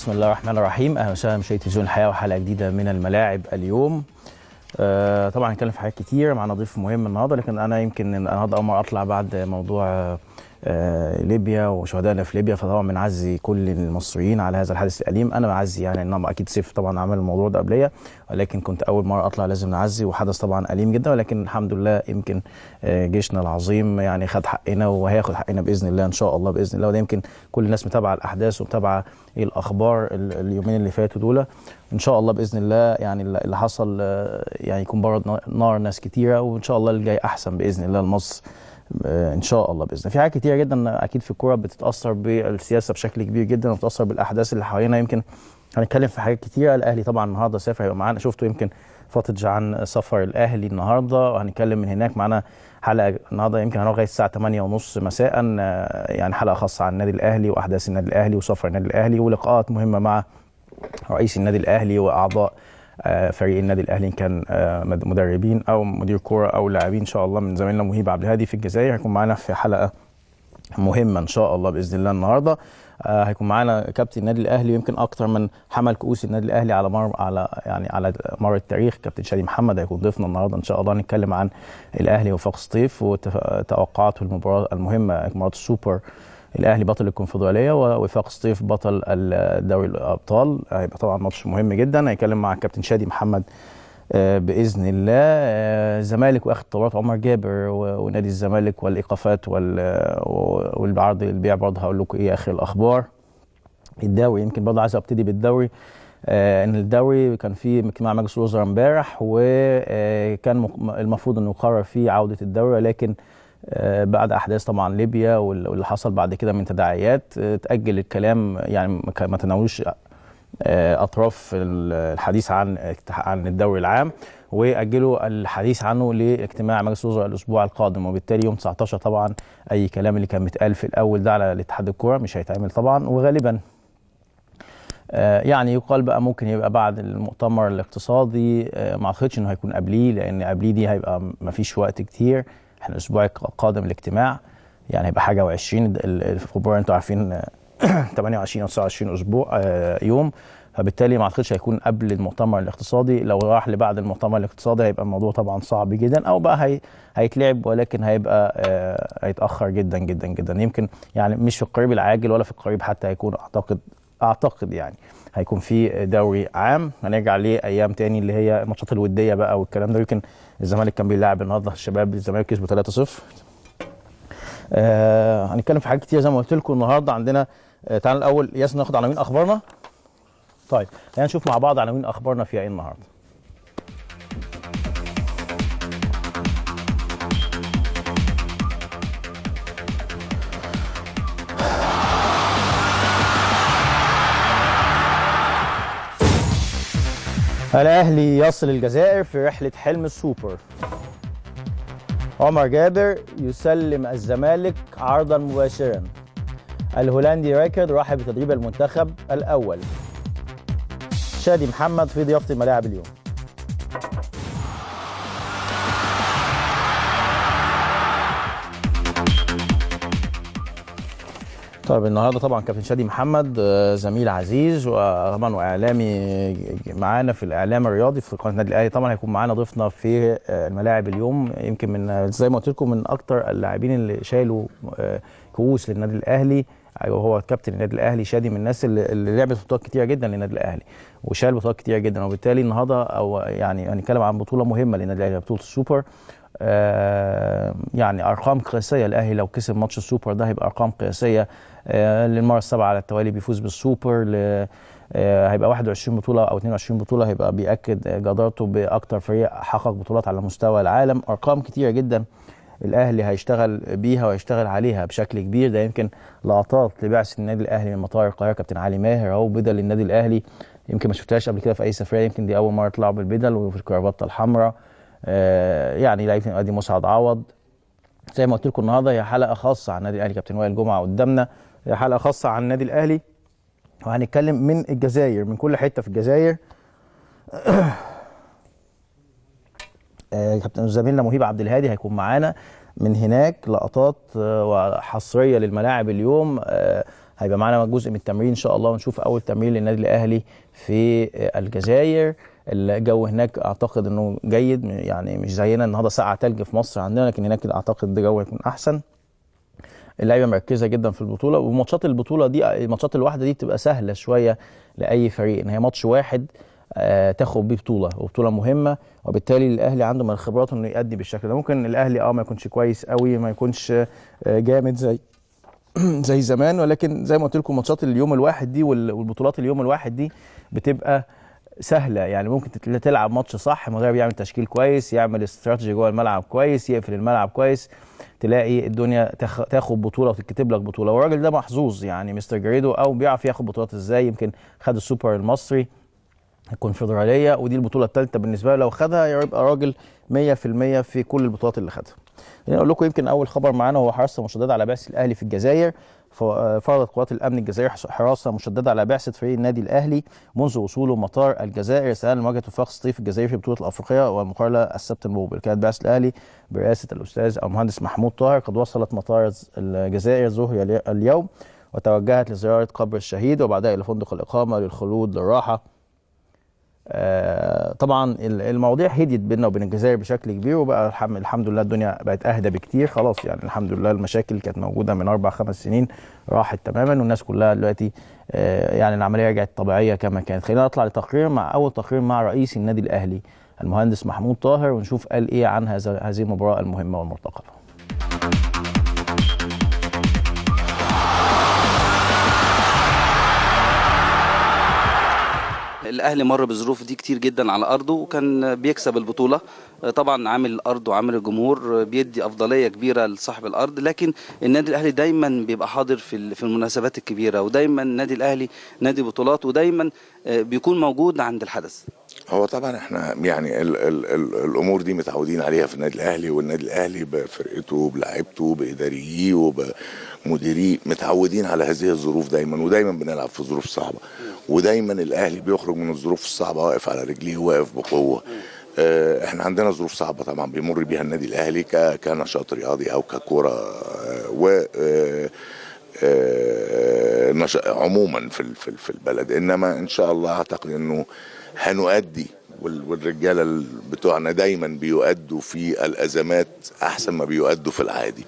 بسم الله الرحمن الرحيم اهلا وسهلا مشاهدي تلفزيون الحياه وحلقه جديده من الملاعب اليوم آه طبعا هنتكلم في حاجات كتير معانا ضيف مهم النهارده لكن انا يمكن النهارده اول مره اطلع بعد موضوع آه آه، ليبيا وشهدائنا في ليبيا فطبعا بنعزي كل المصريين على هذا الحادث الاليم انا بعزي يعني انما اكيد سيف طبعا عمل الموضوع ده قبليه ولكن كنت اول مره اطلع لازم نعزي وحدث طبعا اليم جدا ولكن الحمد لله يمكن آه، جيشنا العظيم يعني خد حقنا وهياخد حقنا باذن الله ان شاء الله باذن الله وده يمكن كل الناس متابعه الاحداث ومتابعه إيه الاخبار اليومين اللي فاتوا دول ان شاء الله باذن الله يعني اللي حصل آه، يعني يكون برد نار ناس كتيره وان شاء الله اللي جاي احسن باذن الله لمصر آه، ان شاء الله باذن في حاجات كتيره جدا اكيد في الكوره بتتاثر بالسياسه بشكل كبير جدا وبتتاثر بالاحداث اللي حوالينا يمكن هنتكلم في حاجات كتيره الاهلي طبعا النهارده سافر هيبقى معانا شفتوا يمكن فوتج عن سفر الاهلي النهارده وهنتكلم من هناك معانا حلقه النهارده يمكن هنقعد لغايه الساعه 8:30 مساء آه، يعني حلقه خاصه عن النادي الاهلي واحداث النادي الاهلي وسفر النادي الاهلي ولقاءات مهمه مع رئيس النادي الاهلي واعضاء آه، فريق النادي الاهلي ان كان آه، مدربين او مدير كوره او لاعبين ان شاء الله من زميلنا مهيب عبد الهادي في الجزائر هيكون معانا في حلقه مهمه ان شاء الله باذن الله النهارده آه، هيكون معانا كابتن النادي الاهلي ويمكن اكتر من حمل كؤوس النادي الاهلي على مر على يعني على مر التاريخ كابتن شادي محمد هيكون ضيفنا النهارده ان شاء الله هنتكلم عن الاهلي وفاق سطيف وتوقعاته المباراه المهمه مباراه السوبر الاهلي بطل الكونفدراليه ووفاق سطيف بطل دوري الابطال هيبقى طبعا ماتش مهم جدا هيكلم مع الكابتن شادي محمد آه، باذن الله الزمالك آه، واخد قرارات عمر جابر ونادي الزمالك والايقافات والعرض البيع برضه هقول لكم ايه اخر الاخبار الدوري يمكن برضه عايز ابتدي بالدوري آه، ان الدوري كان في اجتماع مجلس الوزراء امبارح وكان المفروض انه يقرر فيه عوده الدوري لكن آه، بعد احداث طبعا ليبيا واللي حصل بعد كده من تداعيات آه، تاجل الكلام يعني ما تناولوش آه، اطراف الحديث عن عن الدوري العام واجلوا الحديث عنه لاجتماع مجلس الوزراء الاسبوع القادم وبالتالي يوم 19 طبعا اي كلام اللي كان متقال في الاول ده على الاتحاد الكوره مش هيتعمل طبعا وغالبا يعني يقال بقى ممكن يبقى بعد المؤتمر الاقتصادي ما اعتقدش انه هيكون قبليه لان قبليه دي هيبقى ما فيش وقت كتير احنا الاسبوع القادم الاجتماع يعني هيبقى حاجه و20 الفبراير انتوا عارفين 28 آه، او 29 اسبوع آه، يوم فبالتالي ما اعتقدش هيكون قبل المؤتمر الاقتصادي لو راح لبعد المؤتمر الاقتصادي هيبقى الموضوع طبعا صعب جدا او بقى هي هيتلعب ولكن هيبقى آه، هيتاخر جدا جدا جدا يمكن يعني مش في القريب العاجل ولا في القريب حتى هيكون اعتقد اعتقد يعني هيكون في دوري عام هنرجع ليه ايام تاني اللي هي الماتشات الوديه بقى والكلام ده يمكن الزمالك كان بيلاعب النهارده الشباب الزمالك كسبوا 3-0 آه هنتكلم في حاجات كتير زي ما قلت لكم النهارده عندنا آه الاول ياسر ناخد عناوين اخبارنا طيب خلينا نشوف مع بعض عناوين اخبارنا في ايه النهارده الأهلي يصل الجزائر في رحلة حلم السوبر عمر جابر يسلم الزمالك عرضا مباشرا الهولندي راكد راح بتدريب المنتخب الأول شادي محمد في ضيافة الملاعب اليوم طيب النهارده طبعا كابتن شادي محمد آه، زميل عزيز وطبعا واعلامي آه، معانا في الاعلام الرياضي في قناه النادي الاهلي طبعا هيكون معانا ضيفنا في آه، الملاعب اليوم يمكن من زي ما قلت لكم من اكتر اللاعبين اللي شالوا كؤوس للنادي الاهلي ايوه هو كابتن النادي الاهلي شادي من الناس اللي لعبت بطولات كتيره جدا للنادي الاهلي وشال بطولات كتيره جدا وبالتالي النهارده او يعني هنتكلم عن بطوله مهمه للنادي الاهلي بطوله السوبر يعني ارقام قياسيه الاهلي لو كسب ماتش السوبر ده هيبقى ارقام قياسيه آه، للمره السابعه على التوالي بيفوز بالسوبر ل... آه، هيبقى 21 بطوله او 22 بطوله هيبقى بياكد جدارته باكتر فريق حقق بطولات على مستوى العالم ارقام كتيره جدا الاهلي هيشتغل بيها وهيشتغل عليها بشكل كبير ده يمكن لقطات لبعثه النادي الاهلي من مطار القاهره كابتن علي ماهر اهو بدل النادي الاهلي يمكن ما شفتهاش قبل كده في اي سفريه يمكن دي اول مره يطلعوا بالبدل وفي الكرافطه الحمراء آه، يعني لعيبه النادي مسعد عوض زي ما قلت لكم النهارده هي حلقه خاصه عن النادي الاهلي كابتن وائل جمعه قدامنا حلقه خاصه عن النادي الاهلي وهنتكلم من الجزائر من كل حته في الجزائر آه، كابتن زميلنا مهيب عبد الهادي هيكون معانا من هناك لقطات آه، وحصريه للملاعب اليوم آه، هيبقى معانا جزء من التمرين ان شاء الله ونشوف اول تمرين للنادي الاهلي في الجزائر الجو هناك اعتقد انه جيد يعني مش زينا النهارده ساعه تلج في مصر عندنا لكن هناك اعتقد الجو هيكون احسن اللعيبه مركزه جدا في البطوله وماتشات البطوله دي الماتشات الواحده دي بتبقى سهله شويه لاي فريق ان هي ماتش واحد آه تاخد بيه بطوله وبطوله مهمه وبالتالي الاهلي عنده من الخبرات انه يأدي بالشكل ده ممكن الاهلي اه ما يكونش كويس قوي ما يكونش آه جامد زي زي زمان ولكن زي ما قلت لكم ماتشات اليوم الواحد دي والبطولات اليوم الواحد دي بتبقى سهله يعني ممكن تلعب ماتش صح المدرب يعمل تشكيل كويس يعمل استراتيجي جوه الملعب كويس يقفل الملعب كويس تلاقي الدنيا تاخد بطوله وتتكتب لك بطوله والراجل ده محظوظ يعني مستر جريدو او بيعرف ياخد بطولات ازاي يمكن خد السوبر المصري الكونفدراليه ودي البطوله الثالثه بالنسبه له لو خدها يبقى راجل 100% في كل البطولات اللي خدها. خليني اقول لكم يمكن اول خبر معانا هو حراسه مشدده على بعث الاهلي في الجزائر آه، فرضت قوات الامن الجزائري حراسه مشدده على بعثه فريق النادي الاهلي منذ وصوله مطار الجزائر استعان لمواجهه وفاق الصيف الجزائري في بطوله الافريقيه والمقارنه السبت المقبل كانت بعثه الاهلي برئاسه الاستاذ المهندس محمود طاهر قد وصلت مطار الجزائر ظهر اليوم وتوجهت لزياره قبر الشهيد وبعدها الى فندق الاقامه للخلود للراحه آه، طبعا المواضيع هديت بيننا وبين الجزائر بشكل كبير وبقى الحمد لله الدنيا بقت اهدى بكتير خلاص يعني الحمد لله المشاكل كانت موجوده من اربع خمس سنين راحت تماما والناس كلها دلوقتي آه، يعني العمليه رجعت طبيعيه كما كانت خلينا نطلع لتقرير مع اول تقرير مع رئيس النادي الاهلي المهندس محمود طاهر ونشوف قال ايه عن هذا هذه المباراه المهمه والمرتقبه الاهلي مر بظروف دي كتير جدا على ارضه وكان بيكسب البطوله آه، طبعا عامل الارض وعامل الجمهور آه، بيدي افضليه كبيره لصاحب الارض لكن النادي الاهلي دايما بيبقى حاضر في في المناسبات الكبيره ودايما النادي الاهلي نادي بطولات ودايما آه، بيكون موجود عند الحدث هو طبعا احنا يعني الـ الـ الـ الامور دي متعودين عليها في النادي الاهلي والنادي الاهلي بفرقته بلاعبته باداريه وبمديريه متعودين على هذه الظروف دايما ودايما بنلعب في ظروف صعبه ودايما الاهلي بيخرج من الظروف الصعبه واقف على رجليه واقف بقوه آه، احنا عندنا ظروف صعبه طبعا بيمر بيها النادي الاهلي كنشاط رياضي او ككوره آه، و آه، عموما في في البلد انما ان شاء الله اعتقد انه هنؤدي والرجاله بتوعنا دايما بيؤدوا في الازمات احسن ما بيؤدوا في العادي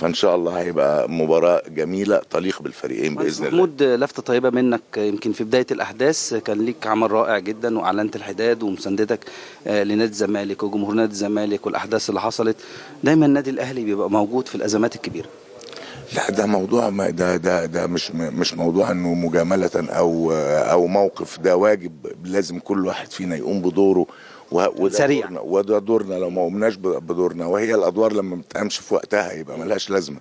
فان شاء الله هيبقى مباراه جميله تليق بالفريقين باذن الله محمود لفته طيبه منك يمكن في بدايه الاحداث كان ليك عمل رائع جدا واعلنت الحداد ومساندتك آه، لنادي الزمالك وجمهور نادي الزمالك والاحداث اللي حصلت دايما النادي الاهلي بيبقى موجود في الازمات الكبيره لا ده موضوع ما ده ده ده مش مش موضوع انه مجامله او او موقف ده واجب لازم كل واحد فينا يقوم بدوره وده سريع دورنا وده دورنا لو ما قمناش بدورنا وهي الادوار لما ما بتقامش في وقتها يبقى ملهاش لازمه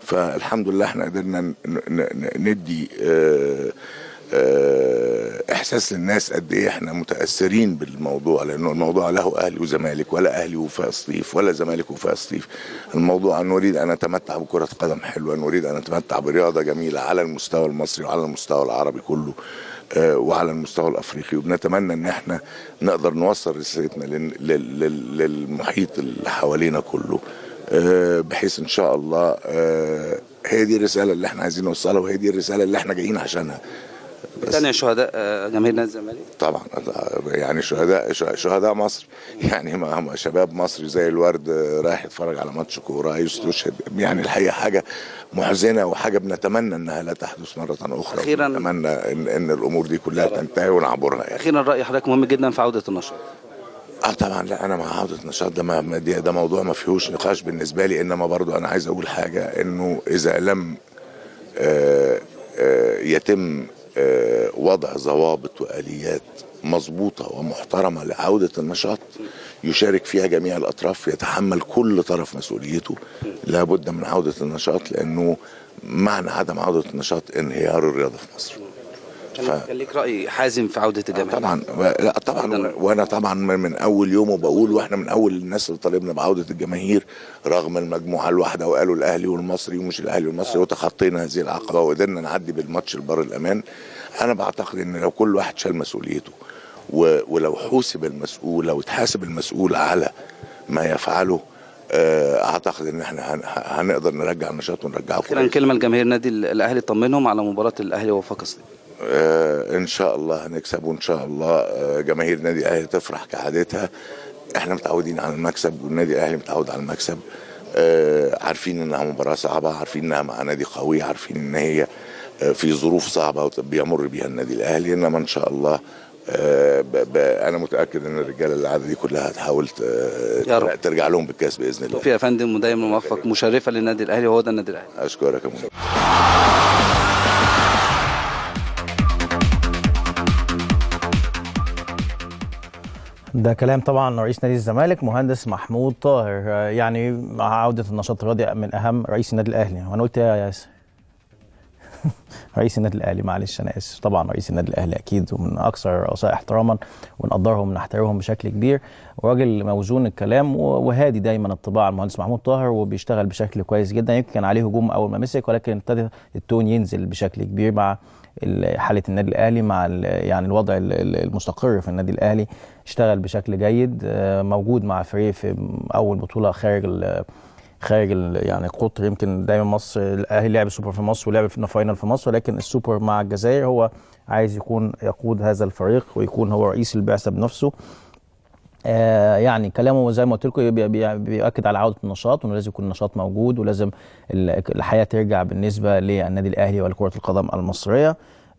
فالحمد لله احنا قدرنا ندي آه، آه، احساس للناس قد ايه احنا متاثرين بالموضوع لانه الموضوع له اهلي وزمالك ولا اهلي وفاء صيف ولا زمالك وفاء صيف الموضوع ان نريد ان نتمتع بكره قدم حلوه نريد ان نتمتع برياضه جميله على المستوى المصري وعلى المستوى العربي كله آه، وعلى المستوى الافريقي وبنتمنى ان احنا نقدر نوصل رسالتنا للمحيط اللي حوالينا كله آه، بحيث ان شاء الله آه، هي دي الرساله اللي احنا عايزين نوصلها وهي دي الرساله اللي احنا جايين عشانها ثانية شهداء آه، نادي الزمالك طبعا يعني شهداء شهداء مصر يعني ما شباب مصري زي الورد رايح يتفرج على ماتش كوره يستشهد يعني الحقيقه حاجه محزنه وحاجه بنتمنى انها لا تحدث مره اخرى اخيرا نتمنى ان, إن الامور دي كلها تنتهي ونعبرها يعني. اخيرا راي حضرتك مهم جدا في عوده النشاط اه طبعا لا انا مع عوده نشاط ده ما ده موضوع ما فيهوش نقاش بالنسبه لي انما برضو انا عايز اقول حاجه انه اذا لم آآ آه، آآ آه، يتم آه، وضع ضوابط واليات مظبوطه ومحترمه لعوده النشاط يشارك فيها جميع الاطراف يتحمل كل طرف مسؤوليته لابد من عوده النشاط لانه معنى عدم عوده النشاط انهيار الرياضه في مصر كان ليك راي حازم في عوده الجماهير طبعا لا طبعا وانا طبعا من اول يوم وبقول واحنا من اول الناس اللي طالبنا بعوده الجماهير رغم المجموعه الواحده وقالوا الاهلي والمصري ومش الاهلي والمصري آه. وتخطينا هذه العقبه وقدرنا نعدي بالماتش لبر الامان انا بعتقد ان لو كل واحد شال مسؤوليته ولو حوسب المسؤول لو اتحاسب المسؤول على ما يفعله آه، اعتقد ان احنا هنقدر نرجع النشاط ونرجعه كلمه لجماهير نادي الاهلي طمنهم على مباراه الاهلي وفاق آه، ان شاء الله هنكسب وان شاء الله آه، جماهير النادي الاهلي تفرح كعادتها احنا متعودين على المكسب والنادي الاهلي متعود على المكسب آه، عارفين انها مباراه صعبه عارفين انها مع نادي قوي عارفين ان هي في ظروف صعبه بيمر بيها النادي الاهلي انما ان شاء الله انا متاكد ان الرجاله اللي قاعده دي كلها هتحاول ترجع لهم بالكاس باذن الله. توفيق يا فندم ودايما موفق مشرفه للنادي الاهلي وهو ده النادي الاهلي. اشكرك يا ده كلام طبعا رئيس نادي الزمالك مهندس محمود طاهر يعني عوده النشاط الرياضي من اهم رئيس النادي الاهلي وانا قلت إيه يا ياسر رئيس النادي الاهلي معلش انا اسف طبعا رئيس النادي الاهلي اكيد ومن اكثر الرؤساء احتراما ونقدرهم ونحترمهم بشكل كبير وراجل موزون الكلام وهادي دايما الطباع المهندس محمود طاهر وبيشتغل بشكل كويس جدا يمكن كان عليه هجوم اول ما مسك ولكن ابتدى التون ينزل بشكل كبير مع حاله النادي الاهلي مع يعني الوضع المستقر في النادي الاهلي اشتغل بشكل جيد آه، موجود مع فريق في اول بطوله خارج خارج يعني القطر يمكن دايما مصر الاهلي لعب سوبر في مصر ولعب في فاينل في مصر لكن السوبر مع الجزائر هو عايز يكون يقود هذا الفريق ويكون هو رئيس البعثه بنفسه آه يعني كلامه زي ما قلت لكم يعني بيؤكد على عوده النشاط وانه لازم يكون النشاط موجود ولازم الحياه ترجع بالنسبه للنادي الاهلي ولكره القدم المصريه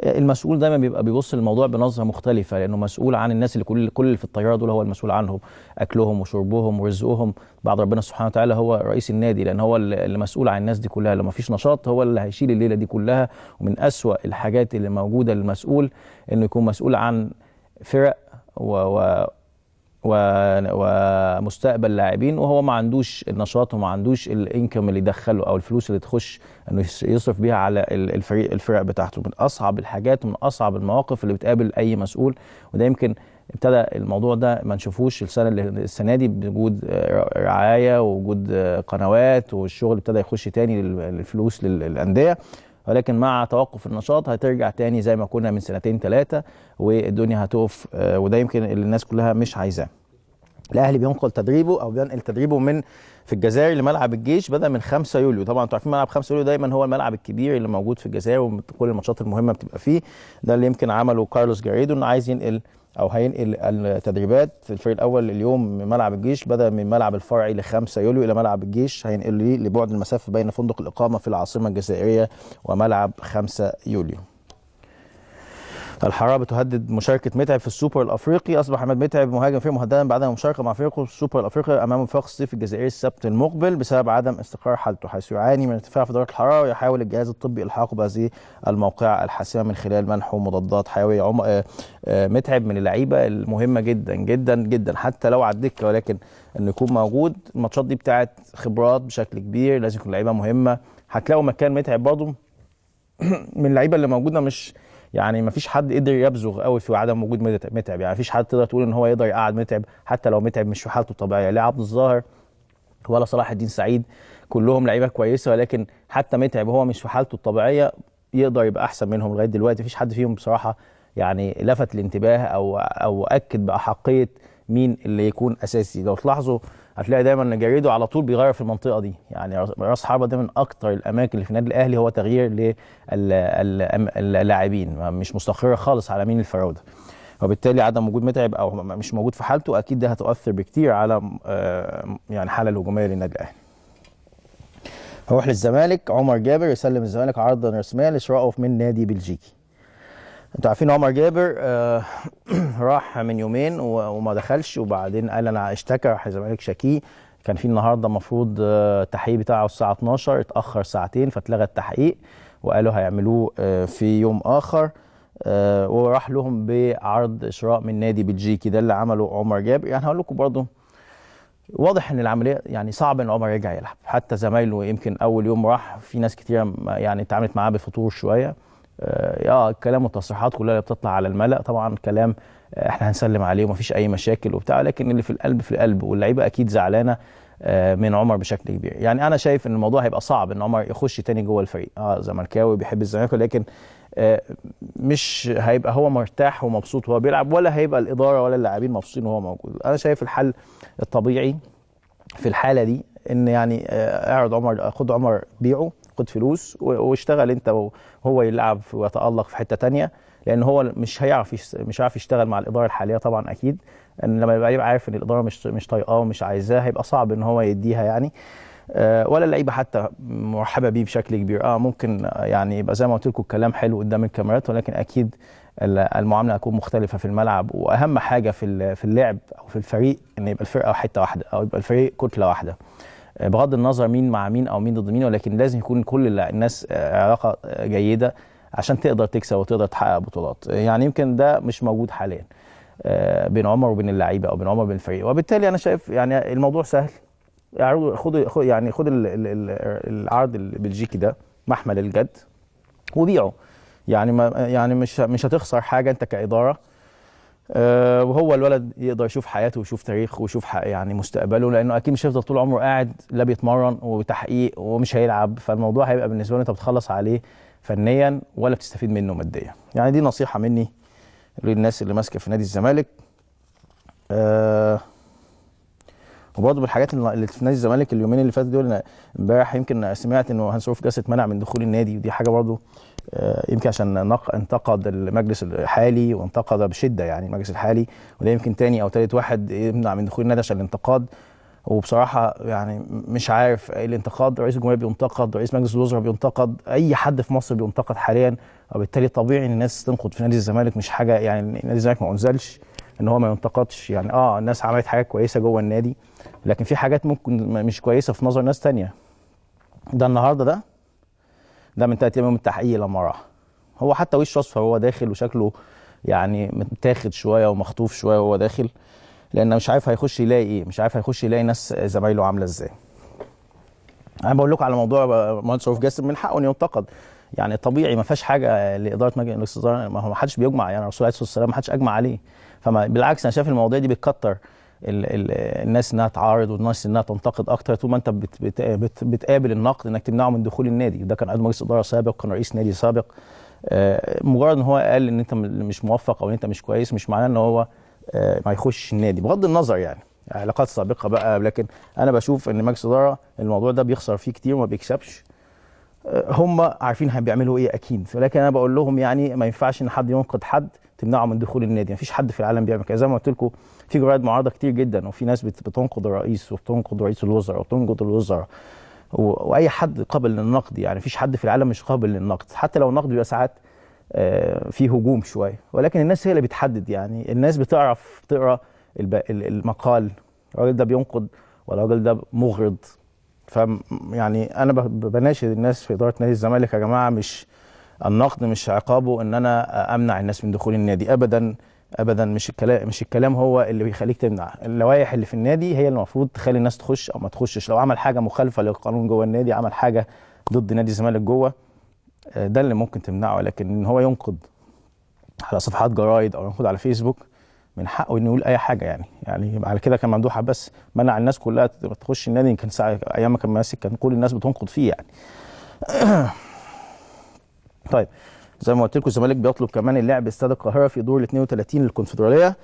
آه، المسؤول دايما بيبقى بيبص للموضوع بنظره مختلفه لانه مسؤول عن الناس اللي كل كل اللي في الطياره دول هو المسؤول عنهم اكلهم وشربهم ورزقهم بعد ربنا سبحانه وتعالى هو رئيس النادي لان هو اللي مسؤول عن الناس دي كلها لو ما فيش نشاط هو اللي هيشيل الليله دي كلها ومن أسوأ الحاجات اللي موجوده للمسؤول انه يكون مسؤول عن فرق و, و ومستقبل لاعبين وهو ما عندوش النشاط وما عندوش الانكم اللي يدخله او الفلوس اللي تخش انه يصرف بيها على الفريق الفرق بتاعته من اصعب الحاجات ومن اصعب المواقف اللي بتقابل اي مسؤول وده يمكن ابتدى الموضوع ده ما نشوفوش السنه اللي السنه دي بوجود رعايه ووجود قنوات والشغل ابتدى يخش تاني الفلوس للانديه ولكن مع توقف النشاط هترجع تاني زي ما كنا من سنتين ثلاثه والدنيا هتقف آه، وده يمكن اللي الناس كلها مش عايزاه. الاهلي بينقل تدريبه او بينقل تدريبه من في الجزائر لملعب الجيش بدا من 5 يوليو طبعا انتوا عارفين ملعب 5 يوليو دايما هو الملعب الكبير اللي موجود في الجزائر وكل الماتشات المهمه بتبقى فيه ده اللي يمكن عمله كارلوس جاريدو انه عايز ينقل او هينقل التدريبات الفريق الاول اليوم من ملعب الجيش بدا من ملعب الفرعي ل 5 يوليو الى ملعب الجيش هينقل لبعد المسافه بين فندق الاقامه في العاصمه الجزائريه وملعب 5 يوليو الحراره بتهدد مشاركه متعب في السوبر الافريقي اصبح احمد متعب مهاجم فريق مهددا بعد المشاركه مع فريقه في السوبر الافريقي امام فريق الصيف الجزائري السبت المقبل بسبب عدم استقرار حالته حيث يعاني من ارتفاع في درجه الحراره ويحاول الجهاز الطبي الحاقه بهذه الموقعه الحاسمه من خلال منحه مضادات حيويه عم... آه، آه، متعب من اللعيبه المهمه جدا جدا جدا حتى لو على الدكه ولكن انه يكون موجود الماتشات دي بتاعت خبرات بشكل كبير لازم يكون لعيبه مهمه هتلاقوا مكان متعب برضه من اللعيبه اللي موجوده مش يعني ما فيش حد قدر يبزغ قوي في عدم وجود متعب يعني ما فيش حد تقدر تقول ان هو يقدر يقعد متعب حتى لو متعب مش في حالته الطبيعيه لا عبد الظاهر ولا صلاح الدين سعيد كلهم لعيبه كويسه ولكن حتى متعب هو مش في حالته الطبيعيه يقدر يبقى احسن منهم لغايه دلوقتي ما فيش حد فيهم بصراحه يعني لفت الانتباه او او اكد باحقيه مين اللي يكون اساسي لو تلاحظوا هتلاقي دايما ان جريدو على طول بيغير في المنطقه دي يعني راس حربه ده من اكتر الاماكن اللي في النادي الاهلي هو تغيير للاعبين مش مستقره خالص على مين الفراوده وبالتالي عدم وجود متعب او مش موجود في حالته اكيد ده هتؤثر بكتير على آه، يعني الحاله الهجوميه للنادي الاهلي هروح للزمالك عمر جابر يسلم الزمالك عرضا رسميا لشرائه من نادي بلجيكي انتوا عارفين عمر جابر آه راح من يومين وما دخلش وبعدين قال انا اشتكى راح الزمالك شكيه كان في النهارده المفروض آه، التحقيق بتاعه الساعه 12 اتاخر ساعتين فاتلغى التحقيق وقالوا هيعملوه آه، في يوم اخر آه، وراح لهم بعرض شراء من نادي بلجيكي ده اللي عمله عمر جابر يعني هقول لكم برضه واضح ان العمليه يعني صعب ان عمر يرجع يلعب حتى زمايله يمكن اول يوم راح في ناس كتير يعني اتعاملت معاه بفتور شويه اه الكلام والتصريحات كلها اللي بتطلع على الملا طبعا كلام آه، احنا هنسلم عليه ومفيش اي مشاكل وبتاع لكن اللي في القلب في القلب واللعيبه اكيد زعلانه آه، من عمر بشكل كبير يعني انا شايف ان الموضوع هيبقى صعب ان عمر يخش تاني جوه الفريق اه زملكاوي بيحب الزمالك لكن آه، مش هيبقى هو مرتاح ومبسوط وهو بيلعب ولا هيبقى الاداره ولا اللاعبين مبسوطين وهو موجود انا شايف الحل الطبيعي في الحاله دي ان يعني اعرض عمر خد عمر بيعه خد فلوس واشتغل انت وهو يلعب ويتالق في حته تانية لان هو مش هيعرف مش هيعرف يشتغل مع الاداره الحاليه طبعا اكيد ان لما يبقى عارف ان الاداره مش مش طايقاه ومش عايزاه هيبقى صعب ان هو يديها يعني آه، ولا اللعيبه حتى مرحبه بيه بشكل كبير اه ممكن آه، يعني يبقى زي ما قلت لكم الكلام حلو قدام الكاميرات ولكن اكيد المعامله هتكون مختلفه في الملعب واهم حاجه في في اللعب او في الفريق ان يبقى الفرقه حته واحده او يبقى الفريق كتله واحده بغض النظر مين مع مين او مين ضد مين ولكن لازم يكون كل الناس آه، علاقه آه، جيده عشان تقدر تكسب وتقدر تحقق بطولات يعني يمكن ده مش موجود حاليا آه، بين عمر وبين اللعيبه او بين عمر وبين الفريق وبالتالي انا شايف يعني الموضوع سهل خد يعني خد العرض البلجيكي ده محمل الجد وبيعه يعني ما يعني مش مش هتخسر حاجه انت كاداره آه، وهو الولد يقدر يشوف حياته ويشوف تاريخه ويشوف يعني مستقبله لانه اكيد مش هيفضل طول عمره قاعد لا بيتمرن وتحقيق ومش هيلعب فالموضوع هيبقى بالنسبه له انت بتخلص عليه فنيا ولا بتستفيد منه ماديا يعني دي نصيحه مني للناس اللي ماسكه في نادي الزمالك أه وبرضه من الحاجات اللي في نادي الزمالك اليومين اللي فاتوا دول امبارح يمكن سمعت انه هنصرف جلسه منع من دخول النادي ودي حاجه برضه آه، يمكن عشان انتقد المجلس الحالي وانتقد بشده يعني المجلس الحالي وده يمكن تاني او تالت واحد يمنع من دخول النادي عشان الانتقاد وبصراحه يعني مش عارف إيه الانتقاد رئيس الجمهوريه بينتقد رئيس مجلس الوزراء بينتقد اي حد في مصر بينتقد حاليا وبالتالي طبيعي ان الناس تنقد في نادي الزمالك مش حاجه يعني نادي الزمالك ما انزلش ان هو ما ينتقدش يعني اه الناس عملت حاجات كويسه جوه النادي لكن في حاجات ممكن مش كويسه في نظر ناس تانية ده النهارده ده ده من تلات ايام التحقيق لما راح هو حتى وشه اصفر وهو داخل وشكله يعني متاخد شويه ومخطوف شويه وهو داخل لان مش عارف هيخش يلاقي ايه مش عارف هيخش يلاقي ناس زمايله عامله ازاي انا بقول لكم على موضوع مهندس رؤوف جاسم من حقه ان ينتقد يعني طبيعي ما فيهاش حاجه لاداره مجلس الاداره ما هو ما حدش بيجمع يعني الرسول عليه الصلاه والسلام ما حدش اجمع عليه فما بالعكس انا شايف المواضيع دي بتكتر ال الناس انها تعارض والناس انها تنتقد اكتر طول ما انت بت بت بت بتقابل النقد انك تمنعه من دخول النادي وده كان عضو مجلس اداره سابق كان رئيس نادي سابق آه، مجرد ان هو قال ان انت مش موفق او ان انت مش كويس مش معناه ان هو آه، ما يخش النادي بغض النظر يعني علاقات سابقه بقى لكن انا بشوف ان مجلس اداره الموضوع ده بيخسر فيه كتير وما بيكسبش آه، هم عارفين بيعملوا ايه اكيد ولكن انا بقول لهم يعني ما ينفعش ان حد ينقد حد تمنعه من دخول النادي ما فيش حد في العالم بيعمل كده زي ما قلت لكم في جرائد معارضه كتير جدا وفي ناس بتنقد الرئيس وبتنقد رئيس الوزراء وبتنقد الوزراء واي حد قابل للنقد يعني فيش حد في العالم مش قابل للنقد حتى لو النقد بيبقى ساعات آه، في هجوم شويه ولكن الناس هي اللي بتحدد يعني الناس بتعرف تقرا المقال الراجل ده بينقد ولا الراجل ده مغرض ف يعني انا بناشد الناس في اداره نادي الزمالك يا جماعه مش النقد مش عقابه ان انا امنع الناس من دخول النادي ابدا ابدا مش الكلام مش الكلام هو اللي بيخليك تمنع اللوائح اللي في النادي هي المفروض تخلي الناس تخش او ما تخشش لو عمل حاجه مخالفه للقانون جوه النادي عمل حاجه ضد نادي الزمالك جوه آه، ده اللي ممكن تمنعه لكن ان هو ينقد على صفحات جرايد او ينقد على فيسبوك من حقه انه يقول اي حاجه يعني يعني على كده كان ممدوح عباس منع الناس كلها تخش النادي كان ساعه ايام ما كان ماسك كان كل الناس بتنقد فيه يعني طيب زي ما قلت لكم الزمالك بيطلب كمان اللعب استاد القاهره في دور ال 32 للكونفدراليه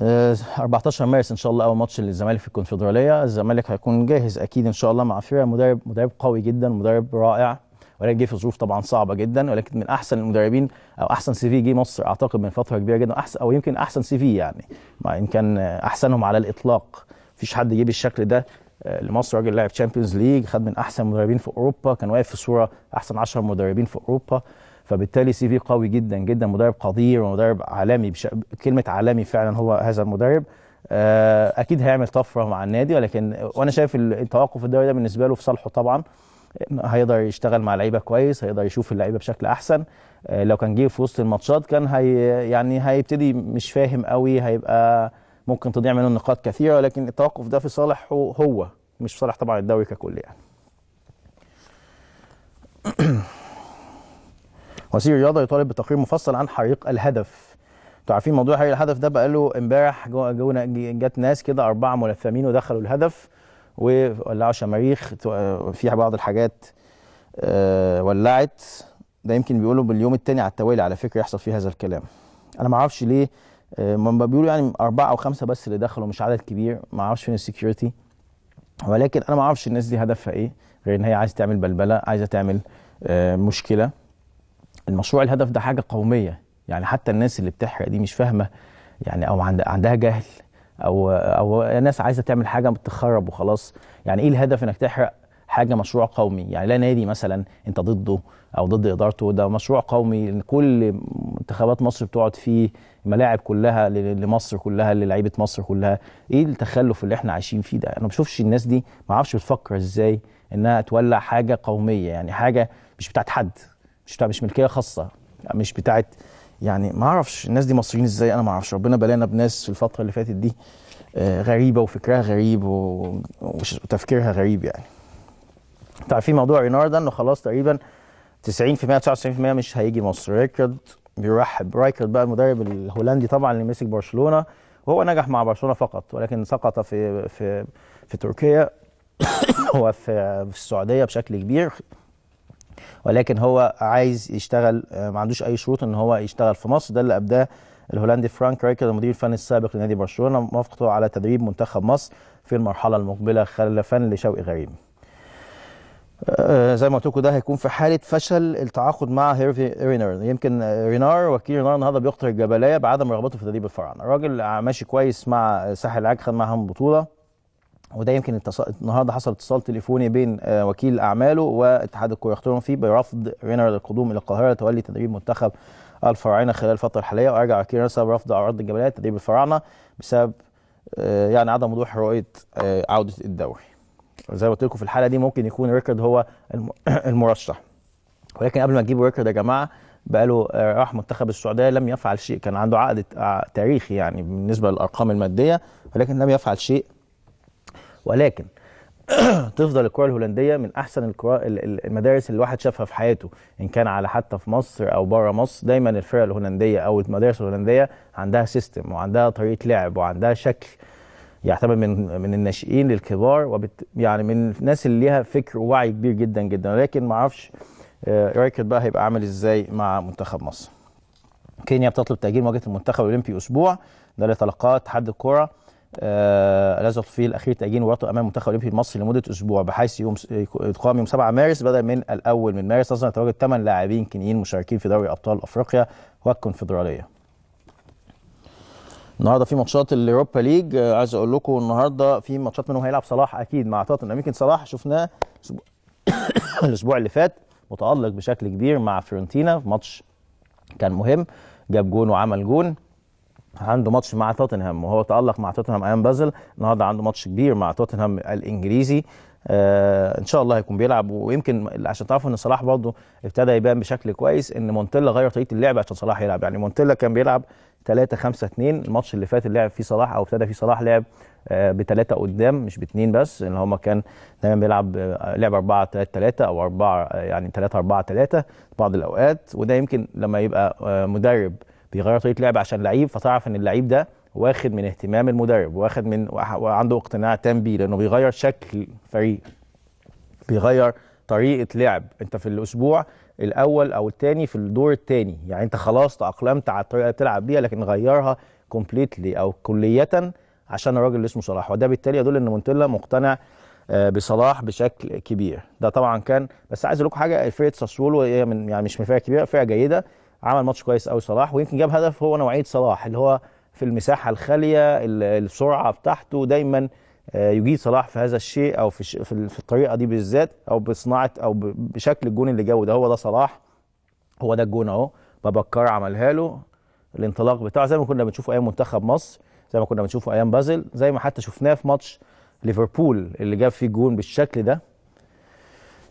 14 آه، مارس ان شاء الله اول ماتش للزمالك في الكونفدراليه الزمالك هيكون جاهز اكيد ان شاء الله مع فرقه مدرب مدرب قوي جدا مدرب رائع ولكن جه في ظروف طبعا صعبه جدا ولكن من احسن المدربين او احسن سي في جه مصر اعتقد من فتره كبيره جدا احسن او يمكن احسن سي في يعني ما ان كان احسنهم على الاطلاق مفيش حد جه بالشكل ده آه، لمصر راجل لاعب تشامبيونز ليج خد من احسن مدربين في اوروبا كان واقف في صوره احسن 10 مدربين في اوروبا فبالتالي سي في قوي جدا جدا مدرب قدير ومدرب عالمي بش... كلمه عالمي فعلا هو هذا المدرب آه، اكيد هيعمل طفره مع النادي ولكن وانا شايف التوقف الدوري ده بالنسبه له في صالحه طبعا هيقدر يشتغل مع لعيبه كويس هيقدر يشوف اللعيبه بشكل احسن آه، لو كان جه في وسط الماتشات كان هي يعني هيبتدي مش فاهم قوي هيبقى ممكن تضيع منه نقاط كثيره ولكن التوقف ده في صالحه هو مش في صالح طبعا الدوري ككل يعني وزير الرياضه يطالب بتقرير مفصل عن حريق الهدف انتوا عارفين موضوع حريق الهدف ده بقاله امبارح جونا جت ناس كده اربعه ملثمين ودخلوا الهدف وولعوا شماريخ آه، في بعض الحاجات آه، ولعت ده يمكن بيقولوا باليوم الثاني على التوالي على فكره يحصل فيه هذا الكلام انا ما اعرفش ليه آه، ما بيقولوا يعني اربعه او خمسه بس اللي دخلوا مش عدد كبير ما اعرفش فين السكيورتي ولكن انا ما اعرفش الناس دي هدفها ايه غير ان هي عايزه تعمل بلبله عايزه تعمل مشكله المشروع الهدف ده حاجه قوميه يعني حتى الناس اللي بتحرق دي مش فاهمه يعني او عندها جهل او او ناس عايزه تعمل حاجه بتخرب وخلاص يعني ايه الهدف انك تحرق حاجه مشروع قومي يعني لا نادي مثلا انت ضده او ضد ادارته ده مشروع قومي كل منتخبات مصر بتقعد فيه الملاعب كلها لمصر كلها للعيبه مصر كلها ايه التخلف اللي احنا عايشين فيه ده انا ما بشوفش الناس دي ما اعرفش بتفكر ازاي انها تولع حاجه قوميه يعني حاجه مش بتاعت حد مش مش ملكيه خاصه يعني مش بتاعت يعني ما اعرفش الناس دي مصريين ازاي انا ما اعرفش ربنا بلانا بناس في الفتره اللي فاتت دي آه، غريبه وفكرها غريب وتفكيرها غريب يعني تعرفين موضوع رينار ده انه خلاص تقريبا 90% 99% مش هيجي مصر ريكارد بيرحب رايكارد بقى المدرب الهولندي طبعا اللي مسك برشلونه وهو نجح مع برشلونه فقط ولكن سقط في في في تركيا هو في السعوديه بشكل كبير ولكن هو عايز يشتغل آه، ما عندوش اي شروط ان هو يشتغل في مصر ده اللي ابداه الهولندي فرانك رايك المدير الفني السابق لنادي برشلونه موافقته على تدريب منتخب مصر في المرحله المقبله خلفا لشوقي غريب آه، زي ما قلت لكم ده هيكون في حاله فشل التعاقد مع هيرفي رينار يمكن رينار وكيل رينار النهارده بيخطر الجبليه بعدم رغبته في تدريب الفراعنه الراجل ماشي كويس مع ساحل العاج خد معاهم بطوله وده يمكن النهارده حصل اتصال تليفوني بين آه، وكيل اعماله واتحاد الكوره اختارهم فيه برفض رينر للقدوم الى القاهره تولي تدريب منتخب الفراعنه خلال الفتره الحاليه وارجع وكيل بسبب رفض عرض الجماليه تدريب الفراعنه بسبب آه، يعني عدم وضوح رؤيه آه، عوده الدوري. زي ما قلت لكم في الحاله دي ممكن يكون ريكارد هو المرشح. ولكن قبل ما تجيبوا ريكارد يا جماعه بقاله راح منتخب السعوديه لم يفعل شيء كان عنده عقد تاريخي يعني بالنسبه للارقام الماديه ولكن لم يفعل شيء ولكن تفضل الكره الهولنديه من احسن الكرة المدارس اللي الواحد شافها في حياته ان كان على حتى في مصر او بره مصر دايما الفرق الهولنديه او المدارس الهولنديه عندها سيستم وعندها طريقه لعب وعندها شكل يعتمد من من الناشئين للكبار وبت يعني من الناس اللي ليها فكر ووعي كبير جدا جدا ولكن ما اعرفش آه، رايكت بقى هيبقى عامل ازاي مع منتخب مصر كينيا بتطلب تاجيل مواجهه المنتخب الاولمبي اسبوع ده لتلقاه اتحاد الكره آه، لازم في الاخير تاجيل مباراته امام المنتخب الاولمبي المصري لمده اسبوع بحيث يوم تقام يوم 7 مارس بدل من الاول من مارس اصلا تواجد 8 لاعبين كينيين مشاركين في دوري ابطال افريقيا والكونفدراليه. النهارده في ماتشات اليوروبا ليج آه، عايز اقول لكم النهارده في ماتشات منهم هيلعب صلاح اكيد مع توتنهام يمكن صلاح شفناه الاسبوع اللي فات متالق بشكل كبير مع فيرنتينا في ماتش كان مهم جاب جون وعمل جون عنده ماتش مع توتنهام وهو تألق مع توتنهام ايام بازل النهارده عنده ماتش كبير مع توتنهام الانجليزي آه ان شاء الله هيكون بيلعب ويمكن عشان تعرفوا ان صلاح برضه ابتدى يبان بشكل كويس ان مونتيلا غير طريقه اللعب عشان صلاح يلعب يعني مونتيلا كان بيلعب 3 5 2 الماتش اللي فات اللي لعب فيه صلاح او ابتدى فيه صلاح لعب آه بثلاثه قدام مش باثنين بس ان هما كان دايما بيلعب آه لعب 4 3 3 او 4 آه، يعني 3 4 3 بعض الاوقات وده يمكن لما يبقى آه، مدرب بيغير طريقه لعب عشان لعيب فتعرف ان اللعيب ده واخد من اهتمام المدرب واخد من وعنده اقتناع تام بيه لانه بيغير شكل فريق بيغير طريقه لعب انت في الاسبوع الاول او الثاني في الدور الثاني يعني انت خلاص تاقلمت على الطريقه اللي بتلعب بيها لكن غيرها كومبليتلي او كليه عشان الراجل اللي اسمه صلاح وده بالتالي يدل ان مونتيلا مقتنع آه، بصلاح بشكل كبير ده طبعا كان بس عايز اقول لكم حاجه فرقه ساسولو هي من يعني مش فرقه كبيره فرقه جيده عمل ماتش كويس قوي صلاح ويمكن جاب هدف هو نوعيه صلاح اللي هو في المساحه الخاليه السرعه بتاعته دايما آه، يجيد صلاح في هذا الشيء او في في الطريقه دي بالذات او بصناعه او بشكل الجون اللي جابه ده هو ده صلاح هو ده الجون اهو بابكر عملها له الانطلاق بتاعه زي ما كنا بنشوفه ايام منتخب مصر زي ما كنا بنشوفه ايام بازل زي ما حتى شفناه في ماتش ليفربول اللي جاب فيه جون بالشكل ده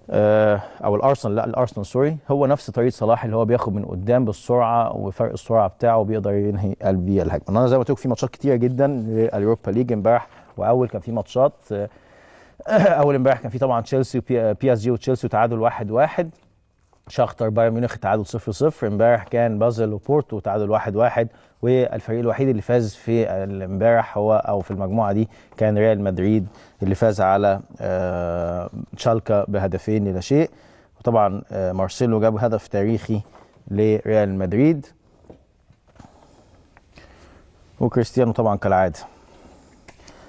آه، او الارسنال لا الارسنال سوري هو نفس طريقه صلاح اللي هو بياخد من قدام بالسرعه وفرق السرعه بتاعه بيقدر ينهي بيه الهجمه انا زي ما قلت لكم في ماتشات كتيره جدا لليوروبا ليج امبارح واول كان في ماتشات آه، اول امبارح كان في طبعا تشيلسي آه، بي اس جي وتشيلسي وتعادل 1 واحد, واحد شاختر بايرن ميونخ تعادل 0-0 امبارح كان بازل وبورتو تعادل 1-1 والفريق الوحيد اللي فاز في امبارح هو او في المجموعه دي كان ريال مدريد اللي فاز على تشالكا آه، بهدفين لا شيء وطبعا آه، مارسيلو جاب هدف تاريخي لريال مدريد وكريستيانو طبعا كالعاده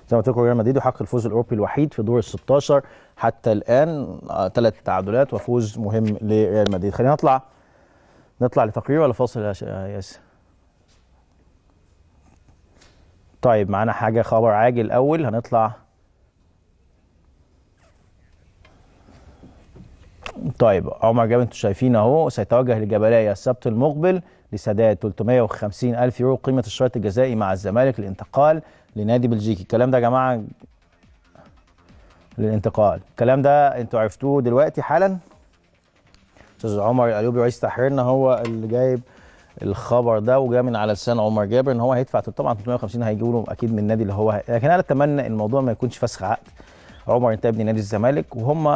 زي ما قلت لكم ريال مدريد يحقق الفوز الاوروبي الوحيد في دور ال 16 حتى الان آه، ثلاث تعادلات وفوز مهم لريال مدريد خلينا نطلع نطلع لتقرير ولا فاصل يا ياسر طيب معانا حاجه خبر عاجل اول هنطلع طيب عمر جاب انتوا شايفين اهو سيتوجه لجبلايه السبت المقبل لسداد 350 الف يورو قيمه الشرط الجزائي مع الزمالك للانتقال لنادي بلجيكي الكلام ده يا جماعه للانتقال الكلام ده انتوا عرفتوه دلوقتي حالا استاذ عمر الايوبي رئيس تحريرنا هو اللي جايب الخبر ده وجاء من على لسان عمر جابر ان هو هيدفع طبعا 350 هيجيبوا له اكيد من النادي اللي هو لكن انا اتمنى الموضوع ما يكونش فسخ عقد عمر ابن نادي الزمالك وهم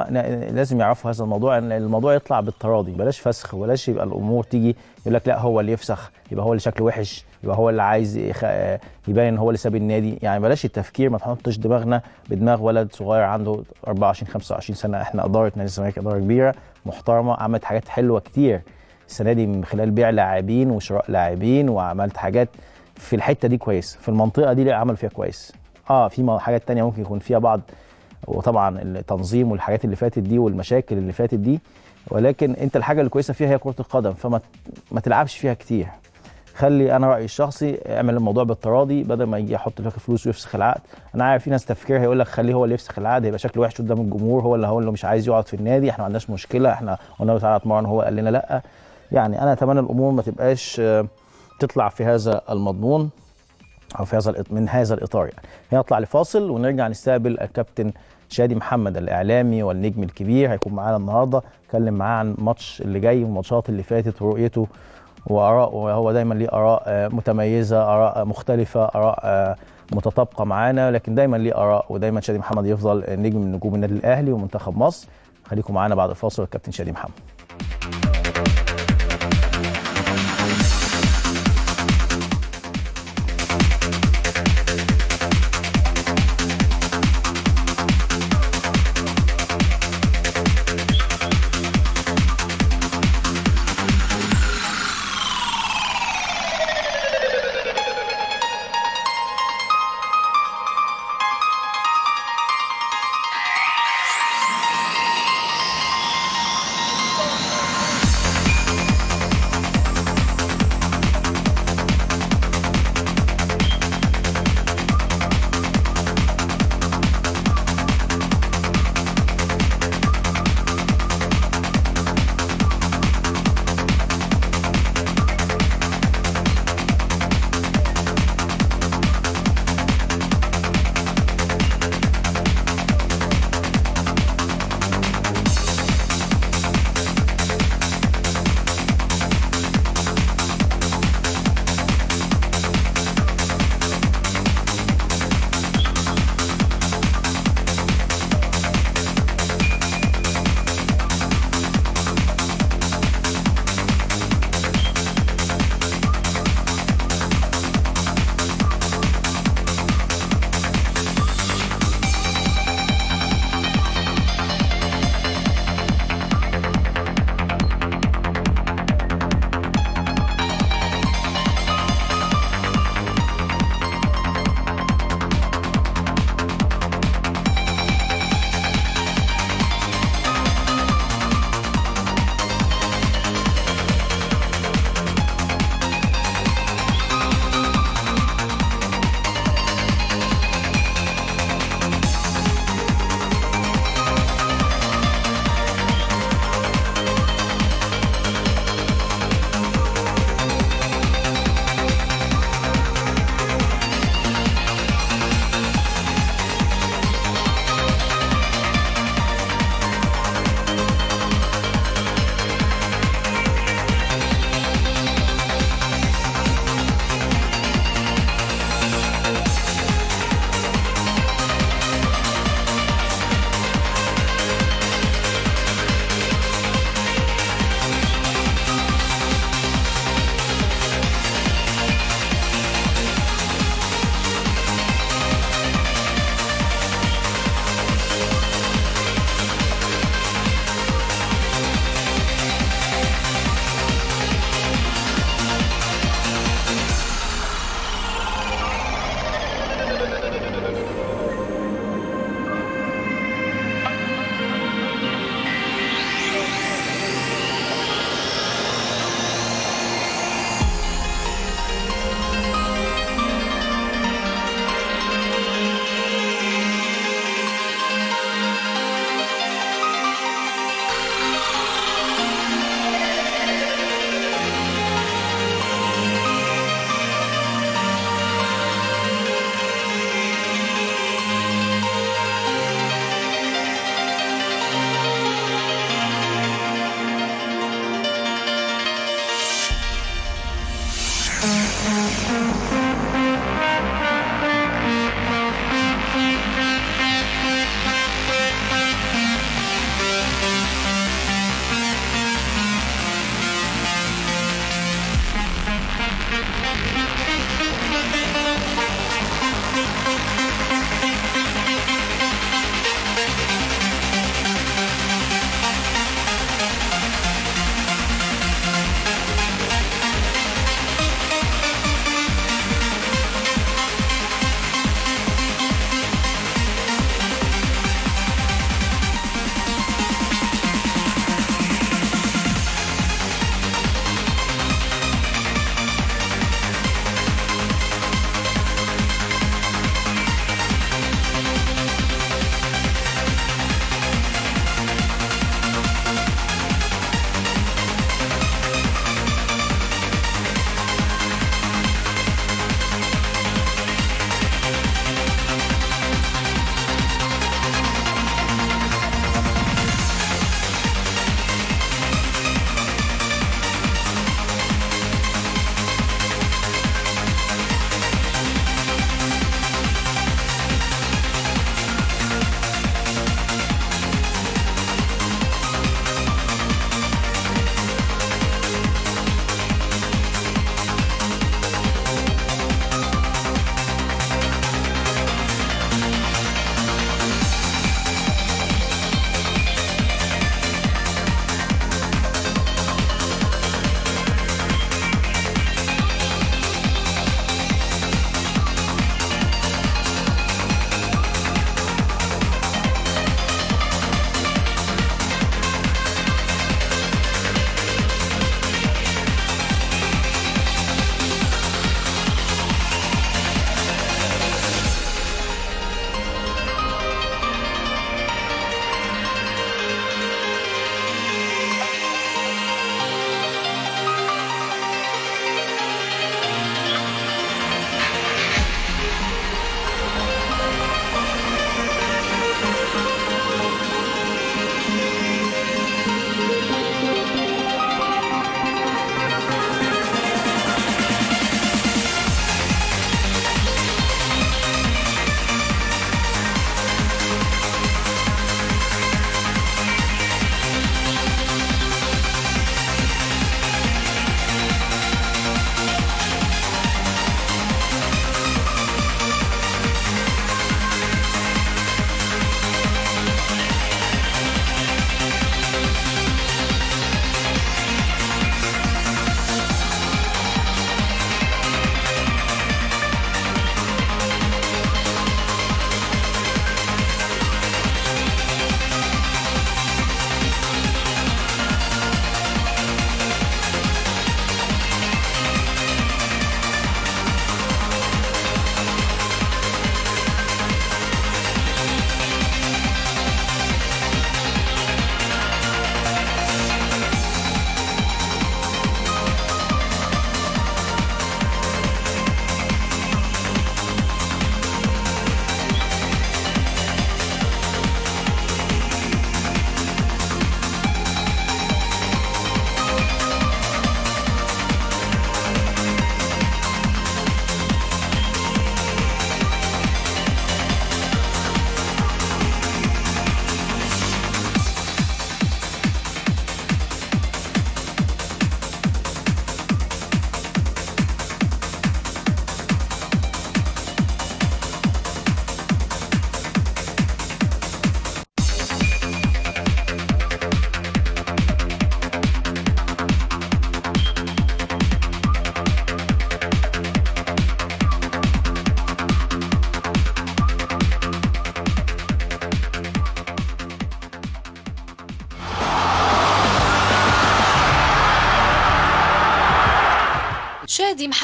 لازم يعرفوا هذا الموضوع ان الموضوع يطلع بالتراضي بلاش فسخ بلاش يبقى الامور تيجي يقول لك لا هو اللي يفسخ يبقى هو اللي شكله وحش يبقى هو اللي عايز يبين هو اللي ساب النادي يعني بلاش التفكير ما تحطش دماغنا بدماغ ولد صغير عنده 24 25 سنه احنا اداره نادي الزمالك اداره كبيره محترمه عملت حاجات حلوه كتير السنه دي من خلال بيع لاعبين وشراء لاعبين وعملت حاجات في الحته دي كويس في المنطقه دي عمل فيها كويس اه في حاجات تانية ممكن يكون فيها بعض وطبعا التنظيم والحاجات اللي فاتت دي والمشاكل اللي فاتت دي ولكن انت الحاجه الكويسه فيها هي كره القدم فما ما تلعبش فيها كتير خلي انا رايي الشخصي اعمل الموضوع بالتراضي بدل ما يجي يحط لك فلوس ويفسخ العقد انا عارف في ناس تفكيرها يقول لك خليه هو اللي يفسخ العقد هيبقى شكله وحش قدام الجمهور هو اللي هو اللي مش عايز يقعد في النادي احنا ما عندناش مشكله احنا قلنا له تعالى اتمرن هو قال لنا لا يعني انا اتمنى الامور ما تبقاش آه، تطلع في هذا المضمون او في هذا من هذا الاطار يعني هنطلع لفاصل ونرجع نستقبل الكابتن شادي محمد الاعلامي والنجم الكبير هيكون معانا النهارده اتكلم معاه عن الماتش اللي جاي والماتشات اللي فاتت ورؤيته وارائه هو دايما ليه اراء آه، متميزه اراء مختلفه اراء آه، متطابقه معانا لكن دايما ليه اراء ودايما شادي محمد يفضل نجم من نجوم النادي الاهلي ومنتخب مصر خليكم معانا بعد الفاصل الكابتن شادي محمد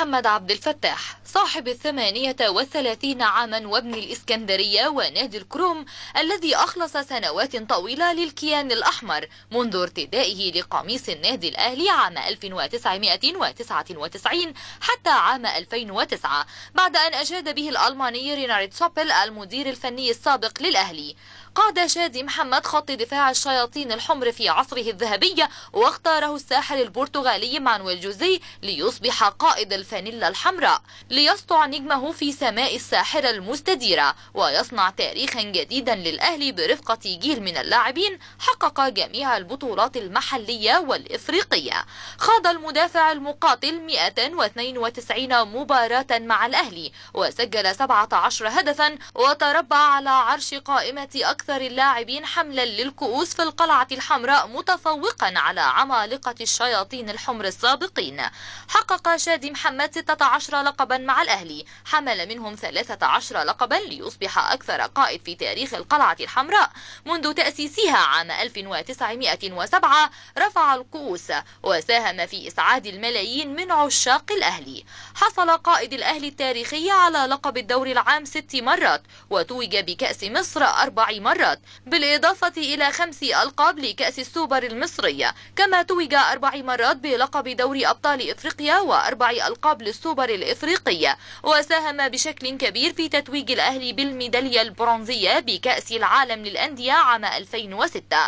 محمد عبد الفتاح صاحب الثمانية والثلاثين عاما وابن الإسكندرية ونادي الكروم الذي أخلص سنوات طويلة للكيان الأحمر منذ ارتدائه لقميص النادي الأهلي عام 1999 حتى عام 2009 بعد أن أجاد به الألماني رينارد سوبل المدير الفني السابق للأهلي قاد شادي محمد خط دفاع الشياطين الحمر في عصره الذهبي واختاره الساحر البرتغالي مانويل جوزي ليصبح قائد الفانيلا الحمراء ليسطع نجمه في سماء الساحرة المستديرة ويصنع تاريخا جديدا للأهلي برفقة جيل من اللاعبين حقق جميع البطولات المحلية والإفريقية خاض المدافع المقاتل 192 مباراة مع الأهلي وسجل 17 هدفا وتربع على عرش قائمة أكثر أكثر اللاعبين حملا للكؤوس في القلعة الحمراء متفوقا على عمالقة الشياطين الحمر السابقين حقق شادي محمد 16 لقبا مع الأهلي حمل منهم 13 لقبا ليصبح أكثر قائد في تاريخ القلعة الحمراء منذ تأسيسها عام 1907 رفع الكؤوس وساهم في إسعاد الملايين من عشاق الأهلي حصل قائد الأهلي التاريخي على لقب الدور العام ست مرات وتوج بكأس مصر أربع مرات مرات بالإضافة إلى خمس ألقاب لكأس السوبر المصرية كما توج أربع مرات بلقب دوري أبطال إفريقيا وأربع ألقاب للسوبر الإفريقي وساهم بشكل كبير في تتويج الأهلي بالميدالية البرونزية بكأس العالم للأندية عام 2006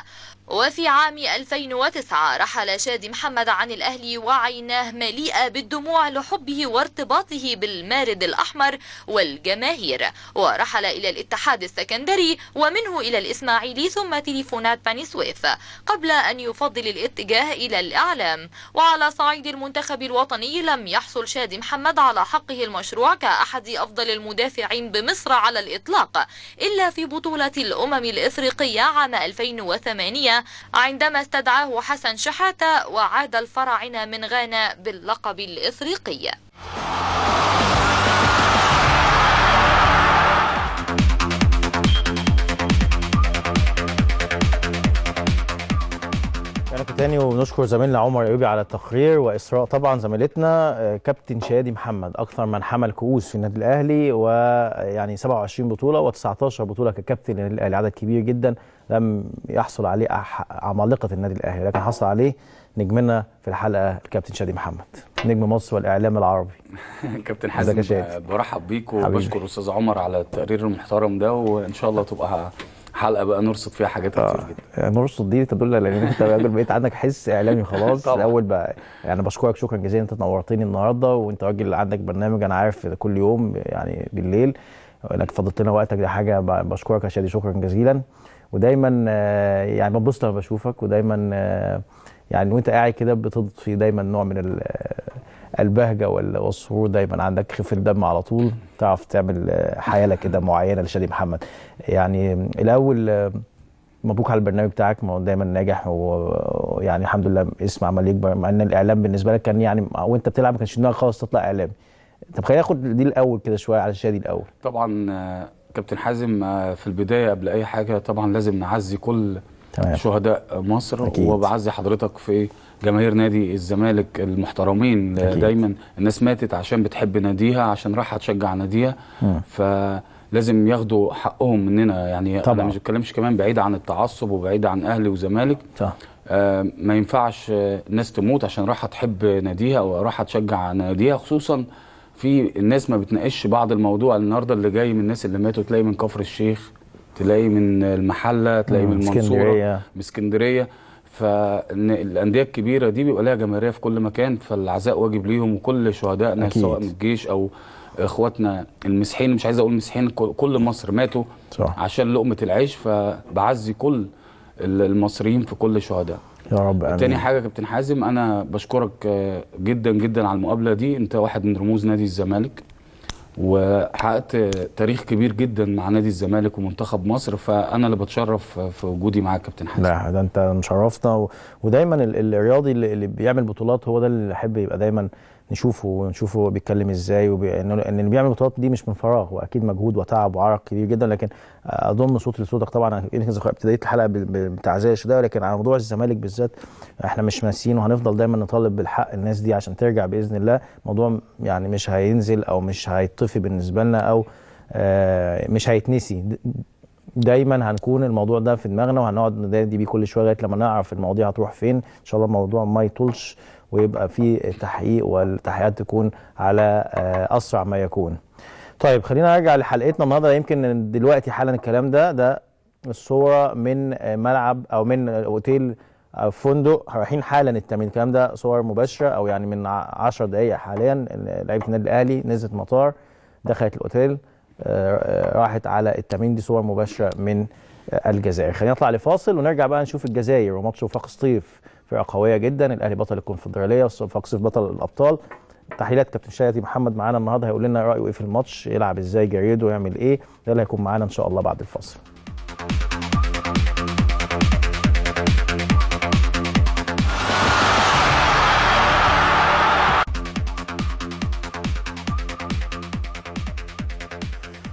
وفي عام 2009 رحل شادي محمد عن الأهلي وعيناه مليئة بالدموع لحبه وارتباطه بالمارد الأحمر والجماهير ورحل إلى الاتحاد السكندري ومنه إلى الإسماعيلي ثم تليفونات باني سويف قبل أن يفضل الاتجاه إلى الإعلام وعلى صعيد المنتخب الوطني لم يحصل شادي محمد على حقه المشروع كأحد أفضل المدافعين بمصر على الإطلاق إلا في بطولة الأمم الإفريقية عام 2008 عندما استدعاه حسن شحاتة وعاد الفراعنة من غانا باللقب الإفريقي تاني ونشكر زميلنا عمر ايوبي على التقرير واسراء طبعا زميلتنا آه، كابتن شادي محمد اكثر من حمل كؤوس في النادي الاهلي ويعني 27 بطوله و19 بطوله ككابتن للنادي الاهلي عدد كبير جدا لم يحصل عليه عمالقه النادي الاهلي لكن حصل عليه نجمنا في الحلقه الكابتن شادي محمد نجم مصر والاعلام العربي كابتن حازم برحب بيك وبشكر استاذ عمر على التقرير المحترم ده وان شاء الله تبقى حلقه بقى نرصد فيها حاجات آه. كتير جدا يعني نرصد دي تدل على ان انت راجل بقيت عندك حس اعلامي خلاص الاول بقى يعني بشكرك شكرا جزيلا انت نورتني النهارده وانت راجل عندك برنامج انا عارف كل يوم يعني بالليل انك فضلت لنا وقتك دي حاجه بشكرك يا شادي شكرا جزيلا ودايما آه، يعني ببص لما بشوفك ودايما آه، يعني وانت قاعد كده بتضفي دايما نوع من آه، البهجه والسرور دايما عندك خف الدم على طول تعرف تعمل حياله كده معينه لشادي محمد يعني الاول مبروك على البرنامج بتاعك ما هو دايما ناجح ويعني الحمد لله اسم عمال يكبر مع ان الاعلام بالنسبه لك كان يعني وانت بتلعب ما كانش دماغك خالص تطلع اعلامي طب خلينا ناخد دي الاول كده شويه على شادي الاول طبعا كابتن حازم آه، في البدايه قبل اي حاجه طبعا لازم نعزي كل تمام. شهداء مصر أكيد. وبعزي حضرتك في جماهير نادي الزمالك المحترمين آه، أكيد. دايما الناس ماتت عشان بتحب ناديها عشان رايحه تشجع ناديها فلازم ياخدوا حقهم مننا يعني طبعا. انا مش بتكلمش كمان بعيد عن التعصب وبعيد عن اهلي وزمالك طبعا. آه ما ينفعش الناس تموت عشان رايحه تحب ناديها او ورايحه تشجع ناديها خصوصا في الناس ما بتناقش بعض الموضوع النهارده اللي جاي من الناس اللي ماتوا تلاقي من كفر الشيخ تلاقي من المحله تلاقي من المنصوره من اسكندريه فالانديه الكبيره دي بيبقى لها جماهيريه في كل مكان فالعزاء واجب ليهم وكل شهدائنا أكيد. سواء من الجيش او اخواتنا المسيحيين مش عايز اقول مسيحيين كل مصر ماتوا صح. عشان لقمه العيش فبعزي كل المصريين في كل شهداء يا رب امين تاني حاجه كابتن حازم انا بشكرك آه، جدا جدا على المقابله دي انت واحد من رموز نادي الزمالك وحققت آه، تاريخ كبير جدا مع نادي الزمالك ومنتخب مصر فانا اللي بتشرف آه، في وجودي معاك كابتن حازم لا ده انت مشرفنا و... ودايما الرياضي اللي بيعمل بطولات هو ده اللي احب يبقى دايما نشوفه ونشوفه بيتكلم ازاي ان اللي بيعمل بطولات دي مش من فراغ واكيد مجهود وتعب وعرق كبير جدا لكن اضم صوتي لصوتك طبعا يمكن ابتديت الحلقه بتعزيز ده ولكن على موضوع الزمالك بالذات احنا مش ناسيين وهنفضل دايما نطالب بالحق الناس دي عشان ترجع باذن الله موضوع يعني مش هينزل او مش هيطفي بالنسبه لنا او آه، مش هيتنسي دايما هنكون الموضوع ده في دماغنا وهنقعد ندادي بيه كل شويه لغايه لما نعرف المواضيع هتروح فين ان شاء الله الموضوع ما يطولش ويبقى في تحقيق والتحقيقات تكون على آه، اسرع ما يكون. طيب خلينا نرجع لحلقتنا النهارده يمكن دلوقتي حالا الكلام ده ده الصوره من آه، ملعب او من اوتيل أو آه، فندق رايحين حالا التمرين الكلام ده صور مباشره او يعني من 10 دقائق حاليا لعيبه النادي الاهلي نزلت مطار دخلت الاوتيل راحت على التمرين دي صور مباشره من الجزائر خلينا نطلع لفاصل ونرجع بقى نشوف الجزائر وماتش وفاق سطيف فرقه قويه جدا الاهلي بطل الكونفدراليه والصفاقسيف بطل الابطال تحليلات كابتن شادي محمد معانا النهارده هيقول لنا رايه ايه في الماتش يلعب ازاي جريدو يعمل ايه ده اللي هيكون معانا ان شاء الله بعد الفاصل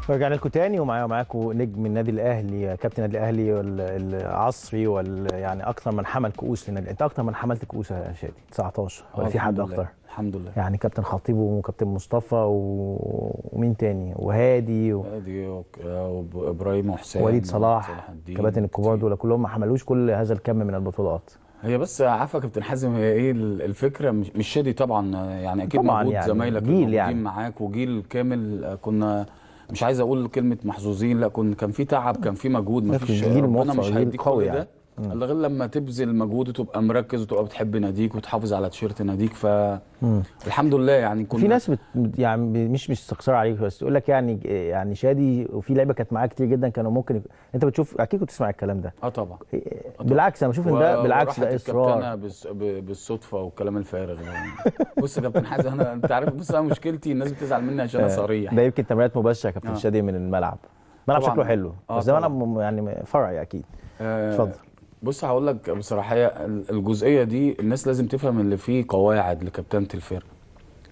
ورجعنا لكم تاني ومعايا معاكم نجم النادي الاهلي كابتن النادي الاهلي العصري وال يعني اكثر من حمل كؤوس للنادي انت اكثر من حملت كؤوس يا شادي 19 ولا في حد اكثر الحمد لله يعني كابتن خطيب وكابتن مصطفى و... ومين تاني وهادي و... هادي وابراهيم وحسام وليد صلاح الكباتن الكبار دول كلهم ما حملوش كل هذا الكم من البطولات هي بس عارفه كابتن حازم هي ايه الفكره مش شادي طبعا يعني اكيد طبعاً موجود يعني زمايلك موجودين يعني. معاك وجيل كامل كنا مش عايز اقول كلمه محظوظين لا كان في تعب كان في مجهود فيش انا مش هديك قوي يعني. ده غير لما تبذل مجهود وتبقى مركز وتبقى بتحب ناديك وتحافظ على تيشيرت ناديك ف الحمد لله يعني كنا في ناس بت... يعني مش مش استقصار عليك بس تقول لك يعني يعني شادي وفي لعيبه كانت معاه كتير جدا كانوا ممكن انت بتشوف اكيد كنت تسمع الكلام ده اه طبعا إيه، آه بالعكس انا بشوف ان ده بالعكس ده اصرار بس... ب... بالصدفه والكلام الفارغ يعني. بص يا كابتن حازم انا انت عارف بص انا مشكلتي الناس بتزعل مني عشان انا آه، صريح ده يمكن تمريرات مباشره يا كابتن آه. شادي من الملعب الملعب شكله حلو آه بس ده ملعب يعني فرعي اكيد آه، اتفضل آه بص هقول لك بصراحه الجزئيه دي الناس لازم تفهم اللي في قواعد لكابتنه الفرقه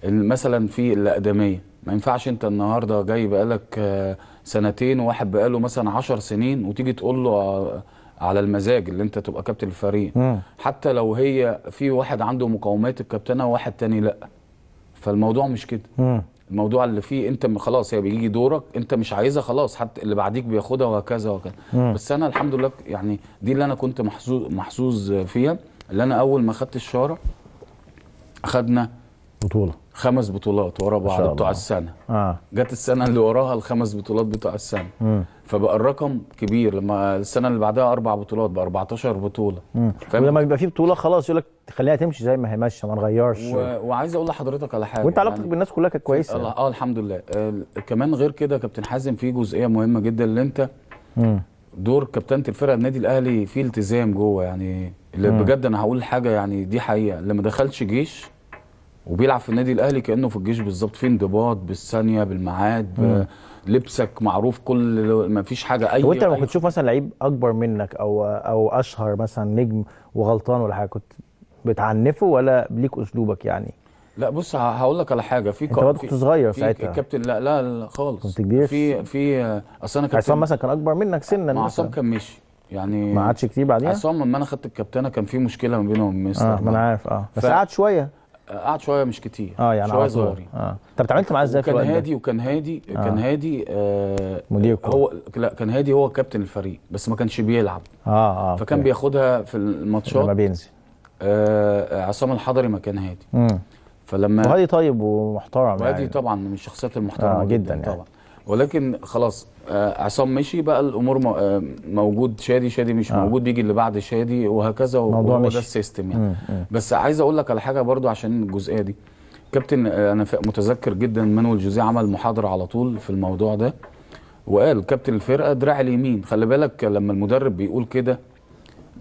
مثلا في الاقدميه ما ينفعش انت النهارده جاي بقالك آه، سنتين وواحد بقاله مثلا 10 سنين وتيجي تقول له آه، على المزاج اللي انت تبقى كابتن الفريق حتى لو هي في واحد عنده مقومات الكابتنه وواحد تاني لا فالموضوع مش كده الموضوع اللي فيه انت خلاص هي بيجي دورك انت مش عايزها خلاص حتى اللي بعديك بياخدها وهكذا وهكذا بس انا الحمد لله يعني دي اللي انا كنت محظوظ محظوظ فيها اللي انا اول ما خدت الشاره اخدنا بطوله خمس بطولات ورا بعض بتوع السنه آه. جت السنه اللي وراها الخمس بطولات بتوع السنه مم. فبقى الرقم كبير لما السنه اللي بعدها اربع بطولات ب 14 بطوله فلما يبقى في بطوله خلاص يقول لك تخليها تمشي زي ما هي ماشيه ما نغيرش و... وعايز اقول لحضرتك على حاجه وانت علاقتك يعني... بالناس كلها كانت كويسه يعني. اه الحمد لله آه كمان غير كده كابتن حازم في جزئيه مهمه جدا اللي انت م. دور كابتنه الفرقه النادي الاهلي في التزام جوه يعني اللي م. بجد انا هقول حاجه يعني دي حقيقه اللي ما دخلش جيش وبيلعب في النادي الاهلي كانه في الجيش بالظبط في انضباط بالثانيه بالميعاد لبسك معروف كل ما فيش حاجه اي وانت لما كنت تشوف مثلا لعيب اكبر منك او او اشهر مثلا نجم وغلطان ولا حاجه كنت بتعنفه ولا ليك اسلوبك يعني لا بص هقول لك على حاجه في انت كنت صغير ساعتها الكابتن لا لا, لا خالص كنت كبير في في آه، اصل انا كابتن عصام مثلا كان اكبر منك سنا مع عصام كان مشي يعني ما قعدش كتير بعدين عصام لما انا خدت الكابتنه كان في مشكله ما بينهم مستر اه ما انا عارف اه بس قعد شويه آه، قعد شويه مش كتير اه يعني شويه صغيرين اه طب اتعاملت معاه ازاي في كان هادي وكان هادي آه. كان هادي آه مدير هو لا كان هادي هو كابتن الفريق بس ما كانش بيلعب اه اه فكان بياخدها في الماتشات لما بينزل آه،, آه عصام الحضري مكان هادي مم. فلما وهادي طيب ومحترم وهادي يعني. طبعا من الشخصيات المحترمه آه جدا, جداً يعني. طبعا ولكن خلاص آه عصام مشي بقى الامور آه، موجود شادي شادي مش آه. موجود بيجي اللي بعد شادي وهكذا وهو ده السيستم يعني مم. مم. بس عايز اقول لك على حاجه برضو عشان الجزئيه دي كابتن آه، انا متذكر جدا مانويل جوزيه عمل محاضره على طول في الموضوع ده وقال كابتن الفرقه دراع اليمين خلي بالك لما المدرب بيقول كده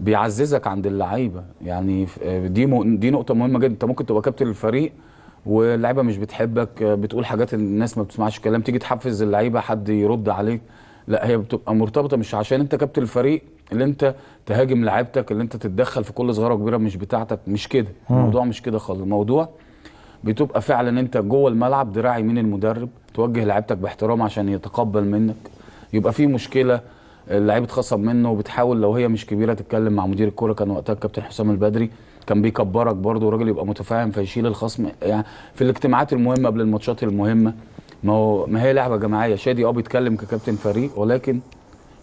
بيعززك عند اللعيبه يعني دي م... دي نقطه مهمه جدا انت ممكن تبقى كابتن الفريق واللعيبه مش بتحبك بتقول حاجات الناس ما بتسمعش كلام تيجي تحفز اللعيبه حد يرد عليك لا هي بتبقى مرتبطه مش عشان انت كابتن الفريق اللي انت تهاجم لعيبتك اللي انت تتدخل في كل صغيره وكبيره مش بتاعتك مش كده الموضوع مش كده خالص الموضوع بتبقى فعلا انت جوه الملعب دراعي من المدرب توجه لعيبتك باحترام عشان يتقبل منك يبقى في مشكله اللعيب اتخصم منه وبتحاول لو هي مش كبيره تتكلم مع مدير الكوره كان وقتها الكابتن حسام البدري كان بيكبرك برضه الراجل يبقى متفاهم فيشيل الخصم يعني في الاجتماعات المهمه قبل الماتشات المهمه ما هو ما هي لعبه جماعيه شادي اه بيتكلم ككابتن فريق ولكن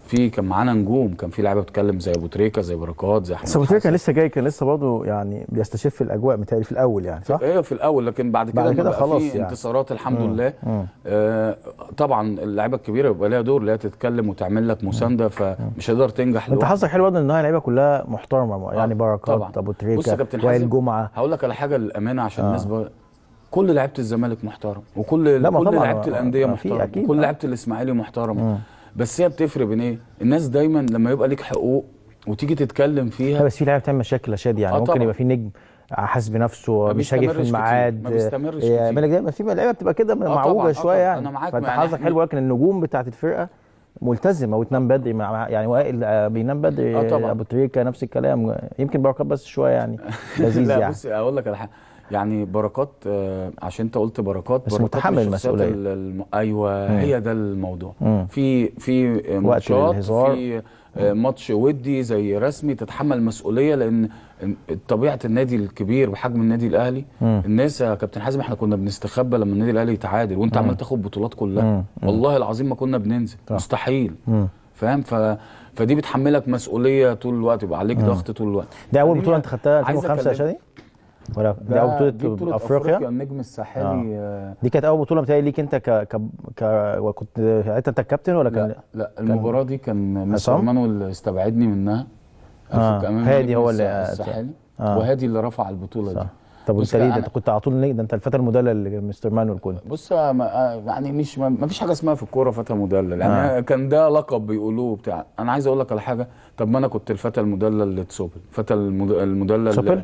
في كان معانا نجوم كان في لعيبه بتتكلم زي ابو تريكه زي بركات زي احمد ابو تريكه لسه جاي كان لسه برضه يعني بيستشف الاجواء متهيألي في الاول يعني صح؟ ايوه في الاول لكن بعد كده بعد كده خلاص في يعني. انتصارات الحمد مم. لله مم. آه طبعا اللعيبه الكبيره بيبقى ليها دور اللي هي تتكلم وتعمل لك مسانده فمش هتقدر تنجح انت حظك حلو برضه ان هي لعيبه كلها محترمه آه، يعني بركات ابو تريكه وائل جمعه هقول لك على حاجه للامانه عشان آه. الناس آه. كل لعيبه الزمالك محترم وكل كل لعيبه الانديه محترم وكل لعيبه الاسماعيلي محترم بس هي بتفرق بين ايه الناس دايما لما يبقى ليك حقوق وتيجي تتكلم فيها بس في لعيبه بتعمل مشاكل يا شادي يعني آه ممكن يبقى في نجم حاسس بنفسه مش هاجي في الميعاد ما بيستمرش آه، كتير بالك دايما في لعيبه بتبقى كده آه معوجه شويه يعني انا معاك فانت حظك حلو لكن النجوم بتاعت الفرقه ملتزمه وتنام بدري مع يعني وائل بينام بدري ابو تريكه نفس الكلام يمكن بركات بس شويه يعني لذيذ يعني لا بصي بص اقول لك على حاجه يعني بركات آه، عشان انت قلت بركات بس بركات متحمل المسؤوليه الم... ايوه مم. هي ده الموضوع مم. في في ماتشات في آه، ماتش ودي زي رسمي تتحمل مسؤوليه لان طبيعه النادي الكبير بحجم النادي الاهلي مم. الناس يا كابتن حازم احنا كنا بنستخبى لما النادي الاهلي يتعادل وانت عمال تاخد بطولات كلها مم. والله العظيم ما كنا بننزل طبعا. مستحيل فاهم ف فدي بتحملك مسؤوليه طول الوقت يبقى عليك ضغط طول الوقت ده اول بطوله انت خدتها 2005 يا شادي ولا دي اول بطوله, بطولة افريقيا, أفريقيا النجم الساحلي آه. آه. دي كانت اول بطوله متهيألي ليك انت ك ك, ك... كنت انت الكابتن ولا كان لا, لا المباراه دي كان مستر مانويل استبعدني منها آه. هادي هو اللي الساحلي آه،, آه. آه. وهادي اللي رفع البطوله صح. دي طب وانت ليه ده انت كنت على طول ده انت الفتى المدلل مستر مانويل كنت بص يعني مش ما فيش حاجه اسمها في الكوره فتى مدلل يعني آه. كان ده لقب بيقولوه بتاع انا عايز اقول لك على حاجه طب ما انا كنت الفتى المدلل لتسوبل فتى المدلل لتسوبل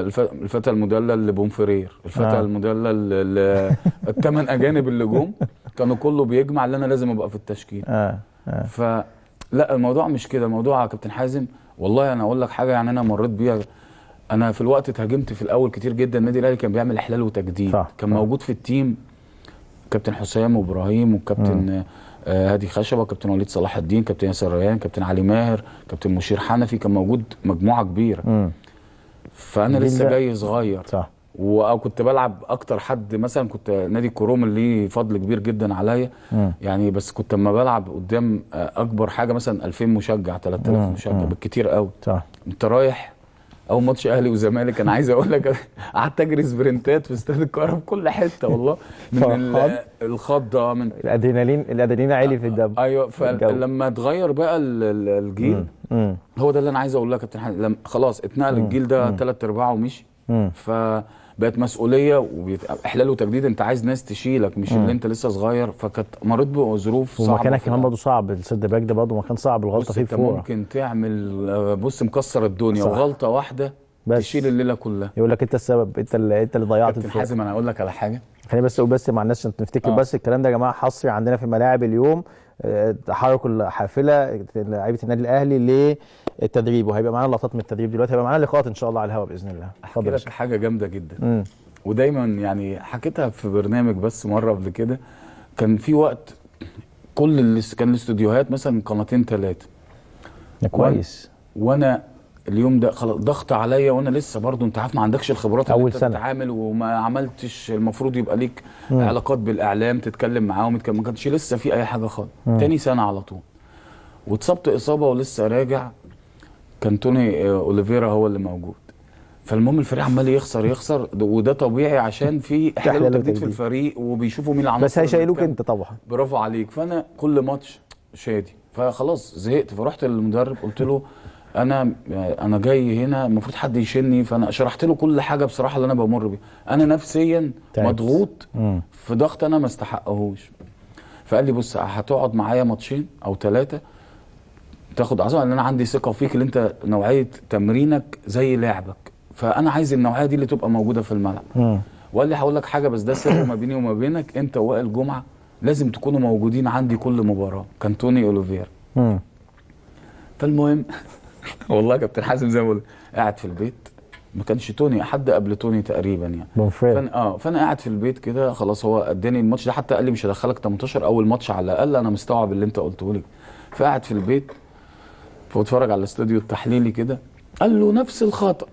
الفتى المدلل لبومفرير الفتى آه. المدلل الثمان اجانب اللي جم كانوا كله بيجمع ان انا لازم ابقى في التشكيل آه. آه. فلا الموضوع مش كده الموضوع يا كابتن حازم والله انا اقول لك حاجه يعني انا مريت بيها انا في الوقت اتهاجمت في الاول كتير جدا النادي الاهلي كان بيعمل احلال وتجديد صح. كان صح. موجود في التيم كابتن حسام وابراهيم والكابتن آه هادي خشبه كابتن وليد صلاح الدين كابتن ياسر ريان كابتن علي ماهر كابتن مشير حنفي كان موجود مجموعه كبيره م. فانا لسه جاي صغير صح وكنت بلعب اكتر حد مثلا كنت نادي الكروم ليه فضل كبير جدا عليا يعني بس كنت لما بلعب قدام آه، اكبر حاجه مثلا 2000 مشجع 3000 مشجع بالكتير قوي صح انت رايح او ماتش اهلي وزمالك انا عايز اقول لك قعدت اجري سبرنتات في استاد القاهره في كل حته والله من الخضه من الادرينالين الادرينالين عالي في الدم ايوه فلما اتغير بقى الجيل هو ده اللي انا عايز اقول لك يا كابتن خلاص اتنقل الجيل ده ثلاث ارباعه ومشي ف بقت مسؤوليه واحلال وتجديد انت عايز ناس تشيلك مش اللي انت لسه صغير فكانت مريت بظروف صعبه ومكانك كمان برضه صعب السد باك ده برضه مكان صعب الغلطه فيه فوق ممكن تعمل آه، بص مكسر الدنيا صح. وغلطه واحده بس تشيل الليله كلها يقول لك انت السبب انت اللي انت اللي ضيعت كابتن حازم انا اقول لك على حاجه خليني بس اقول بس مع الناس عشان نفتكر آه. بس الكلام ده يا جماعه حصري عندنا في الملاعب اليوم آه، تحرك الحافله لعيبه النادي الاهلي ليه التدريب وهيبقى معانا لقطات من التدريب دلوقتي هيبقى معانا لقاءات ان شاء الله على الهواء باذن الله اتفضل لك حاجه جامده جدا مم. ودايما يعني حكيتها في برنامج بس مره قبل كده كان في وقت كل اللي كان الاستوديوهات مثلا قناتين ثلاثه كويس وانا اليوم ده خلاص ضغط عليا وانا لسه برضه انت عارف ما عندكش الخبرات اول انت سنه تتعامل وما عملتش المفروض يبقى ليك مم. علاقات بالاعلام تتكلم معاهم ما كانش لسه في اي حاجه خالص تاني سنه على طول واتصبت اصابه ولسه راجع كان توني آه، اوليفيرا هو اللي موجود فالمهم الفريق عمال يخسر يخسر وده طبيعي عشان في احلال تجديد في الفريق وبيشوفوا مين العناصر بس هيشيلوك انت طبعا برافو عليك فانا كل ماتش شادي فخلاص زهقت فرحت للمدرب قلت له انا آه، انا جاي هنا المفروض حد يشيلني فانا شرحت له كل حاجه بصراحه اللي انا بمر بيها انا نفسيا مضغوط في ضغط انا ما استحقهوش فقال لي بص هتقعد معايا ماتشين او ثلاثه تاخد عصا لان انا عندي ثقه فيك اللي انت نوعيه تمرينك زي لعبك فانا عايز النوعيه دي اللي تبقى موجوده في الملعب وقال لي هقول لك حاجه بس ده سر ما بيني وما بينك انت ووائل جمعه لازم تكونوا موجودين عندي كل مباراه كان توني اوليفير فالمهم والله كابتن حازم زي ما بقول قاعد في البيت ما كانش توني حد قبل توني تقريبا يعني فانا اه فانا قاعد في البيت كده خلاص هو اداني الماتش ده حتى قال لي مش هدخلك 18 اول ماتش على الاقل انا مستوعب اللي انت قلته لي فقاعد في البيت فاتفرج على الاستوديو التحليلي كده قال له نفس الخطا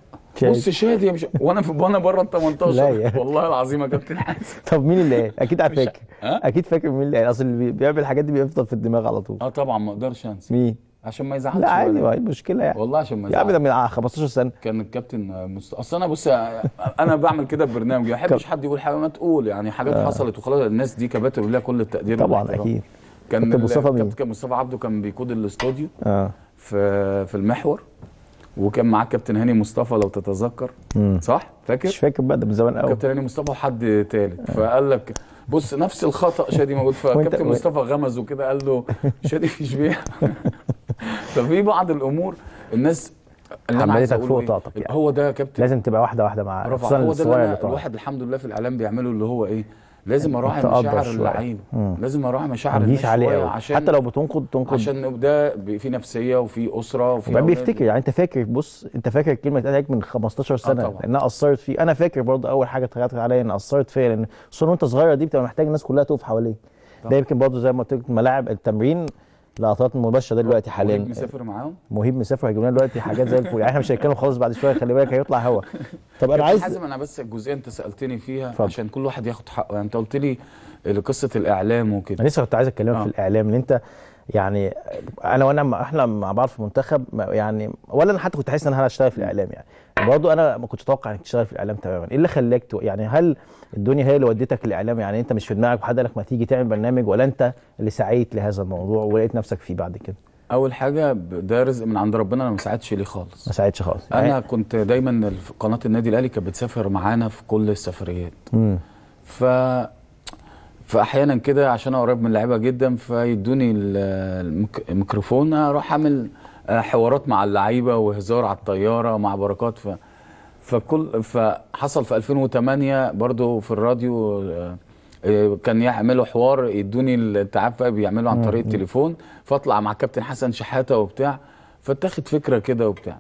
بص شادي يا مش وانا في وانا بره ال 18 والله العظيم يا كابتن حازم طب مين اللي قال؟ اكيد فاكر اكيد فاكر مين اللي قال اصل اللي بيعمل الحاجات دي بيفضل في الدماغ على طول اه طبعا ما اقدرش انسى مين؟ عشان ما يزعلش لا عادي ما مشكله يعني والله عشان ما يزعلش يا عم ده من 15 سنه كان الكابتن مست... اصل انا بص انا بعمل كده في برنامجي ما احبش حد يقول حاجه ما تقول يعني حاجات آه. حصلت وخلاص الناس دي كباتن ليها كل التقدير طبعا اكيد كان كابتن مصطفى مين؟ كابتن مصطفى عبده كان بيقود الاستوديو اه في في المحور وكان معاك كابتن هاني مصطفى لو تتذكر مم. صح فاكر مش فاكر بقى ده من زمان قوي كابتن هاني مصطفى وحد تالت آه. فقال لك بص نفس الخطا شادي موجود فكابتن مصطفى غمزه كده قال له شادي في بيها ففي بعض الامور الناس اللي انا عايز إيه، طاقتك يعني. هو ده يا كابتن لازم تبقى واحده واحده مع خصوصا الصغير الواحد الحمد لله في الاعلام بيعملوا اللي هو ايه لازم يعني اراعي مشاعر اللعيبه لازم اراعي مشاعر الناس عليه عشان حتى لو بتنقد تنقد عشان ده في نفسيه وفي اسره وفي وبعدين بيفتكر يعني انت فاكر بص انت فاكر الكلمه اتقالت من 15 آه، سنه آه لانها اثرت فيك انا فاكر برضه اول حاجه اتغيرت عليا ان اثرت فيا لان خصوصا وانت صغير دي بتبقى محتاج الناس كلها تقف حواليك ده يمكن برضه زي ما قلت لك ملاعب التمرين لقطات مباشره ده دلوقتي حاليا مهيب مسافر معاهم مهيب مسافر هيجيب لنا دلوقتي حاجات زي الفل يعني احنا مش هنتكلم خالص بعد شويه خلي بالك هيطلع هوا طب انا عايز حازم انا بس الجزئيه انت سالتني فيها فضل. عشان كل واحد ياخد حقه يعني انت قلت لي قصه الاعلام وكده انا لسه كنت عايز اتكلم آه. في الاعلام اللي انت يعني انا وانا احنا مع بعض في المنتخب يعني ولا انا حتى كنت حاسس ان انا هشتغل في الاعلام يعني برضه انا ما كنتش اتوقع انك تشتغل في الاعلام تماما ايه اللي خلاك يعني هل الدنيا هي اللي ودتك الاعلام يعني انت مش في دماغك وحد لك ما تيجي تعمل برنامج ولا انت اللي سعيت لهذا الموضوع ولقيت نفسك فيه بعد كده اول حاجه ده رزق من عند ربنا انا ما ساعدش ليه خالص ما ساعدش خالص انا يعني... كنت دايما قناه النادي الاهلي كانت بتسافر معانا في كل السفريات امم ف فاحيانا كده عشان انا قريب من اللعيبه جدا فيدوني الميكروفون اروح اعمل آه، حوارات مع اللعيبه وهزار على الطياره مع بركات ف... فكل فحصل في 2008 برضو في الراديو آه، آه، كان يعملوا حوار يدوني التعافى بيعملوا عن طريق التليفون فاطلع مع كابتن حسن شحاته وبتاع فاتاخد فكره كده وبتاع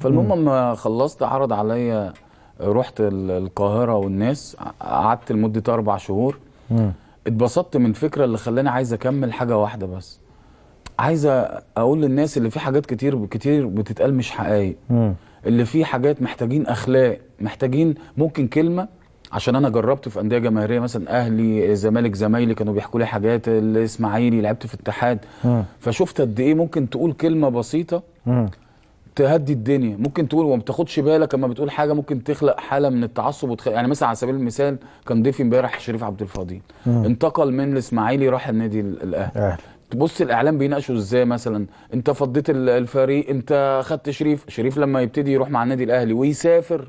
فالمهم اما خلصت عرض عليا رحت القاهره والناس قعدت لمده اربع شهور اتبسطت من الفكره اللي خلاني عايز اكمل حاجه واحده بس عايز اقول للناس اللي في حاجات كتير كتير بتتقال مش حقايق اللي فيه حاجات محتاجين اخلاق محتاجين ممكن كلمه عشان انا جربت في انديه جماهيريه مثلا اهلي زمالك زمايلي كانوا بيحكوا لي حاجات الاسماعيلي لعبت في اتحاد فشفت قد ايه ممكن تقول كلمه بسيطه تهدي الدنيا ممكن تقول وما بتاخدش بالك اما بتقول حاجه ممكن تخلق حاله من التعصب وتخلق. يعني مثلا على سبيل المثال كان ضيفي امبارح شريف عبد الفضيل انتقل من الاسماعيلي راح النادي الاهلي تبص الاعلام بيناقشوا ازاي مثلا انت فضيت الفريق انت خدت شريف شريف لما يبتدي يروح مع النادي الاهلي ويسافر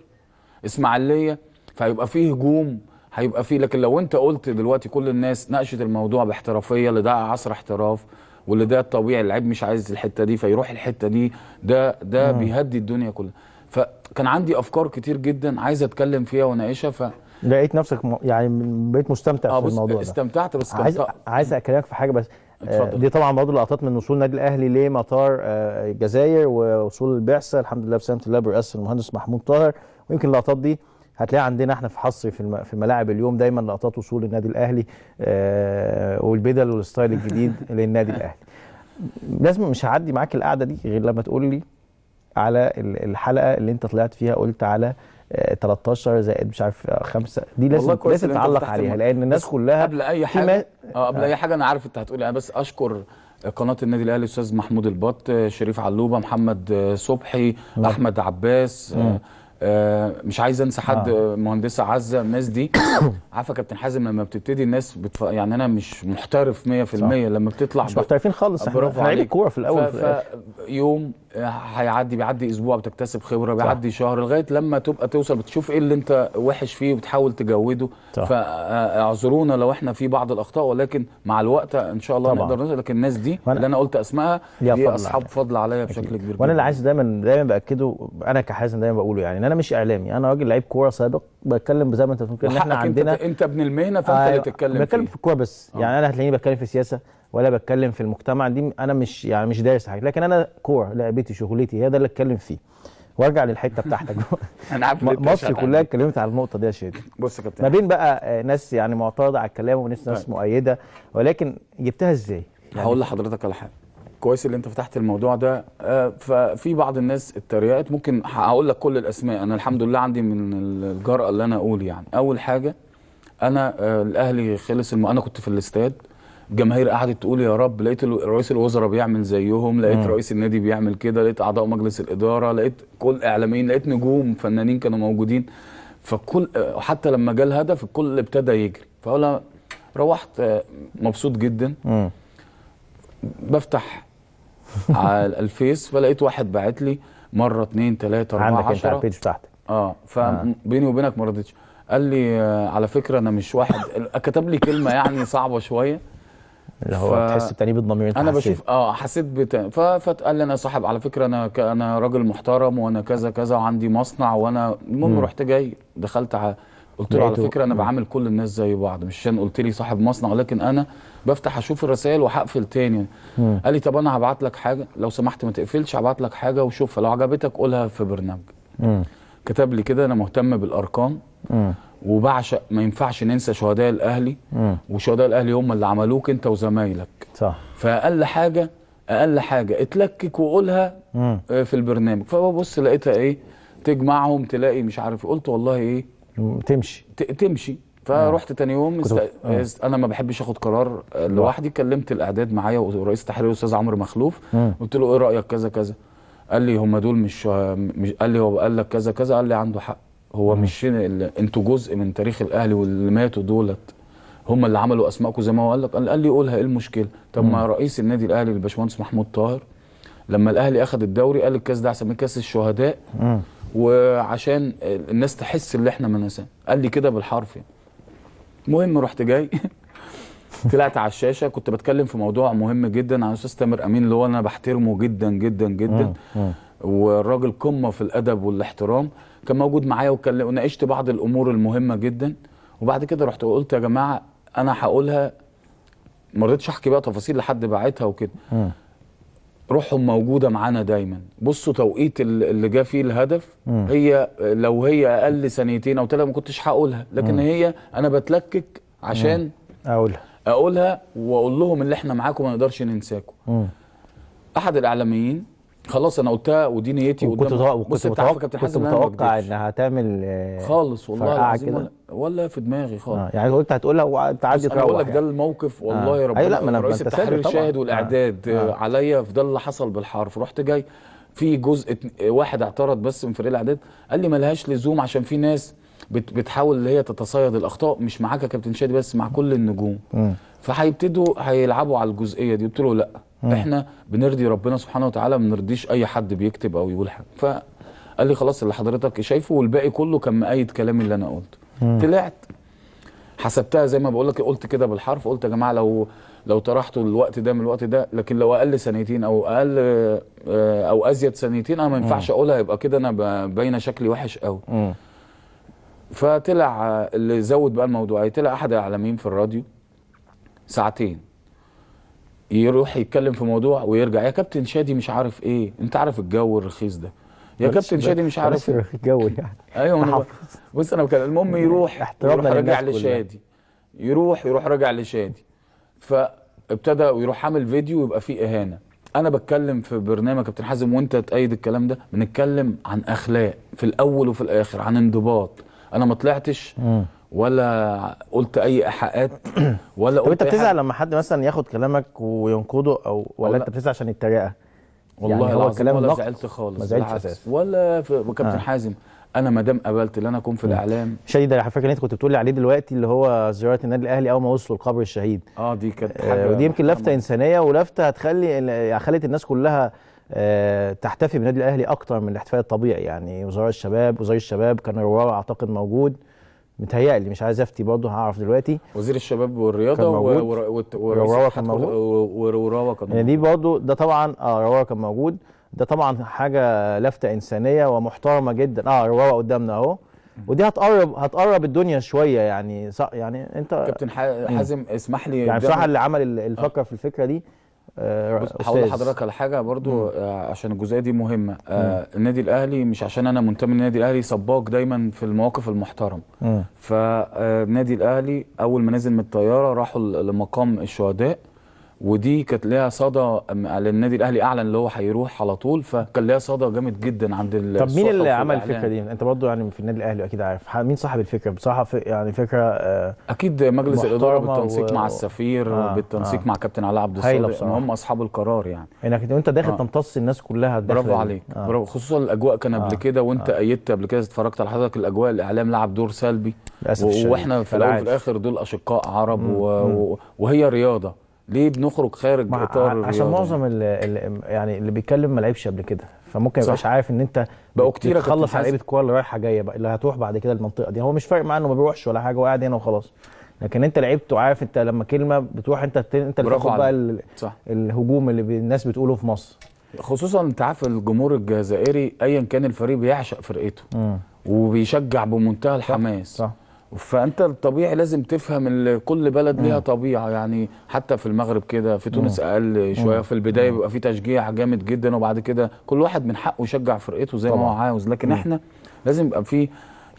اسماعيليه فهيبقى فيه هجوم هيبقى فيه لكن لو انت قلت دلوقتي كل الناس ناقشت الموضوع باحترافيه اللي ده عصر احتراف واللي ده الطبيعي اللعيب مش عايز الحته دي فيروح الحته دي ده ده مم. نعم. بيهدي الدنيا كلها فكان عندي افكار كتير جدا عايز اتكلم فيها واناقشها ف لقيت نفسك يعني بقيت مستمتع آه في الموضوع ده استمتعت بس عايز آه. عايز اكلمك في حاجه بس آه، دي طبعا برضه لقطات من وصول النادي الاهلي لمطار آه، الجزائر ووصول البعثه الحمد لله بسلامه الله برئاسه المهندس محمود طاهر ويمكن اللقطات دي هتلاقي عندنا احنا في حصري في في اليوم دايما لقطات وصول النادي الاهلي آه، والبدل والستايل الجديد للنادي الاهلي لازم مش هعدي معاك القعده دي غير لما تقول لي على الحلقه اللي انت طلعت فيها قلت على 13 زائد مش عارف 5 دي لازم لازم تعلق عليها لان الناس كلها قبل اي حاجه اه قبل اي آه. حاجه انا عارف انت هتقول إيه. انا بس اشكر آه، قناه النادي الاهلي الاستاذ محمود البط آه، شريف علوبه محمد صبحي احمد عباس م. آه، مش عايز انسى حد آه. مهندسه عزه الناس دي عارفه كابتن حازم لما بتبتدي الناس بتف... يعني انا مش محترف 100% لما بتطلع مش ب... محترفين خالص آه، احنا لعيب كوره في الاول ف... في يوم آه، هيعدي بيعدي اسبوع بتكتسب خبره بيعدي شهر لغايه لما تبقى توصل بتشوف ايه اللي انت وحش فيه وبتحاول تجوده فاعذرونا لو احنا في بعض الاخطاء ولكن مع الوقت ان شاء الله نقدر نوصل لكن الناس دي اللي انا قلت اسمائها دي اصحاب فضل عليا بشكل كبير وانا اللي عايز دايما دايما باكده انا كحازم دايما بقوله يعني انا مش اعلامي انا راجل لعيب كوره سابق بتكلم زي ما انت بتقول ان احنا عندنا انت, انت ابن المهنه فانت آه اللي أيوة، تتكلم بتكلم في الكوره بس آه. يعني انا هتلاقيني بتكلم في السياسه ولا بتكلم في المجتمع دي انا مش يعني مش دارس حاجه لكن انا كوره لعبتي شغلتي هي ده اللي اتكلم فيه وارجع للحته بتاعتك انا عارف مصر كلها إيه. اتكلمت على النقطه دي يا شادي بص يا كابتن ما بين بقى آه، ناس يعني معترضه على الكلام وناس ناس طيب. مؤيده ولكن جبتها ازاي؟ يعني هقول لحضرتك على حاجه كويس اللي انت فتحت الموضوع ده آه، ففي بعض الناس اتريقت ممكن هقول لك كل الاسماء انا الحمد لله عندي من الجرأه اللي انا اقول يعني اول حاجه انا آه، الاهلي خلص الم... انا كنت في الاستاد الجماهير قعدت تقول يا رب لقيت رئيس الوزراء بيعمل زيهم لقيت رئيس النادي بيعمل كده لقيت اعضاء مجلس الاداره لقيت كل اعلاميين لقيت نجوم فنانين كانوا موجودين فكل آه، حتى لما جه الهدف الكل ابتدى يجري فانا روحت مبسوط جدا بفتح على الفيس فلقيت واحد باعت لي مره اثنين ثلاثه اربعه عندك انت على البيج بتاعتك اه فبيني آه. وبينك ما رضيتش قال لي آه، على فكره انا مش واحد كتب لي كلمه يعني صعبه شويه اللي هو ف... تحس بتانيب الضمير انا حسيت. بشوف اه حسيت بت... ف... فقال لي انا صاحب على فكره انا ك... انا راجل محترم وانا كذا كذا وعندي مصنع وانا المهم رحت جاي دخلت على قلت له على فكره انا بعامل كل الناس زي بعض مش عشان قلت لي صاحب مصنع ولكن انا بفتح اشوف الرسائل وهقفل تاني مم. قال لي طب انا هبعت لك حاجه لو سمحت ما تقفلش هبعت لك حاجه وشوفها لو عجبتك قولها في برنامج مم. كتب لي كده انا مهتم بالارقام مم. وبعشق ما ينفعش ننسى شهداء الاهلي وشهداء الاهلي هم اللي عملوك انت وزمايلك صح فاقل حاجه اقل حاجه اتلكك وقولها آه، في البرنامج فببص لقيتها ايه تجمعهم تلاقي مش عارف قلت والله ايه تمشي تمشي فرحت تاني يوم است... آه. انا ما بحبش اخد قرار آه، لوحدي كلمت الاعداد معايا ورئيس التحرير الاستاذ عمرو مخلوف مم. قلت له ايه رايك كذا كذا قال لي هم دول مش, مش قال لي هو قال لك كذا كذا قال لي عنده حق هو مم. مش انتوا جزء من تاريخ الاهلي واللي ماتوا دولت هم اللي عملوا اسمائكم زي ما هو قال لك قال لي قولها ايه المشكله طب ما رئيس النادي الاهلي الباشمهندس محمود طاهر لما الاهلي اخذ الدوري قال الكاس ده احسن من كاس الشهداء مم. وعشان الناس تحس اللي احنا منساه قال لي كده بالحرف يعني. المهم رحت جاي طلعت على الشاشه كنت بتكلم في موضوع مهم جدا عن استاذ تامر امين اللي هو انا بحترمه جدا جدا جدا والراجل قمه في الادب والاحترام كان موجود معايا وناقشت بعض الامور المهمه جدا وبعد كده رحت وقلت يا جماعه انا هقولها ما رضيتش احكي بقى تفاصيل لحد باعتها وكده روحهم موجوده معانا دايما بصوا توقيت اللي جاء فيه الهدف م. هي لو هي اقل ثانيتين او ثلاثه ما كنتش هقولها لكن م. هي انا بتلكك عشان م. اقولها اقولها واقول لهم اللي احنا معاكم ما نقدرش ننساكم احد الاعلاميين خلاص انا قلتها ودي نيتي وكنت متوقع وكنت متوقع كابتن حسن كنت متوقع انها هتعمل آه، خالص والله العظيم ولا, ولا في دماغي خالص آه يعني قلت هتقولها وتعدي تروح انا بقول لك ده يعني. الموقف آه. والله أيوة، آه. يا ربنا أيوة لا رئيس التحرير الشاهد والاعداد آه. آه. عليا في ده اللي حصل بالحرف رحت جاي في جزء واحد اعترض بس من فريق الاعداد قال لي ملهاش لزوم عشان في ناس بتحاول اللي هي تتصيد الاخطاء مش معاك يا كابتن شادي بس مع كل النجوم فهيبتدوا هيلعبوا على الجزئيه دي قلت له لا مم. احنا بنرضي ربنا سبحانه وتعالى ما بنرضيش اي حد بيكتب او يقول حاجه فقال لي خلاص اللي حضرتك شايفه والباقي كله كان مأيد كلامي اللي انا قلته طلعت حسبتها زي ما بقول لك قلت كده بالحرف قلت يا جماعه لو لو طرحتوا الوقت ده من الوقت ده لكن لو اقل سنتين او اقل آه، او ازيد سنتين انا ما ينفعش اقولها يبقى كده انا باينه شكلي وحش قوي فطلع اللي زود بقى الموضوع طلع احد الاعلاميين في الراديو ساعتين يروح يتكلم في موضوع ويرجع يا كابتن شادي مش عارف ايه انت عارف الجو الرخيص ده يا كابتن شادي مش عارف ايه الجو يعني ايوه انا بص انا بكلم المهم يعني يروح يروح راجع لشادي يروح يروح راجع لشادي فابتدى ويروح عامل فيديو ويبقى فيه اهانه انا بتكلم في برنامج كابتن حازم وانت تأيد الكلام ده بنتكلم عن اخلاق في الاول وفي الاخر عن انضباط انا ما طلعتش ولا قلت اي ايحاءات ولا قلت انت بتزعل لما حد مثلا ياخد كلامك وينقده او ولا انت بتزعل عشان يتريقه يعني والله يعني هو كلام ولا زعلت خالص ما زعلتش ولا كابتن آه. حازم انا ما دام قبلت ان انا اكون في آه. الاعلام شديد على فكره اللي انت كنت بتقول عليه دلوقتي اللي هو زياره النادي الاهلي اول ما وصلوا لقبر الشهيد اه دي كانت آه، حاجه ودي يمكن لفته انسانيه ولفته هتخلي يعني خلت الناس كلها آه، تحتفي بالنادي الاهلي اكتر من الاحتفال الطبيعي يعني وزاره الشباب وزير الشباب كان رواه اعتقد موجود متهيألي مش عايز افتي برضه هعرف دلوقتي وزير الشباب والرياضه وراوا كان موجود وراوا كان موجود يعني دي برضه ده طبعا اه راوا كان موجود ده طبعا حاجه لافته انسانيه ومحترمه جدا اه راوا قدامنا اهو ودي هتقرب هتقرب الدنيا شويه يعني يعني انت كابتن حازم اسمح لي يعني بصراحه اللي عمل اللي آه. فكر في الفكره دي آه، هقول لحضرتك على حاجه برضو آه، عشان الجزئيه دي مهمه آه النادي الاهلي مش عشان انا منتمي للنادي الاهلي صباك دايما في المواقف المحترمه فالنادي آه، الاهلي اول ما نزل من الطياره راحوا لمقام الشهداء ودي كانت ليها صدى على النادي الاهلي اعلن اللي هو هيروح على طول فكان ليها صدى جامد جدا عند طب مين اللي عمل الفكره دي انت برضه يعني في النادي الاهلي اكيد عارف مين صاحب الفكره بصراحه يعني فكره آه اكيد مجلس الاداره بالتنسيق و... مع آه، السفير آه بالتنسيق آه مع كابتن علاء عبد الصادق هم اصحاب القرار يعني انك انت داخل آه تمتص الناس كلها برافو عليك آه برافو خصوصا الاجواء كان قبل آه كده وانت آه ايدت قبل كده اتفرجت على حضرتك الاجواء الاعلام لعب دور سلبي واحنا في الاول وفي الاخر دول اشقاء عرب وهي رياضه ليه بنخرج خارج اطار عشان معظم اللي يعني اللي بيتكلم ما لعبش قبل كده فممكن يبقاش عارف ان انت بقوا كتير تخلص على لعيبه كوره اللي رايحه جايه بقى اللي هتروح بعد كده المنطقه دي هو مش فارق معاه انه ما بيروحش ولا حاجه وقاعد هنا وخلاص لكن انت لعبت وعارف انت لما كلمه بتروح انت انت اللي بتاخد بقى ال... صح. الهجوم اللي الناس بتقوله في مصر خصوصا انت عارف الجمهور الجزائري ايا كان الفريق بيعشق فرقته وبيشجع بمنتهى الحماس صح. فانت الطبيعي لازم تفهم ان كل بلد ليها طبيعه يعني حتى في المغرب كده في تونس اقل شويه في البدايه بيبقى في تشجيع جامد جدا وبعد كده كل واحد من حقه يشجع فرقته زي طبعا. ما هو عاوز لكن احنا لازم يبقى في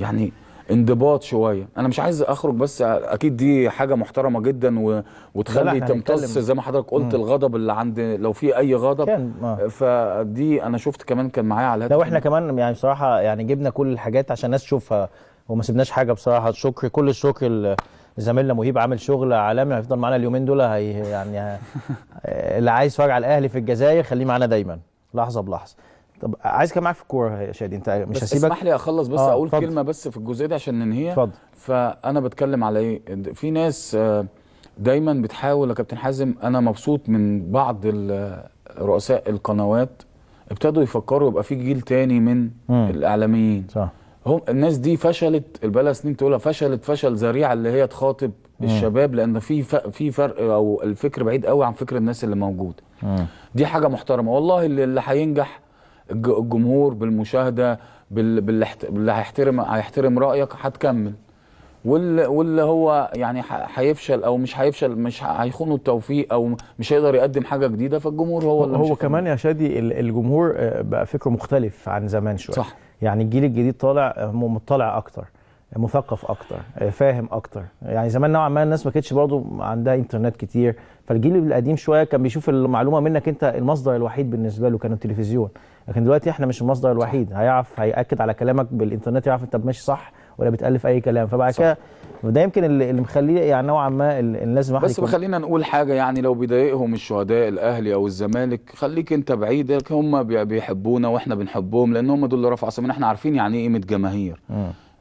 يعني انضباط شويه انا مش عايز اخرج بس اكيد دي حاجه محترمه جدا و... وتخلي تمتص زي ما حضرتك قلت مم. الغضب اللي عند لو في اي غضب كان. آه. فدي انا شفت كمان كان معايا على لو احنا كمان يعني بصراحه يعني جبنا كل الحاجات عشان الناس تشوفها وما سيبناش حاجه بصراحه الشكر كل الشكر زميلنا مهيب عامل شغل عالمي هيفضل معانا اليومين دول هي يعني اللي عايز يتفرج على الاهلي في الجزائر خليه معانا دايما لحظه بلحظه طب عايز كمان معاك في الكوره يا شادي انت مش بس هسيبك اسمح لي اخلص بس آه اقول فضل. كلمه بس في الجزئيه دي عشان ننهيها اتفضل فانا بتكلم على ايه في ناس آه، دايما بتحاول يا كابتن حازم انا مبسوط من بعض آه، رؤساء القنوات ابتدوا يفكروا يبقى في جيل تاني من م. الاعلاميين صح هم الناس دي فشلت البلد سنين تقولها فشلت فشل ذريع اللي هي تخاطب مم. الشباب لان في في فرق او الفكر بعيد قوي عن فكر الناس اللي موجود مم. دي حاجه محترمه والله اللي هينجح الجمهور بالمشاهده بال... باللي هيحترم هيحترم رايك هتكمل واللي, واللي هو يعني هيفشل او مش هيفشل مش هيخونه التوفيق او مش هيقدر يقدم حاجه جديده فالجمهور هو اللي هو كمان يا شادي الجمهور آه، بقى فكره مختلف عن زمان شويه صح يعني الجيل الجديد طالع آه، مطلع اكتر مثقف اكتر آه، فاهم اكتر يعني زمان نوعا ما الناس ما كانتش برضه عندها انترنت كتير فالجيل القديم شويه كان بيشوف المعلومه منك انت المصدر الوحيد بالنسبه له كان التلفزيون لكن دلوقتي احنا مش المصدر الوحيد هيعرف هياكد على كلامك بالانترنت يعرف انت ماشي صح ولا بتالف اي كلام فبعد كده وده يمكن اللي مخليه يعني نوعا ما الناس ما بس خلينا نقول حاجه يعني لو بيضايقهم الشهداء الاهلي او الزمالك خليك انت بعيد هم بيحبونا واحنا بنحبهم لان هم دول اللي رفعوا سمنا احنا عارفين يعني ايه قيمه جماهير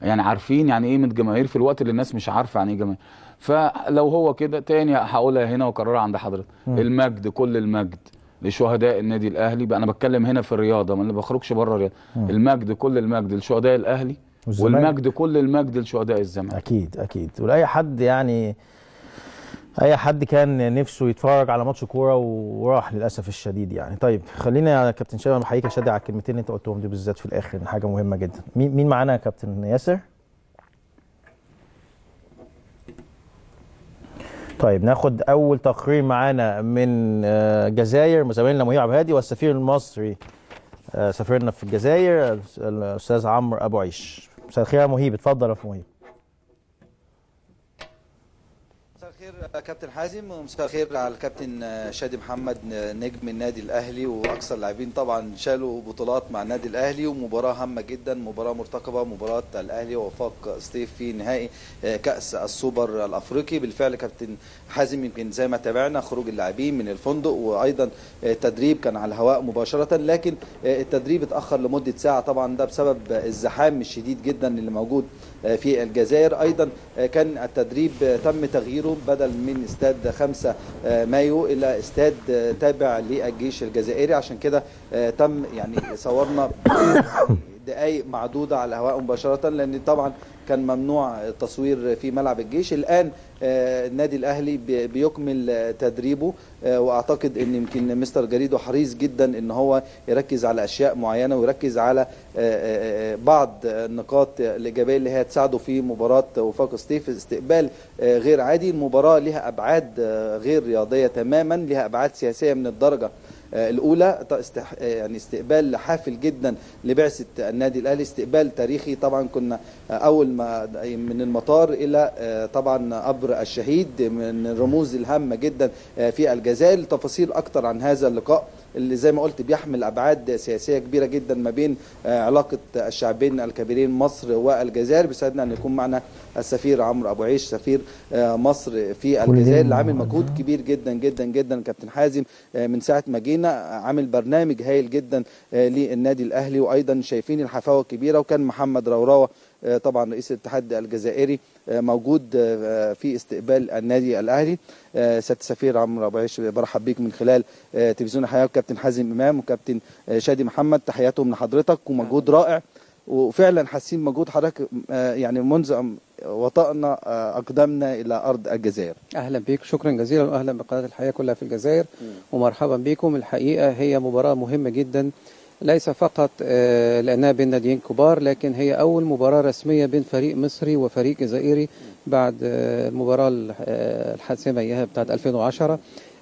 يعني عارفين يعني ايه قيمه جماهير في الوقت اللي الناس مش عارفه يعني ايه جماهير فلو هو كده تاني هقولها هنا واكررها عند حضرتك المجد كل المجد لشهداء النادي الاهلي بقى انا بتكلم هنا في الرياضه ما انا بخرجش بره الرياضه المجد كل المجد لشهداء الاهلي والمجد كل المجد لشهداء الزمان اكيد اكيد ولاي حد يعني اي حد كان نفسه يتفرج على ماتش كوره وراح للاسف الشديد يعني طيب خلينا يا كابتن شباب احييك يا شادي على الكلمتين اللي انت قلتهم دي بالذات في الاخر حاجه مهمه جدا مين مين معانا يا كابتن ياسر طيب ناخد اول تقرير معانا من الجزائر آه، زميلنا مهيع عبد والسفير المصري آه، سفيرنا في الجزائر الاستاذ عمرو ابو عيش مساء الخير يا مهيب اتفضل يا مهيب الخير كابتن حازم ومساء الخير على الكابتن آه، شادي محمد نجم النادي الاهلي واكثر اللاعبين طبعا شالوا بطولات مع النادي الاهلي ومباراه هامه جدا مباراه مرتقبه مباراه الاهلي ووفاق ستيف في نهائي آه، كاس السوبر الافريقي بالفعل كابتن حازم يمكن زي ما تابعنا خروج اللاعبين من الفندق وايضا التدريب آه، كان على الهواء مباشره لكن التدريب اتاخر لمده ساعه طبعا ده بسبب الزحام الشديد جدا اللي موجود آه، في الجزائر أيضا آه، كان التدريب آه، تم تغييره بدل من استاد 5 مايو إلى استاد تابع للجيش الجزائري عشان كده تم يعني صورنا دقائق معدودة على الهواء مباشرة لأن طبعا كان ممنوع التصوير في ملعب الجيش الآن آه، النادي الأهلي بيكمل تدريبه آه، وأعتقد أن يمكن مستر جريدو حريص جدا أن هو يركز على أشياء معينة ويركز على آه، بعض النقاط الإيجابية اللي هي تساعده في مباراة وفاق ستيف استقبال غير عادي المباراة لها أبعاد غير رياضية تماما لها أبعاد سياسية من الدرجة آه، الاولى آه، يعني استقبال حافل جدا لبعثه النادي الاهلي استقبال تاريخي طبعا كنا آه، اول ما من المطار الى طبعا قبر الشهيد من الرموز الهامه جدا في الجزائر تفاصيل اكتر عن هذا اللقاء اللي زي ما قلت بيحمل ابعاد سياسيه كبيره جدا ما بين آه، علاقه الشعبين الكبيرين مصر والجزائر بيسعدنا ان يكون معنا السفير عمرو ابو عيش سفير آه، مصر في الجزائر اللي عامل مجهود كبير جدا جدا جدا كابتن حازم آه، من ساعه ما جينا عامل برنامج هايل جدا للنادي الاهلي وايضا شايفين الحفاوه الكبيره وكان محمد روراوه طبعا رئيس الاتحاد الجزائري موجود آه، في استقبال النادي الاهلي سياده السفير عمرو ابو عيش برحب بيك من خلال آه، تلفزيون الحياه وكابتن حازم امام وكابتن آه، شادي محمد تحياتهم لحضرتك ومجهود رائع وفعلا حاسين مجهود حضرتك يعني منذ وطأنا أقدامنا إلى أرض الجزائر أهلا بيك شكرا جزيلا وأهلا بقناة الحياة كلها في الجزائر ومرحبا بكم الحقيقة هي مباراة مهمة جدا ليس فقط آه، لأنها بين ناديين كبار لكن هي أول مباراة رسمية بين فريق مصري وفريق جزائري بعد آه، المباراة آه، الحاسمة إياها بتاعة 2010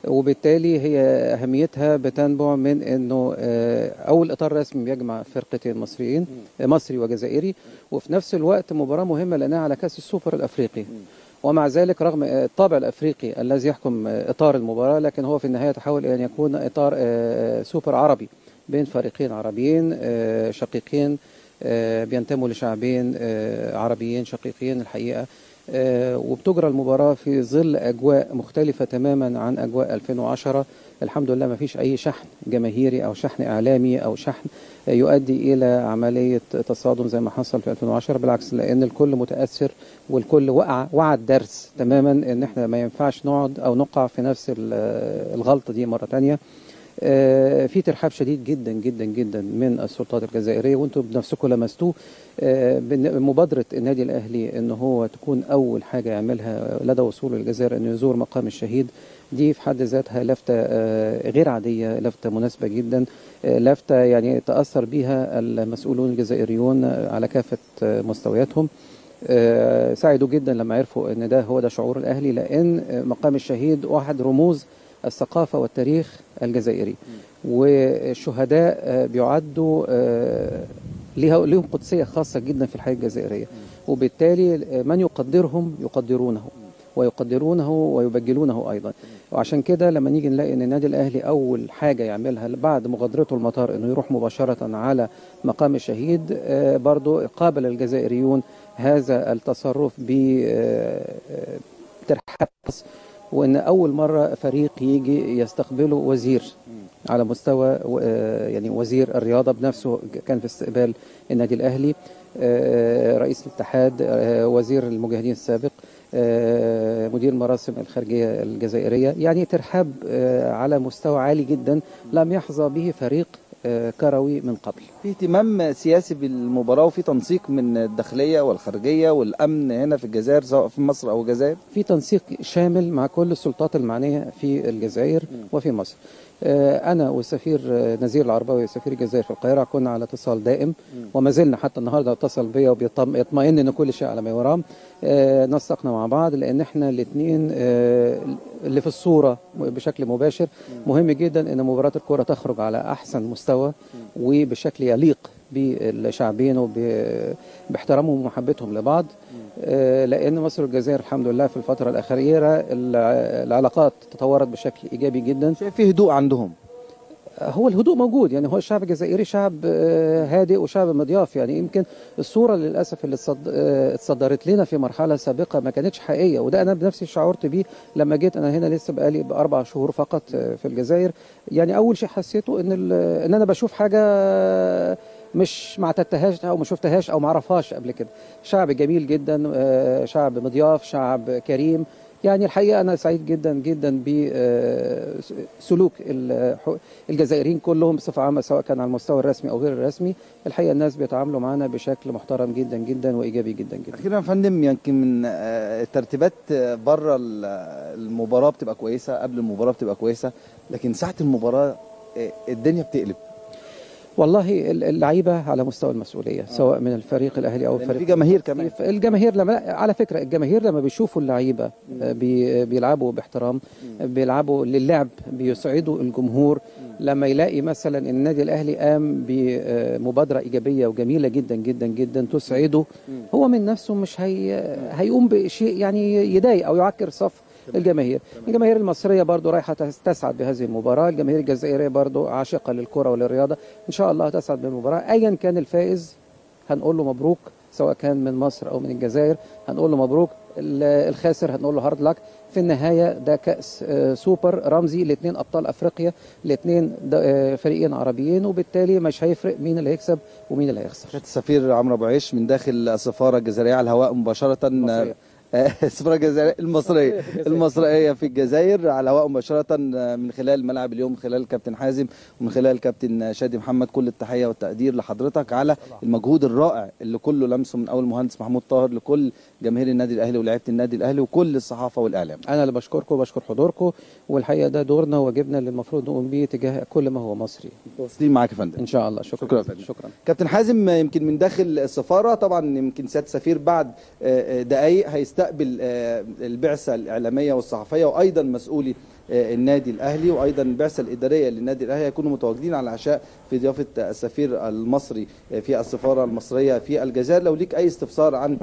وبالتالي هي أهميتها بتنبع من أنه أول إطار رسمي بيجمع فرقتين مصريين مصري وجزائري وفي نفس الوقت مباراة مهمة لأنها على كأس السوبر الأفريقي ومع ذلك رغم الطابع الافريقي الذي يحكم اطار المباراه لكن هو في النهايه تحول الى ان يكون اطار سوبر عربي بين فريقين عربيين آه، شقيقين آه، بينتموا لشعبين آه، عربيين شقيقين الحقيقه وبتجرى المباراة في ظل أجواء مختلفة تماما عن أجواء 2010 الحمد لله ما فيش أي شحن جماهيري أو شحن إعلامي أو شحن يؤدي إلى عملية تصادم زي ما حصل في 2010 بالعكس لأن الكل متأثر والكل وقع وعى الدرس تماما إن إحنا ما ينفعش نقعد أو نقع في نفس الغلطة دي مرة ثانيه آه، في ترحاب شديد جدا جدا جدا من السلطات الجزائريه وانتم بنفسكم لمستوه آه، مبادره النادي الاهلي ان هو تكون اول حاجه يعملها لدى وصوله الجزائر انه يزور مقام الشهيد دي في حد ذاتها لفته آه، غير عاديه لفته مناسبه جدا لفته يعني تاثر بها المسؤولون الجزائريون على كافه مستوياتهم سعدوا جدا لما عرفوا ان ده هو ده شعور الاهلي لان مقام الشهيد واحد رموز الثقافة والتاريخ الجزائري والشهداء آه، بيعدوا آه، لهم قدسية خاصة جدا في الحياة الجزائرية وبالتالي آه، من يقدرهم يقدرونه ويقدرونه ويبجلونه ايضا وعشان كده لما نيجي نلاقي ان النادي الاهلي اول حاجه يعملها بعد مغادرته المطار انه يروح مباشره على مقام الشهيد برضو قابل الجزائريون هذا التصرف ب وان اول مره فريق يجي يستقبله وزير على مستوى آه، يعني وزير الرياضه بنفسه كان في استقبال النادي الاهلي آه، آه، رئيس الاتحاد وزير المجاهدين السابق مدير مراسم الخارجيه الجزائريه يعني ترحاب على مستوى عالي جدا لم يحظى به فريق آه، كروي من قبل في اهتمام سياسي بالمباراه وفي تنسيق من الداخليه والخارجيه والامن هنا في الجزائر سواء في مصر او الجزائر في تنسيق شامل مع كل السلطات المعنيه في الجزائر وفي مصر آه، انا والسفير آه، نزير العرباوي سفير الجزائر في القاهره كنا على اتصال دائم وما زلنا حتى النهارده اتصل بيا وبيطمئن ان كل شيء على ما يرام آه، نسقنا مع بعض لان احنا الاثنين اللي في الصوره بشكل مباشر مهم جدا ان مباراه الكره تخرج على احسن مستوى وبشكل يليق بالشعبين وباحترامهم ومحبتهم لبعض آه، لأن مصر والجزائر الحمد لله في الفترة الأخيرة العلاقات تطورت بشكل إيجابي جدا شايف في هدوء عندهم آه، هو الهدوء موجود يعني هو الشعب الجزائري شعب آه، هادئ وشعب مضياف يعني يمكن الصوره للاسف اللي اتصدرت لنا في مرحله سابقه ما كانتش حقيقيه وده انا بنفسي شعرت بيه لما جيت انا هنا لسه بقالي باربع شهور فقط في الجزائر يعني اول شيء حسيته ان ان انا بشوف حاجه مش ما اعتدتهاش او ما شفتهاش او ما عرفهاش قبل كده شعب جميل جدا آه، شعب مضياف شعب كريم يعني الحقيقه انا سعيد جدا جدا بسلوك آه، الجزائريين كلهم بصفه عامه سواء كان على المستوى الرسمي او غير الرسمي الحقيقه الناس بيتعاملوا معانا بشكل محترم جدا جدا وايجابي جدا جدا اخيرا يا فندم يمكن من آه، الترتيبات بره المباراه بتبقى كويسه قبل المباراه بتبقى كويسه لكن ساعه المباراه الدنيا بتقلب والله اللعيبه على مستوى المسؤوليه آه. سواء من الفريق الاهلي او الفريق في جماهير كمان الجماهير لما على فكره الجماهير لما بيشوفوا اللعيبه آه، بيلعبوا باحترام آه، بيلعبوا للعب بيسعدوا الجمهور لما يلاقي مثلا النادي الاهلي قام بمبادره آه، ايجابيه وجميله جدا جدا جدا تسعده هو من نفسه مش هي هيقوم بشيء يعني يضايق او يعكر صفه الجماهير الجماهير المصريه برضو رايحه تسعد بهذه المباراه الجماهير الجزائريه برضو عاشقه للكره وللرياضه ان شاء الله تسعد بالمباراه ايا كان الفائز هنقول له مبروك سواء كان من مصر او من الجزائر هنقول له مبروك الخاسر هنقول له هارد لك في النهايه ده كاس آه، سوبر رمزي لاثنين ابطال افريقيا لاثنين آه، فريقين عربيين وبالتالي مش هيفرق مين اللي هيكسب ومين اللي هيخسر. السفير عمرو ابو عيش من داخل السفاره الجزائريه على الهواء مباشره مصرية. السفاره آه، الجزائرية المصرية المصرية في الجزائر على هواء مباشرة آه، من خلال ملعب اليوم من خلال كابتن حازم ومن خلال كابتن شادي محمد كل التحية والتقدير لحضرتك على المجهود الرائع اللي كله لمسه من أول مهندس محمود طاهر لكل جماهير النادي الأهلي ولاعيبة النادي الأهلي وكل الصحافة والإعلام أنا اللي بشكركم وبشكر حضوركم والحقيقة ده دورنا وواجبنا اللي المفروض نقوم بيه تجاه كل ما هو مصري متواصلين معاك يا فندم إن شاء الله شكرا شكرا, فندم. شكرا. كابتن حازم آه، يمكن من داخل السفارة طبعا يمكن سيادة سفير بعد دقايق هيست يستقبل آه، البعثه الاعلاميه والصحفيه وايضا مسؤولي آه، النادي الاهلي وايضا البعثه الاداريه للنادي الاهلي هيكونوا متواجدين على العشاء في ضيافه السفير المصري آه، في السفاره المصريه في الجزائر لو ليك اي استفسار عن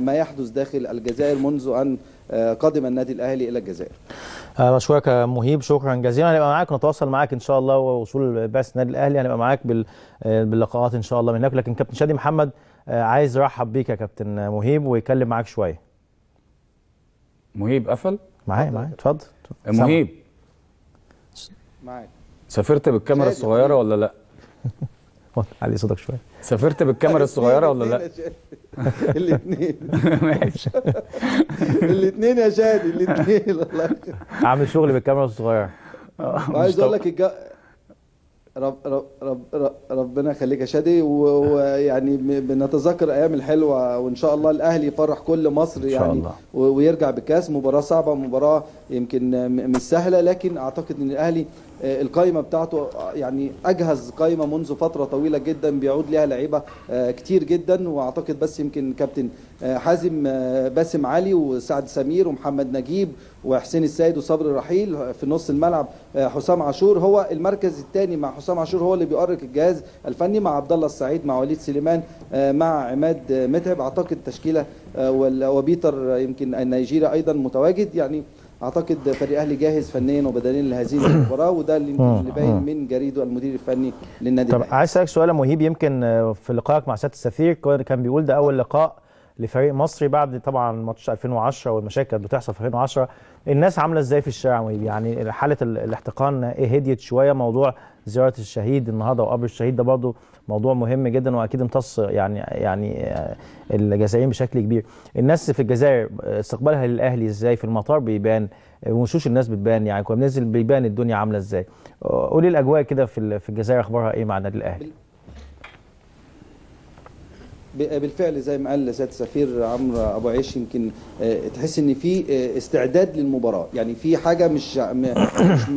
ما يحدث داخل الجزائر منذ ان قدم النادي الاهلي الى الجزائر مشكورك يا مهيب شكرا جزيلا هنبقى معاك نتواصل معاك ان شاء الله ووصول بعثه النادي الاهلي هنبقى معاك باللقاءات ان شاء الله من هناك لكن كابتن شادي محمد عايز يرحب بيك يا كابتن مهيب ويكلم معاك شويه مهيب قفل معايا معايا اتفضل آه، مهيب معايا سافرت بالكاميرا الصغيره ولا لا علي صدق شويه سافرت بالكاميرا الصغيره ولا لا الاثنين ماشي الاثنين يا شادي الاثنين الله عامل شغل بالكاميرا الصغيره عايز اقول لك رب رب رب ربنا يخليك يا شادي ويعني بنتذكر ايام الحلوه وان شاء الله الاهلي يفرح كل مصر يعني إن شاء يعني، الله. ويرجع بالكاس مباراه صعبه مباراه يمكن مش سهله لكن اعتقد ان الاهلي آه، القايمه بتاعته آه، يعني اجهز قايمه منذ فتره طويله جدا بيعود لها لعيبه آه، كتير جدا واعتقد بس يمكن كابتن حازم باسم علي وسعد سمير ومحمد نجيب وحسين السيد وصبري رحيل في نص الملعب حسام عاشور هو المركز الثاني مع حسام عاشور هو اللي بيؤرق الجهاز الفني مع عبد الله السعيد مع وليد سليمان مع عماد متعب اعتقد تشكيله وبيتر يمكن النيجيري ايضا متواجد يعني اعتقد فريق الاهلي جاهز فنيا وبدنيا لهذه المباراه وده اللي باين من جريده المدير الفني للنادي طب عايز اسالك سؤال مهيب يمكن في لقائك مع سياده السفير كان بيقول ده اول لقاء لفريق مصري بعد طبعا ماتش 2010 والمشاكل اللي بتحصل في 2010 الناس عامله ازاي في الشارع مهيب يعني حاله الاحتقان ايه هديت شويه موضوع زياره الشهيد النهارده وقبر الشهيد ده برضه موضوع مهم جدا واكيد امتص يعني يعني الجزائريين بشكل كبير الناس في الجزائر استقبالها للاهلي ازاي في المطار بيبان وشوش الناس بتبان يعني كنا بننزل بيبان الدنيا عامله ازاي قولي الاجواء كده في في الجزائر اخبارها ايه مع النادي الاهلي بالفعل زي ما قال سياده السفير عمرو ابو عيش يمكن آه، تحس ان في آه، استعداد للمباراه يعني في حاجه مش مش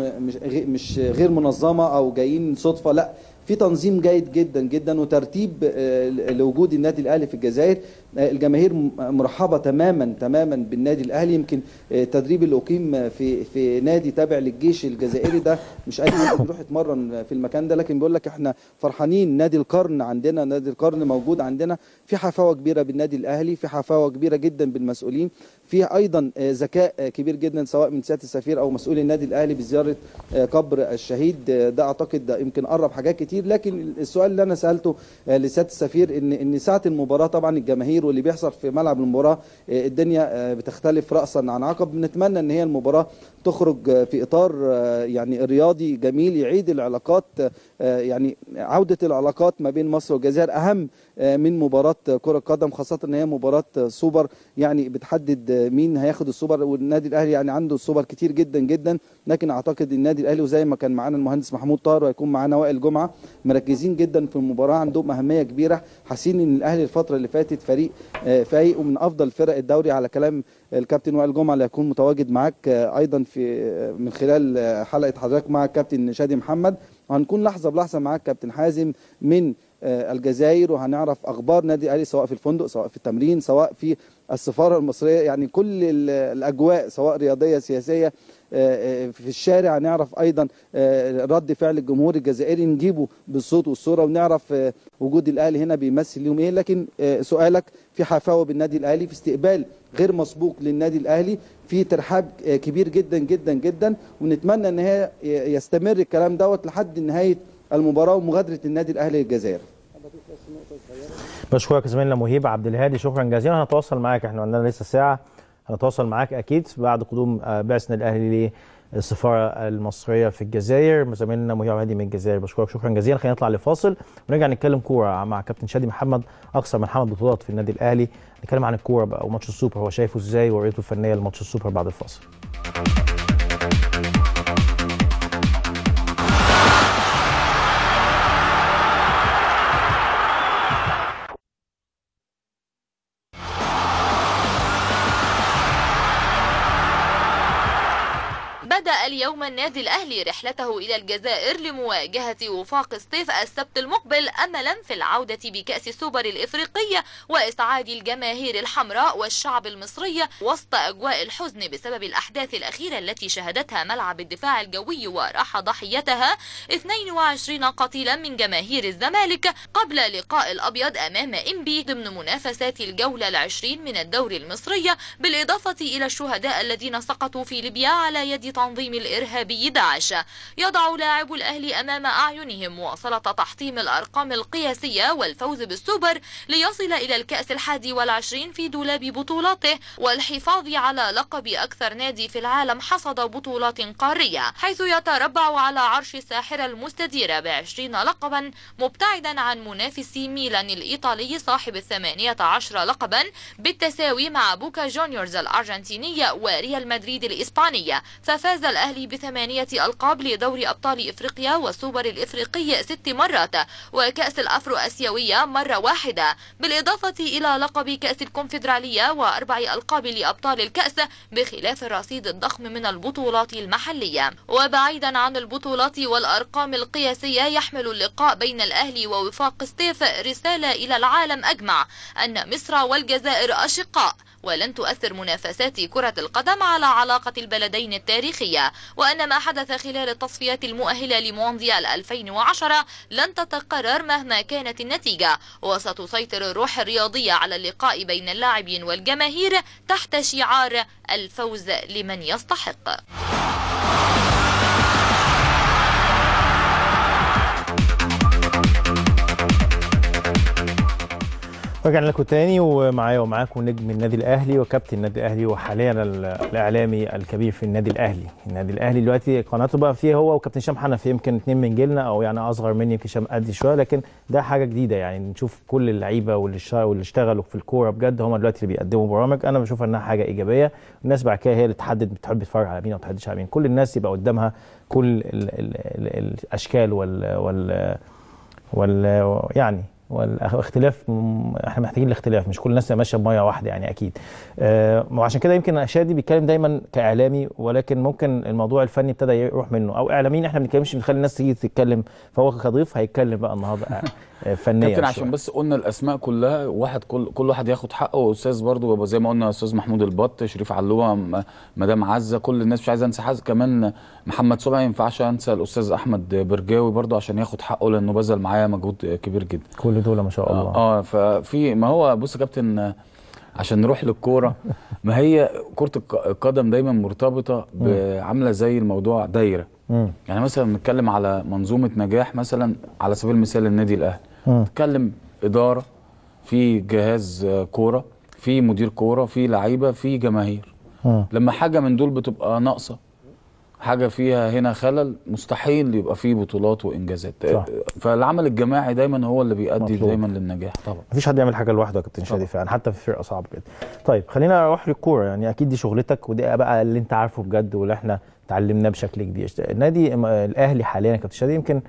مش غير منظمه او جايين صدفه لا في تنظيم جيد جدا جدا وترتيب آه، لوجود النادي الاهلي في الجزائر الجماهير مرحبه تماما تماما بالنادي الاهلي يمكن التدريب آه، اللي اقيم آه، في في نادي تابع للجيش الجزائري ده مش اي حد بيروح يتمرن في المكان ده لكن بيقول لك احنا فرحانين نادي القرن عندنا نادي القرن موجود عندنا في حفاوه كبيره بالنادي الاهلي في حفاوه كبيره جدا بالمسؤولين في ايضا آه، ذكاء كبير جدا سواء من سياده السفير او مسؤول النادي الاهلي بزياره قبر الشهيد ده اعتقد ده يمكن قرب حاجات كتير لكن السؤال اللي انا سالته لسياده السفير ان ان ساعه المباراه طبعا الجماهير التغيير واللي بيحصل في ملعب المباراه آه، الدنيا آه، بتختلف راسا عن عقب بنتمنى ان هي المباراه تخرج آه، في اطار يعني رياضي جميل يعيد العلاقات آه، يعني عوده العلاقات ما بين مصر والجزائر اهم آه، من مباراه كره قدم خاصه ان هي مباراه سوبر يعني بتحدد آه، مين هياخد السوبر والنادي الاهلي يعني عنده السوبر كتير جدا جدا لكن اعتقد النادي الاهلي وزي ما كان معانا المهندس محمود طاهر وهيكون معانا وائل جمعه مركزين جدا في المباراه عندهم اهميه كبيره حاسين ان الاهلي الفتره اللي فاتت فريق فايق ومن افضل فرق الدوري على كلام الكابتن وائل جمعه اللي هيكون متواجد معاك ايضا في من خلال حلقه حضرتك مع الكابتن شادي محمد وهنكون لحظه بلحظه معاك كابتن حازم من آه، الجزائر وهنعرف اخبار نادي الاهلي سواء في الفندق سواء في التمرين سواء في السفاره المصريه يعني كل الاجواء سواء رياضيه سياسيه آه، آه، في الشارع هنعرف ايضا رد فعل الجمهور الجزائري نجيبه بالصوت والصوره ونعرف وجود الاهلي هنا بيمثل ليهم ايه لكن سؤالك في حفاوه بالنادي الاهلي في استقبال غير مسبوق للنادي الاهلي في ترحاب كبير جدا جدا جدا ونتمنى ان هي يستمر الكلام دوت لحد نهايه المباراه ومغادره النادي الاهلي للجزائر بشكرك زميلنا مهيب عبد الهادي شكرا جزيلا هنتواصل معاك احنا عندنا لسه ساعه هنتواصل معاك اكيد بعد قدوم بعثه آه، الاهلي السفاره المصريه في الجزائر زميلنا مهيع هادي من الجزائر بشكرك شكرا جزيلا خلينا نطلع لفاصل ونرجع نتكلم كوره مع كابتن شادي محمد اكثر من حمد بطولات في النادي الاهلي نتكلم عن الكوره بقى وماتش السوبر هو شايفه ازاي ورؤيته الفنيه لماتش السوبر بعد الفاصل بدأ اليوم النادي الأهلي رحلته إلى الجزائر لمواجهة وفاق الصيف السبت المقبل أملا في العودة بكأس السوبر الإفريقية وإسعاد الجماهير الحمراء والشعب المصري وسط أجواء الحزن بسبب الأحداث الأخيرة التي شهدتها ملعب الدفاع الجوي وراح ضحيتها 22 قتيلا من جماهير الزمالك قبل لقاء الأبيض أمام إنبي ضمن منافسات الجولة العشرين من الدوري المصري بالإضافة إلى الشهداء الذين سقطوا في ليبيا على يد التنظيم الإرهابي داعش يضع لاعب الأهلي أمام أعينهم مواصلة تحطيم الأرقام القياسية والفوز بالسوبر ليصل إلى الكأس الحادي والعشرين في دولاب بطولاته والحفاظ على لقب أكثر نادي في العالم حصد بطولات قارية حيث يتربع على عرش الساحرة المستديرة بعشرين لقبا مبتعدا عن منافس ميلان الإيطالي صاحب الثمانية عشر لقبا بالتساوي مع بوكا جونيورز الأرجنتينية وريال مدريد الإسبانية ففاز فاز الأهلي بثمانية ألقاب لدوري أبطال إفريقيا والسوبر الإفريقي ست مرات وكأس الأفرو أسيوية مرة واحدة بالإضافة إلى لقب كأس الكونفدرالية وأربع ألقاب لأبطال الكأس بخلاف الرصيد الضخم من البطولات المحلية وبعيدا عن البطولات والأرقام القياسية يحمل اللقاء بين الأهلي ووفاق ستيف رسالة إلى العالم أجمع أن مصر والجزائر أشقاء ولن تؤثر منافسات كرة القدم على علاقة البلدين التاريخية وأن ما حدث خلال التصفيات المؤهلة لمونديال 2010 لن تتكرر مهما كانت النتيجة وستسيطر الروح الرياضية على اللقاء بين اللاعبين والجماهير تحت شعار الفوز لمن يستحق رجعنا لكم تاني ومعايا ومعاكم نجم النادي الاهلي وكابتن النادي الاهلي وحاليا الاعلامي الكبير في النادي الاهلي، النادي الاهلي دلوقتي قناته بقى فيه هو وكابتن هشام حنفي يمكن اثنين من جيلنا او يعني اصغر مني يمكن هشام قد شويه لكن ده حاجه جديده يعني نشوف كل اللعيبه واللي واللي اشتغلوا في الكوره بجد هم دلوقتي اللي بيقدموا برامج انا بشوفها انها حاجه ايجابيه، الناس بعد كده هي اللي تحدد بتحب تتفرج على مين او ما على مين، كل الناس يبقى قدامها كل الـ الـ الـ الاشكال وال وال, وال يعني والاختلاف احنا محتاجين الاختلاف مش كل الناس ماشيه بميه واحده يعني اكيد أه وعشان كده يمكن شادي بيتكلم دايما كاعلامي ولكن ممكن الموضوع الفني ابتدى يروح منه او اعلاميين احنا ما بنتكلمش بنخلي الناس تيجي تتكلم فهو كضيف هيتكلم بقى النهارده آه، فنيا كابتن عشان بس قلنا الاسماء كلها واحد كل كل واحد ياخد حقه واستاذ برضه زي ما قلنا استاذ محمود البط شريف علوه مدام عزه كل الناس مش عايز انسى حاجه كمان محمد صبحي ما ينفعش انسى الاستاذ احمد برجاوي برضه عشان ياخد حقه لانه بذل معايا مجهود كبير جدا كل دول ما شاء الله اه, آه، ففي ما هو بص يا كابتن عشان نروح للكوره ما هي كره القدم دايما مرتبطه عامله زي الموضوع دايره يعني مثلا بنتكلم على منظومه نجاح مثلا على سبيل المثال النادي الاهلي تكلم اداره في جهاز كوره في مدير كوره في لعيبه في جماهير لما حاجه من دول بتبقى ناقصه حاجه فيها هنا خلل مستحيل يبقى فيه بطولات وانجازات صح. فالعمل الجماعي دايما هو اللي بيؤدي دايما للنجاح طبعا مفيش حد يعمل حاجه لوحده يا كابتن شادي فعلا حتى في فرقه صعبه جدا طيب خلينا اروح للكوره يعني اكيد دي شغلتك ودي بقى اللي انت عارفه بجد واللي احنا اتعلمناه بشكل كبير النادي الاهلي حاليا يا كابتن شادي يمكن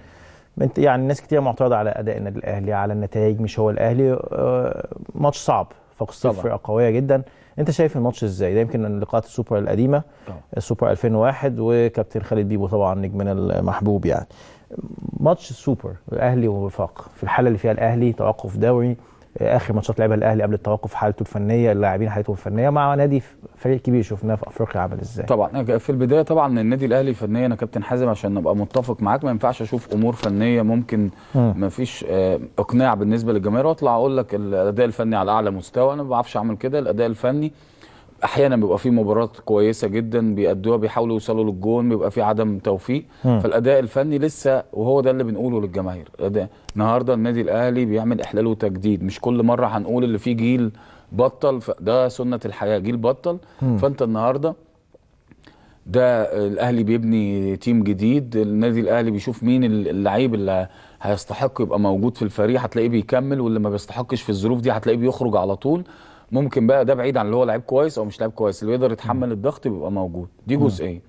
انت يعني ناس كتير معترضه على اداء النادي الاهلي على النتائج مش هو الاهلي آه، ماتش صعب فقصه فرقه قويه جدا انت شايف الماتش ازاي ده يمكن لقاءات السوبر القديمه طبعا. السوبر آه، 2001 وكابتن خالد بيبو طبعا نجمنا المحبوب يعني ماتش السوبر الاهلي ووفاق في الحاله اللي فيها الاهلي توقف دوري اخر ماتشات لعبها الاهلي قبل التوقف حالته الفنيه اللاعبين حالتهم الفنيه مع نادي فريق كبير شفناه في افريقيا عمل ازاي طبعا في البدايه طبعا النادي الاهلي فنيا انا كابتن حازم عشان نبقى متفق معاك ما ينفعش اشوف امور فنيه ممكن ما فيش آه، اقناع بالنسبه للجماهير واطلع اقول لك الاداء الفني على اعلى مستوى انا ما بعرفش اعمل كده الاداء الفني احيانا بيبقى في مباراه كويسه جدا بيأدوها بيحاولوا يوصلوا للجون بيبقى في عدم توفيق م. فالاداء الفني لسه وهو ده اللي بنقوله للجماهير النهارده النادي الاهلي بيعمل احلال وتجديد مش كل مره هنقول اللي فيه جيل بطل ده سنه الحياه جيل بطل م. فانت النهارده ده الاهلي بيبني تيم جديد النادي الاهلي بيشوف مين اللعيب اللي هيستحق يبقى موجود في الفريق هتلاقيه بيكمل واللي ما بيستحقش في الظروف دي هتلاقيه بيخرج على طول ممكن بقى ده بعيد عن اللي هو لعيب كويس او مش لعيب كويس اللي يقدر يتحمل الضغط بيبقى موجود دي جزئيه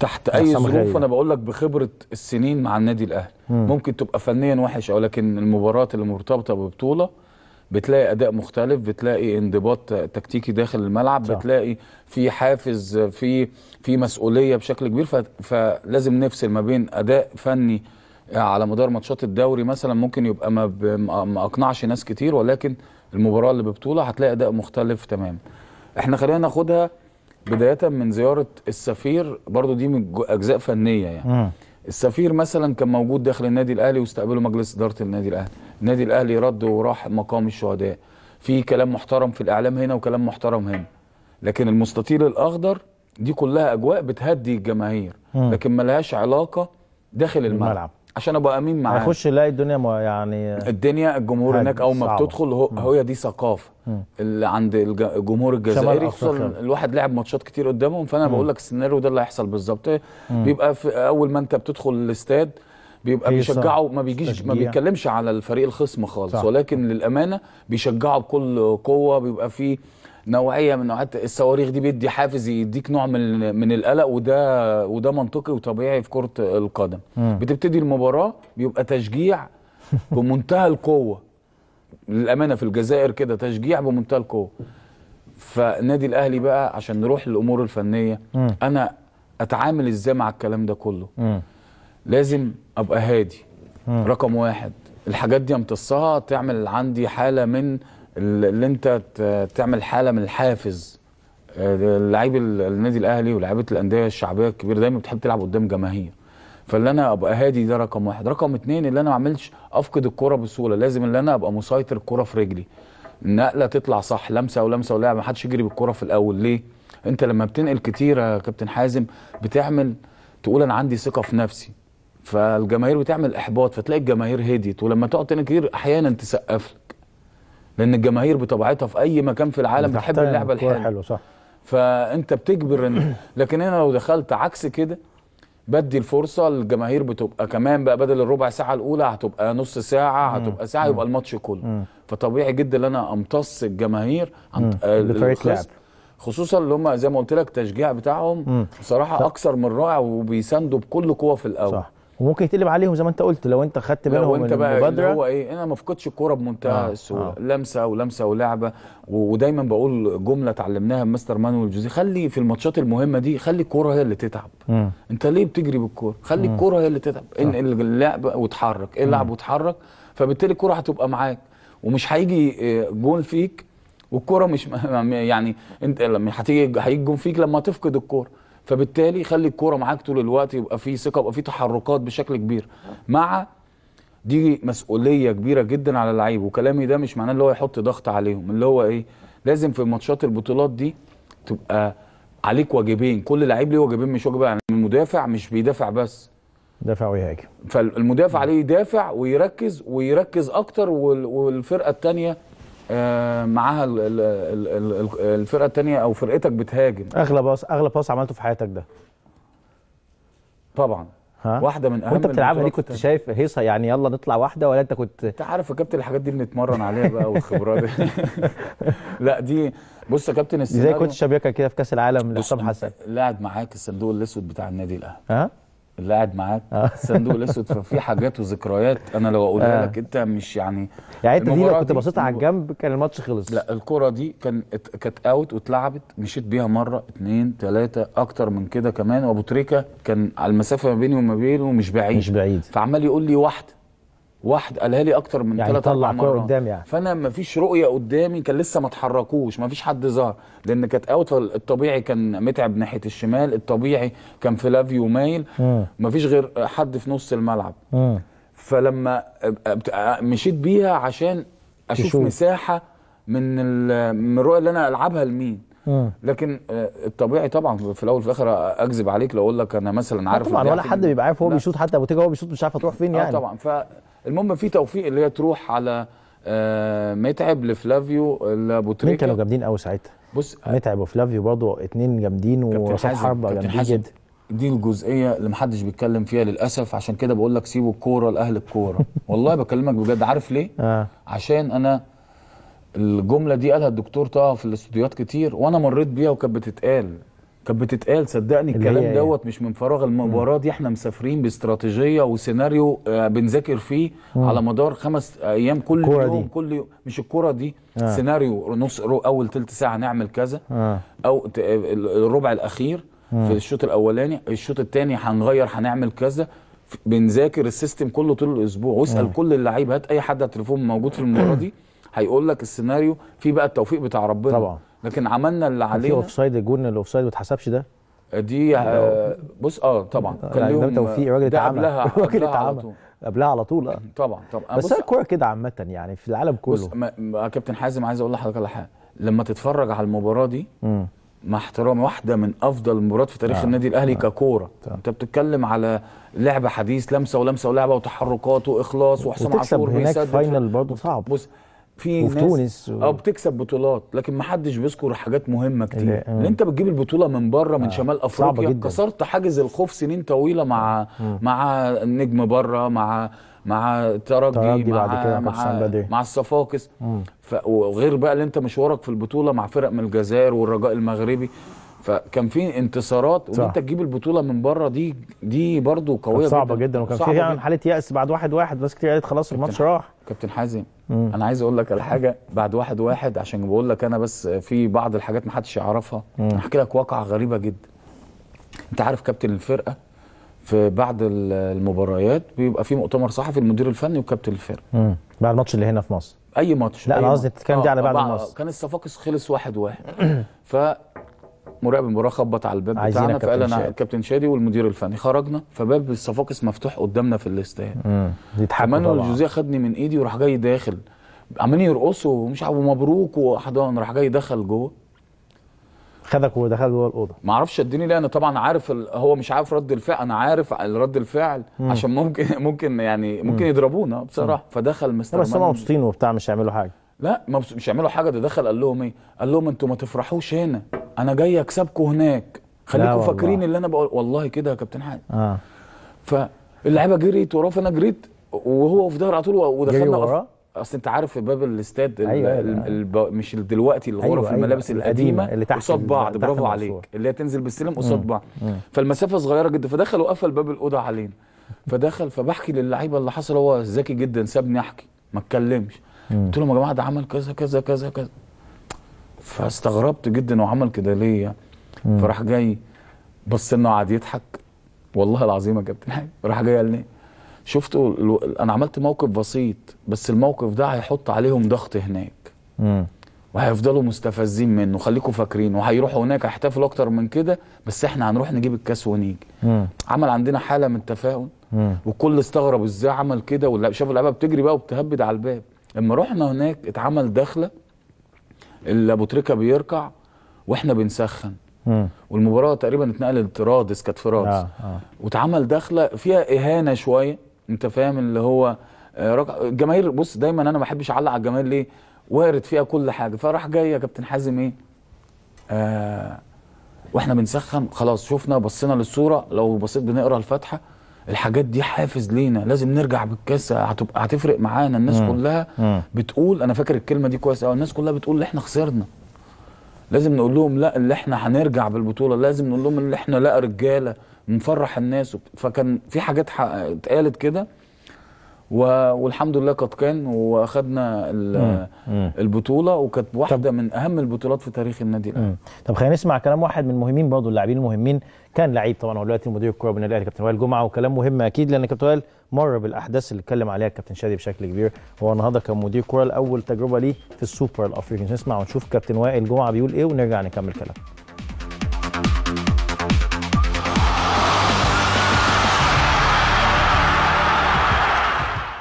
تحت اي ظروف انا بقول لك بخبره السنين مع النادي الاهلي ممكن تبقى فنيا وحش او لكن المباراه اللي مرتبطه ببطوله بتلاقي اداء مختلف بتلاقي انضباط تكتيكي داخل الملعب صح. بتلاقي في حافز في في مسؤوليه بشكل كبير فلازم نفصل ما بين اداء فني على مدار ماتشات الدوري مثلا ممكن يبقى ما اقنعش ناس كتير ولكن المباراه اللي ببطوله هتلاقي اداء مختلف تماما احنا خلينا ناخدها بدايه من زياره السفير برضو دي من اجزاء فنيه يعني م. السفير مثلا كان موجود داخل النادي الاهلي واستقبله مجلس اداره النادي الاهلي النادي الاهلي رد وراح مقام الشهداء في كلام محترم في الاعلام هنا وكلام محترم هنا لكن المستطيل الاخضر دي كلها اجواء بتهدي الجماهير لكن ملهاش علاقه داخل الملعب عشان ابقى امين معاه هيخش يلاقي الدنيا يعني الدنيا الجمهور هناك اول ما بتدخل هو هي دي ثقافه اللي عند الجمهور الجزائري خصوصا الواحد لعب ماتشات كتير قدامهم فانا بقول لك السيناريو ده اللي هيحصل بالظبط بيبقى في اول ما انت بتدخل الاستاد بيبقى بيشجعه ما بيجيش ما بيتكلمش على الفريق الخصم خالص صح. ولكن للامانه بيشجعه بكل قوه بيبقى فيه نوعيه من نوعات الصواريخ دي بيدي حافز يديك نوع من من القلق وده وده منطقي وطبيعي في كره القدم مم. بتبتدي المباراه بيبقى تشجيع بمنتهى القوه للامانه في الجزائر كده تشجيع بمنتهى القوه فنادي الاهلي بقى عشان نروح للامور الفنيه مم. انا اتعامل ازاي مع الكلام ده كله مم. لازم ابقى هادي مم. رقم واحد الحاجات دي امتصها تعمل عندي حاله من اللي انت تعمل حاله من الحافز آه، لعيب النادي الاهلي ولاعيبه الانديه الشعبيه الكبيره دايما بتحب تلعب قدام جماهير فاللي انا ابقى هادي ده رقم واحد رقم اتنين اللي انا ما اعملش افقد الكره بسهوله لازم اللي انا ابقى مسيطر الكره في رجلي النقله تطلع صح لمسه ولمسه ولعب ما حدش يجري بالكره في الاول ليه انت لما بتنقل كتير يا كابتن حازم بتعمل تقول انا عندي ثقه في نفسي فالجماهير بتعمل احباط فتلاقي الجماهير هديت ولما تقعد تنقل كتير احيانا تسقف لك لان الجماهير بطبيعتها في اي مكان في العالم بتحب اللعبه الحلوه حلو صح فانت بتجبر إن لكن انا لو دخلت عكس كده بدي الفرصه الجماهير بتبقى كمان بقى بدل الربع ساعه الاولى هتبقى نص ساعه هتبقى ساعه يبقى الماتش كله فطبيعي جدا ان انا امتص الجماهير لفريق آه، لعب خصوصا اللي هم زي ما قلت لك تشجيع بتاعهم بصراحه اكثر من رائع وبيساندوا بكل قوه في الاول صح. وممكن يتقلب عليهم زي ما انت قلت لو انت خدت بالهم من المبادره هو ايه انا ما افقدش الكوره بمنتهى آه السهوله آه. لمسه ولمسه ولعبه ودايما بقول جمله اتعلمناها من مستر مانويل جوزي خلي في الماتشات المهمه دي خلي الكوره هي اللي تتعب م. انت ليه بتجري بالكوره خلي الكوره هي اللي تتعب انقل آه. اللعب وتحرك العب وتحرك فبالتالي الكوره هتبقى معاك ومش هيجي آه، جول فيك والكوره مش يعني انت لما هتيجي هيجي جون فيك لما تفقد الكوره فبالتالي خلي الكوره معاك طول الوقت يبقى في ثقه يبقى في تحركات بشكل كبير مع دي مسؤوليه كبيره جدا على اللعيب وكلامي ده مش معناه اللي هو يحط ضغط عليهم اللي هو ايه لازم في ماتشات البطولات دي تبقى عليك واجبين كل لعيب ليه واجبين مش واجب يعني المدافع مش بيدافع بس دافع ويهاجم فالمدافع عليه يدافع ويركز ويركز اكتر والفرقه الثانيه آه، معاها الفرقه الثانيه او فرقتك بتهاجم اغلى باص اغلى باص عملته في حياتك ده طبعا ها؟ واحده من اهم وانت بتلعبها دي كنت شايف هيصه يعني يلا نطلع واحده ولا انت كنت انت عارف يا كابتن الحاجات دي بنتمرن عليها بقى والخبرات دي لا دي بص يا كابتن السيناريو زي كنت شبيكه كده في كاس العالم لحسام حسن لاعب معاك الصندوق الاسود بتاع النادي الاهلي ها اللي قاعد معاك آه. الصندوق الاسود ففي حاجات وذكريات انا لو اقولها آه. لك انت مش يعني يعني انت دي لو كنت بصيت على الجنب كان الماتش خلص لا الكره دي كان كانت اوت واتلعبت مشيت بيها مره اتنين تلاته اكتر من كده كمان وابو تريكه كان على المسافه ما بيني وما بينه مش بعيد مش بعيد فعمال يقول لي واحده واحد قالها لي اكتر من يعني ثلاث اربع مرات قدام يعني. فانا ما فيش رؤيه قدامي كان لسه ما اتحركوش ما فيش حد ظهر لان كانت اوت الطبيعي كان متعب ناحيه الشمال الطبيعي كان فلافيو مايل ما فيش غير حد في نص الملعب م. فلما مشيت بيها عشان اشوف تشوف. مساحه من من الرؤيه اللي انا العبها لمين لكن آه، الطبيعي طبعا في الاول وفي الاخر اكذب عليك لو اقول لك انا مثلا عارف طبعا ولا حد بيبقى عارف هو بيشوط حتى ابو تيجا هو بيشوط مش عارف هتروح فين آه، يعني طبعا ف المهم في توفيق اللي هي تروح على آه، متعب لفلافيو لابوتريكا مين كانوا جامدين قوي ساعتها بص آه، متعب وفلافيو برضه اتنين جامدين وراس حربه جامدين جدا دي الجزئيه اللي محدش بيتكلم فيها للاسف عشان كده بقول لك سيبوا الكوره لاهل الكوره والله بكلمك بجد عارف ليه آه. عشان انا الجمله دي قالها الدكتور طه في الاستوديوهات كتير وانا مريت بيها وكانت بتتقال كانت بتتقال صدقني الكلام إيه؟ دوت مش من فراغ المباراه دي احنا مسافرين باستراتيجيه وسيناريو آه، بنذاكر فيه مم. على مدار خمس ايام كل يوم دي. كل يوم مش الكره دي آه. سيناريو نص اول ثلث ساعه نعمل كذا آه. او آه، الربع الاخير آه. في الشوط الاولاني الشوط الثاني هنغير هنعمل كذا بنذاكر السيستم كله طول الاسبوع واسال آه. كل اللعيبه هات اي حد على التليفون موجود في المباراه دي هيقول لك السيناريو في بقى التوفيق بتاع ربنا طبعا لكن عملنا اللي عليه في اوفسايد الجون الاوفسايد ما اتحسبش ده دي آه بص اه طبعا كان لهم توفيق راجل اتعمل راجل اتعمل قبلها على طول اه طبعا طبعا بس هي الكوره كده عامه يعني في العالم كله بص ما كابتن حازم عايز اقول لحضرتك على حاجه لما تتفرج على المباراه دي مع احترامي واحده من افضل المباريات في تاريخ آه. النادي الاهلي آه. ككوره طبعا. آه. انت بتتكلم على لعب حديث لمسه ولمسه ولعبه وتحركات واخلاص وحسام عاشور بيسدد فاينل برضه صعب بص في وفي ناس تونس و... اه بتكسب بطولات لكن ما حدش بيذكر حاجات مهمه كتير آه. ان انت بتجيب البطوله من بره من آه. شمال افريقيا صعبة جداً. كسرت حاجز الخوف سنين طويله مع مم. آه. مع النجم بره مع مع الترجي مع بعد كده مع, مع الصفاقس ف... وغير بقى اللي انت مشوارك في البطوله مع فرق من الجزائر والرجاء المغربي فكان في انتصارات وانت تجيب البطوله من بره دي دي برده قويه صعبه جدا, جدا وكان في يعني حاله ياس بعد 1-1 واحد واحد ناس كتير قالت خلاص الماتش راح كابتن حازم مم. انا عايز اقول لك على حاجه بعد 1-1 واحد واحد عشان بقول لك انا بس في بعض الحاجات ما حدش يعرفها احكي لك واقعه غريبه جدا انت عارف كابتن الفرقه في بعد المباريات بيبقى في مؤتمر صحفي المدير الفني وكابتن الفرقه بعد الماتش اللي هنا في مصر اي ماتش لا انا قصدي بتتكلم دي على آه، بعد الماتش كان الصفاقس خلص 1-1 واحد واحد. ف مراقب المباراه خبط على الباب بتاعنا فقال انا الكابتن شادي والمدير الفني خرجنا فباب الصفاقس مفتوح قدامنا في الاستاد مانويل جوزيه خدني من ايدي وراح جاي داخل عمالين يرقصوا ومش عارف ومبروك واحضان راح جاي دخل جوه خدك ودخل جوه الاوضه ما اعرفش اديني ليه انا طبعا عارف ال... هو مش عارف رد الفعل انا عارف رد الفعل مم. عشان ممكن ممكن يعني ممكن مم. يضربونا بصراحه مم. فدخل مستر بس هم مبسوطين وبتاع مش هيعملوا حاجه لا مش يعملوا حاجه ده دخل قال لهم ايه قال لهم انتوا ما تفرحوش هنا انا جاي اكسبكم هناك خليكم فاكرين اللي انا بقول والله كده يا كابتن حاج اه فاللعيبه جريت وراه فانا جريت وهو في ظهري على طول ودخلنا وراه اصل انت عارف باب الاستاد أيوة, أيوة. مش دلوقتي الغرف أيوة،, أيوة الملابس أيوة القديمه اللي تحت قصاد بعض برافو عليك اللي هي تنزل بالسلم قصاد بعض فالمسافه صغيره جدا فدخل وقفل باب الاوضه علينا فدخل فبحكي للعيبه اللي حصل هو ذكي جدا سابني احكي ما اتكلمش قلت لهم يا جماعه ده عمل كذا كذا كذا كذا فاستغربت جدا وعمل عمل كده ليه يعني. فراح جاي بص لنا وقعد يضحك والله العظيم يا كابتن حاج راح جاي قال لي شفتوا الو... انا عملت موقف بسيط بس الموقف ده هيحط عليهم ضغط هناك مم. وهيفضلوا مستفزين منه خليكم فاكرين وهيروحوا هناك هيحتفلوا اكتر من كده بس احنا هنروح نجيب الكاس ونيجي مم. عمل عندنا حاله من التفاؤل والكل استغرب ازاي عمل كده ولا شافوا اللعيبه بتجري بقى وبتهبد على الباب لما رحنا هناك اتعمل دخله اللي ابو تريكه بيركع واحنا بنسخن والمباراه تقريبا اتنقلت رادس كانت في رادس آه. آه. واتعمل دخله فيها اهانه شويه انت فاهم اللي هو الجماهير آه، بص دايما انا ما بحبش اعلق على الجماهير ليه وارد فيها كل حاجه فراح جاي يا كابتن حازم ايه آه واحنا بنسخن خلاص شفنا بصينا للصوره لو بصيت بنقرا الفاتحه الحاجات دي حافز لينا لازم نرجع بالكاسه هتبقى هتفرق معانا الناس مم. كلها مم. بتقول انا فاكر الكلمه دي كويس قوي الناس كلها بتقول احنا خسرنا لازم نقول لهم لا اللي احنا هنرجع بالبطوله لازم نقول لهم اللي احنا لا رجاله نفرح الناس فكان في حاجات اتقالت كده والحمد لله قد كان واخدنا البطوله وكانت واحده من اهم البطولات في تاريخ النادي الاهلي طب خلينا نسمع كلام واحد من المهمين برضه اللاعبين المهمين كان لعيب طبعا هو دلوقتي مدير الكره بالنادي الاهلي كابتن وائل جمعه وكلام مهم اكيد لان كابتن وائل مر بالاحداث اللي اتكلم عليها الكابتن شادي بشكل كبير هو النهارده كان مدير كره لاول تجربه ليه في السوبر الافريقي نسمع ونشوف كابتن وائل جمعه بيقول ايه ونرجع نكمل كلام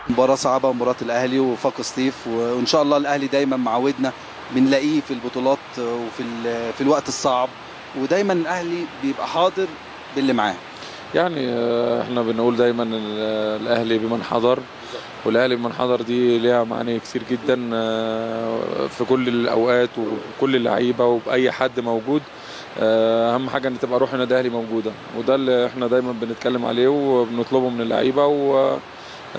مباراه صعبه مباراه الاهلي وفاق سطيف وان شاء الله الاهلي دايما معودنا بنلاقيه في البطولات وفي في الوقت الصعب ودايما الاهلي بيبقى حاضر باللي معاه يعني آه، احنا بنقول دايما آه، الاهلي بمن حضر والاهلي بمن حضر دي ليها معاني كتير جدا آه، في كل الاوقات وكل اللعيبه وباي حد موجود اهم حاجه ان تبقى روح النادي الاهلي موجوده وده اللي احنا دايما بنتكلم عليه وبنطلبه من اللعيبه و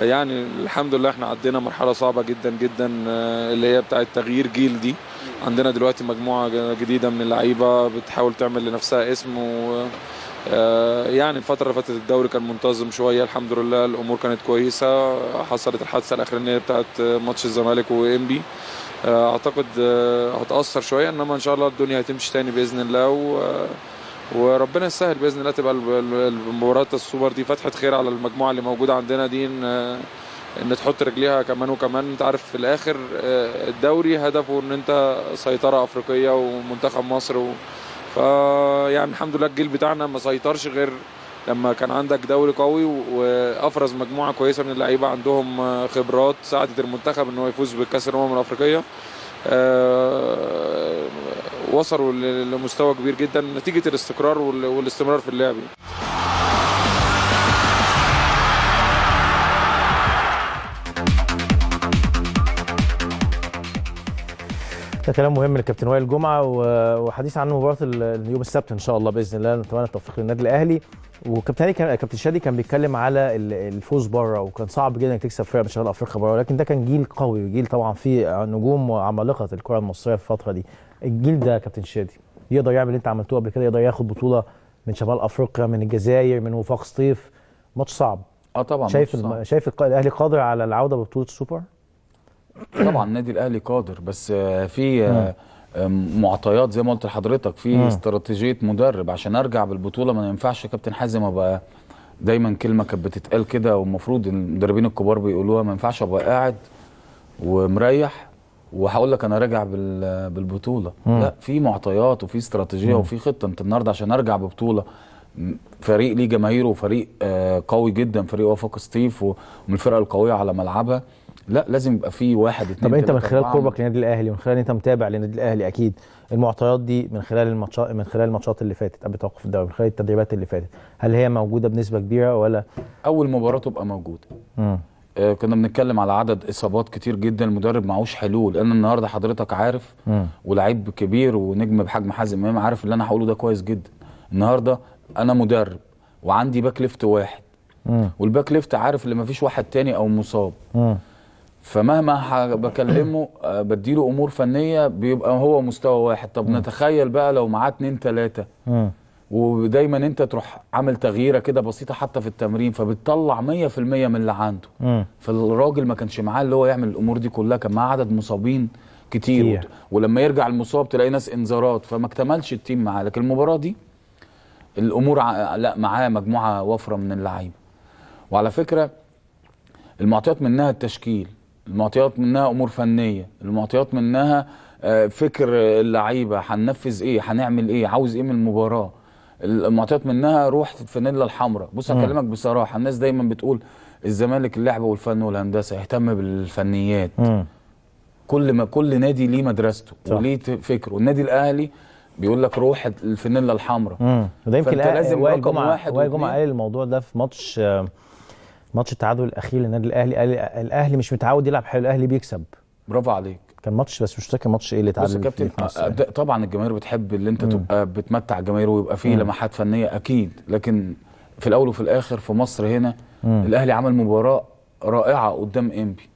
يعني الحمد لله احنا عدينا مرحله صعبه جدا جدا آه، اللي هي بتاعه تغيير جيل دي عندنا دلوقتي مجموعه جديده من اللعيبه بتحاول تعمل لنفسها اسم و آه، يعني الفترة اللي فاتت الدوري كان منتظم شوية الحمد لله الأمور كانت كويسة حصلت الحادثة الأخرانية بتاعت آه، ماتش الزمالك وإنبي أعتقد هتأثر شوية إنما إن شاء الله الدنيا هتمشي تاني بإذن الله و وربنا يسهل باذن الله تبقى المباراه السوبر دي فتحه خير على المجموعه اللي موجوده عندنا دي ان ان تحط رجليها كمان وكمان انت عارف في الاخر آه، الدوري هدفه ان انت سيطره افريقيه ومنتخب مصر ف يعني الحمد لله الجيل بتاعنا ما سيطرش غير لما كان عندك دوري قوي وافرز مجموعه كويسه من اللعيبه عندهم آه، خبرات ساعدت المنتخب ان هو يفوز بكاس الامم الافريقيه آه، وصلوا لمستوى كبير جدا نتيجه الاستقرار والاستمرار في اللعب ده كلام مهم للكابتن وائل جمعه وحديث عن مباراه اليوم السبت ان شاء الله باذن الله نتمنى التوفيق للنادي الاهلي وكابتن هاني كان كابتن شادي كان بيتكلم على الفوز بره وكان صعب جدا انك تكسب فرقه من شمال افريقيا بره ولكن ده كان جيل قوي وجيل طبعا فيه نجوم وعمالقه الكره المصريه في الفتره دي الجيل ده كابتن شادي يقدر يعمل اللي انت عملتوه قبل كده يقدر ياخد بطوله من شمال افريقيا من الجزائر من وفاق سطيف ماتش صعب اه طبعا شايف الم... شايف الاهلي قادر على العوده ببطوله السوبر طبعا النادي الاهلي قادر بس آه، في آه، آه، معطيات زي ما قلت لحضرتك في استراتيجيه مدرب عشان ارجع بالبطوله ما ينفعش يا كابتن حازم ابقى دايما كلمه كانت بتتقال كده والمفروض المدربين الكبار بيقولوها ما ينفعش ابقى قاعد ومريح وهقول لك انا راجع بالبطوله مم. لا في معطيات وفي استراتيجيه مم. وفي خطه انت النهارده عشان ارجع ببطوله فريق ليه جماهيره وفريق آه، قوي جدا فريق وفاق ستيف ومن الفرق القويه على ملعبها لا لازم يبقى في واحد اتنين طب انت من خلال قربك للنادي الاهلي ومن خلال انت متابع للنادي الاهلي اكيد المعطيات دي من خلال الماتشات من خلال الماتشات اللي فاتت قبل توقف الدوري من خلال التدريبات اللي فاتت هل هي موجوده بنسبه كبيره ولا اول مباراه تبقى موجوده امم آه، كنا بنتكلم على عدد اصابات كتير جدا المدرب معهوش حلول لان النهارده حضرتك عارف ولعيب كبير ونجم بحجم حازم امام عارف اللي انا هقوله ده كويس جدا النهارده انا مدرب وعندي باك ليفت واحد والباك ليفت عارف اللي مفيش واحد تاني او مصاب فمهما بكلمه آه، بديله امور فنيه بيبقى هو مستوى واحد طب نتخيل بقى لو معاه اتنين تلاته ودايما انت تروح عامل تغييره كده بسيطه حتى في التمرين فبتطلع 100% من اللي عنده مم. فالراجل ما كانش معاه اللي هو يعمل الامور دي كلها كان معاه عدد مصابين كتير إيه. ولما يرجع المصاب تلاقي ناس انذارات فما اكتملش التيم معاه لكن المباراه دي الامور ع... لا معاه مجموعه وفره من اللعيبه وعلى فكره المعطيات منها التشكيل المعطيات منها امور فنيه المعطيات منها آه، فكر اللعيبه هننفذ ايه هنعمل ايه عاوز ايه من المباراه المعطيات منها روح الفانيلا الحمراء بص هكلمك بصراحه الناس دايما بتقول الزمالك اللعبه والفن والهندسه اهتم بالفنيات كل ما كل نادي ليه مدرسته صح. وليه فكره النادي الاهلي بيقول لك روح الفانيلا الحمراء امم وده يمكن لازم وائل جمعه وائل جمعه قال الموضوع ده في ماتش ماتش التعادل الاخير للنادي الاهلي قال الاهلي مش متعود يلعب حلو الاهلي بيكسب برافو عليك كان ماتش بس مش فاكر ماتش ايه اللي بس كابتن آه، يعني. طبعا الجماهير بتحب اللي انت تبقى بتمتع الجماهير ويبقى فيه لمحات فنيه اكيد لكن في الاول وفي الاخر في مصر هنا مم. الاهلي عمل مباراه رائعه قدام انبي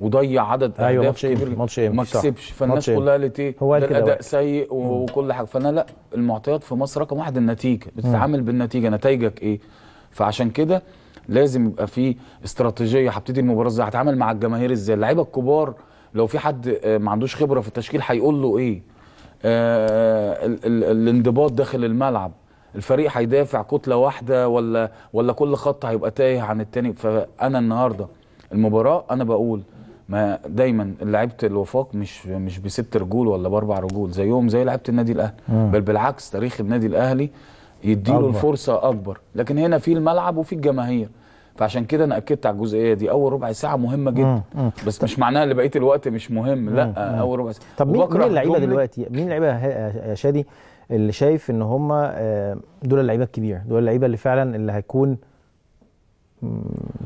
وضيع عدد أيوة، اهداف أيوة ماتش كبير ماتش ما كسبش فالناس كلها قالت ايه الاداء سيء وكل حاجه فانا لا المعطيات في مصر رقم واحد النتيجه بتتعامل بالنتيجه نتائجك ايه فعشان كده لازم يبقى في استراتيجيه هبتدي المباراه ازاي هتعامل مع الجماهير ازاي اللعيبه الكبار لو في حد آه، ما عندوش خبره في التشكيل هيقول له ايه آه الانضباط داخل الملعب الفريق هيدافع كتله واحده ولا ولا كل خط هيبقى تايه عن التاني فانا النهارده المباراه انا بقول ما دايما لعيبه الوفاق مش مش بست رجول ولا باربع رجول زيهم زي لعيبه النادي الاهلي بل بالعكس تاريخ النادي الاهلي يديله الفرصه اكبر لكن هنا في الملعب وفي الجماهير فعشان كده انا اكدت على الجزئيه دي اول ربع ساعه مهمه جدا مم. بس مش معناها ان بقيه الوقت مش مهم لا مم. اول ربع ساعه طب مين اللعيبه دلوقتي مين اللعيبه يا شادي اللي شايف ان هم آه، دول اللعيبه الكبيره دول اللعيبه اللي فعلا اللي هيكون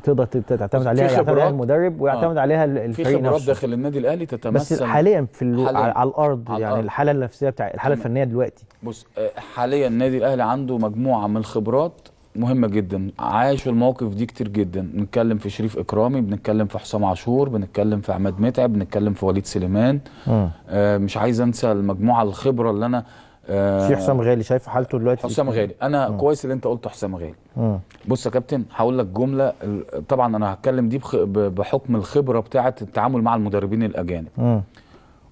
تقدر تعتمد عليها يعتمد عليها المدرب ويعتمد آه. عليها الفريق في خبرات نفسه. داخل النادي الاهلي تتمثل بس حاليا في حالياً. على الارض على يعني الأرض. الحاله النفسيه بتاع الحاله الفنيه دلوقتي بص آه، حاليا النادي الاهلي عنده مجموعه من الخبرات مهمه جدا عاشوا المواقف دي كتير جدا بنتكلم في شريف اكرامي بنتكلم في حسام عاشور بنتكلم في عماد متعب بنتكلم في وليد سليمان آه, آه، مش عايز انسى المجموعه الخبره اللي انا آه في حسام غالي شايف حالته دلوقتي حسام غالي انا م. آه. كويس اللي انت قلته حسام غالي م. آه. بص يا كابتن هقول لك جمله طبعا انا هتكلم دي بحكم الخبره بتاعه التعامل مع المدربين الاجانب م.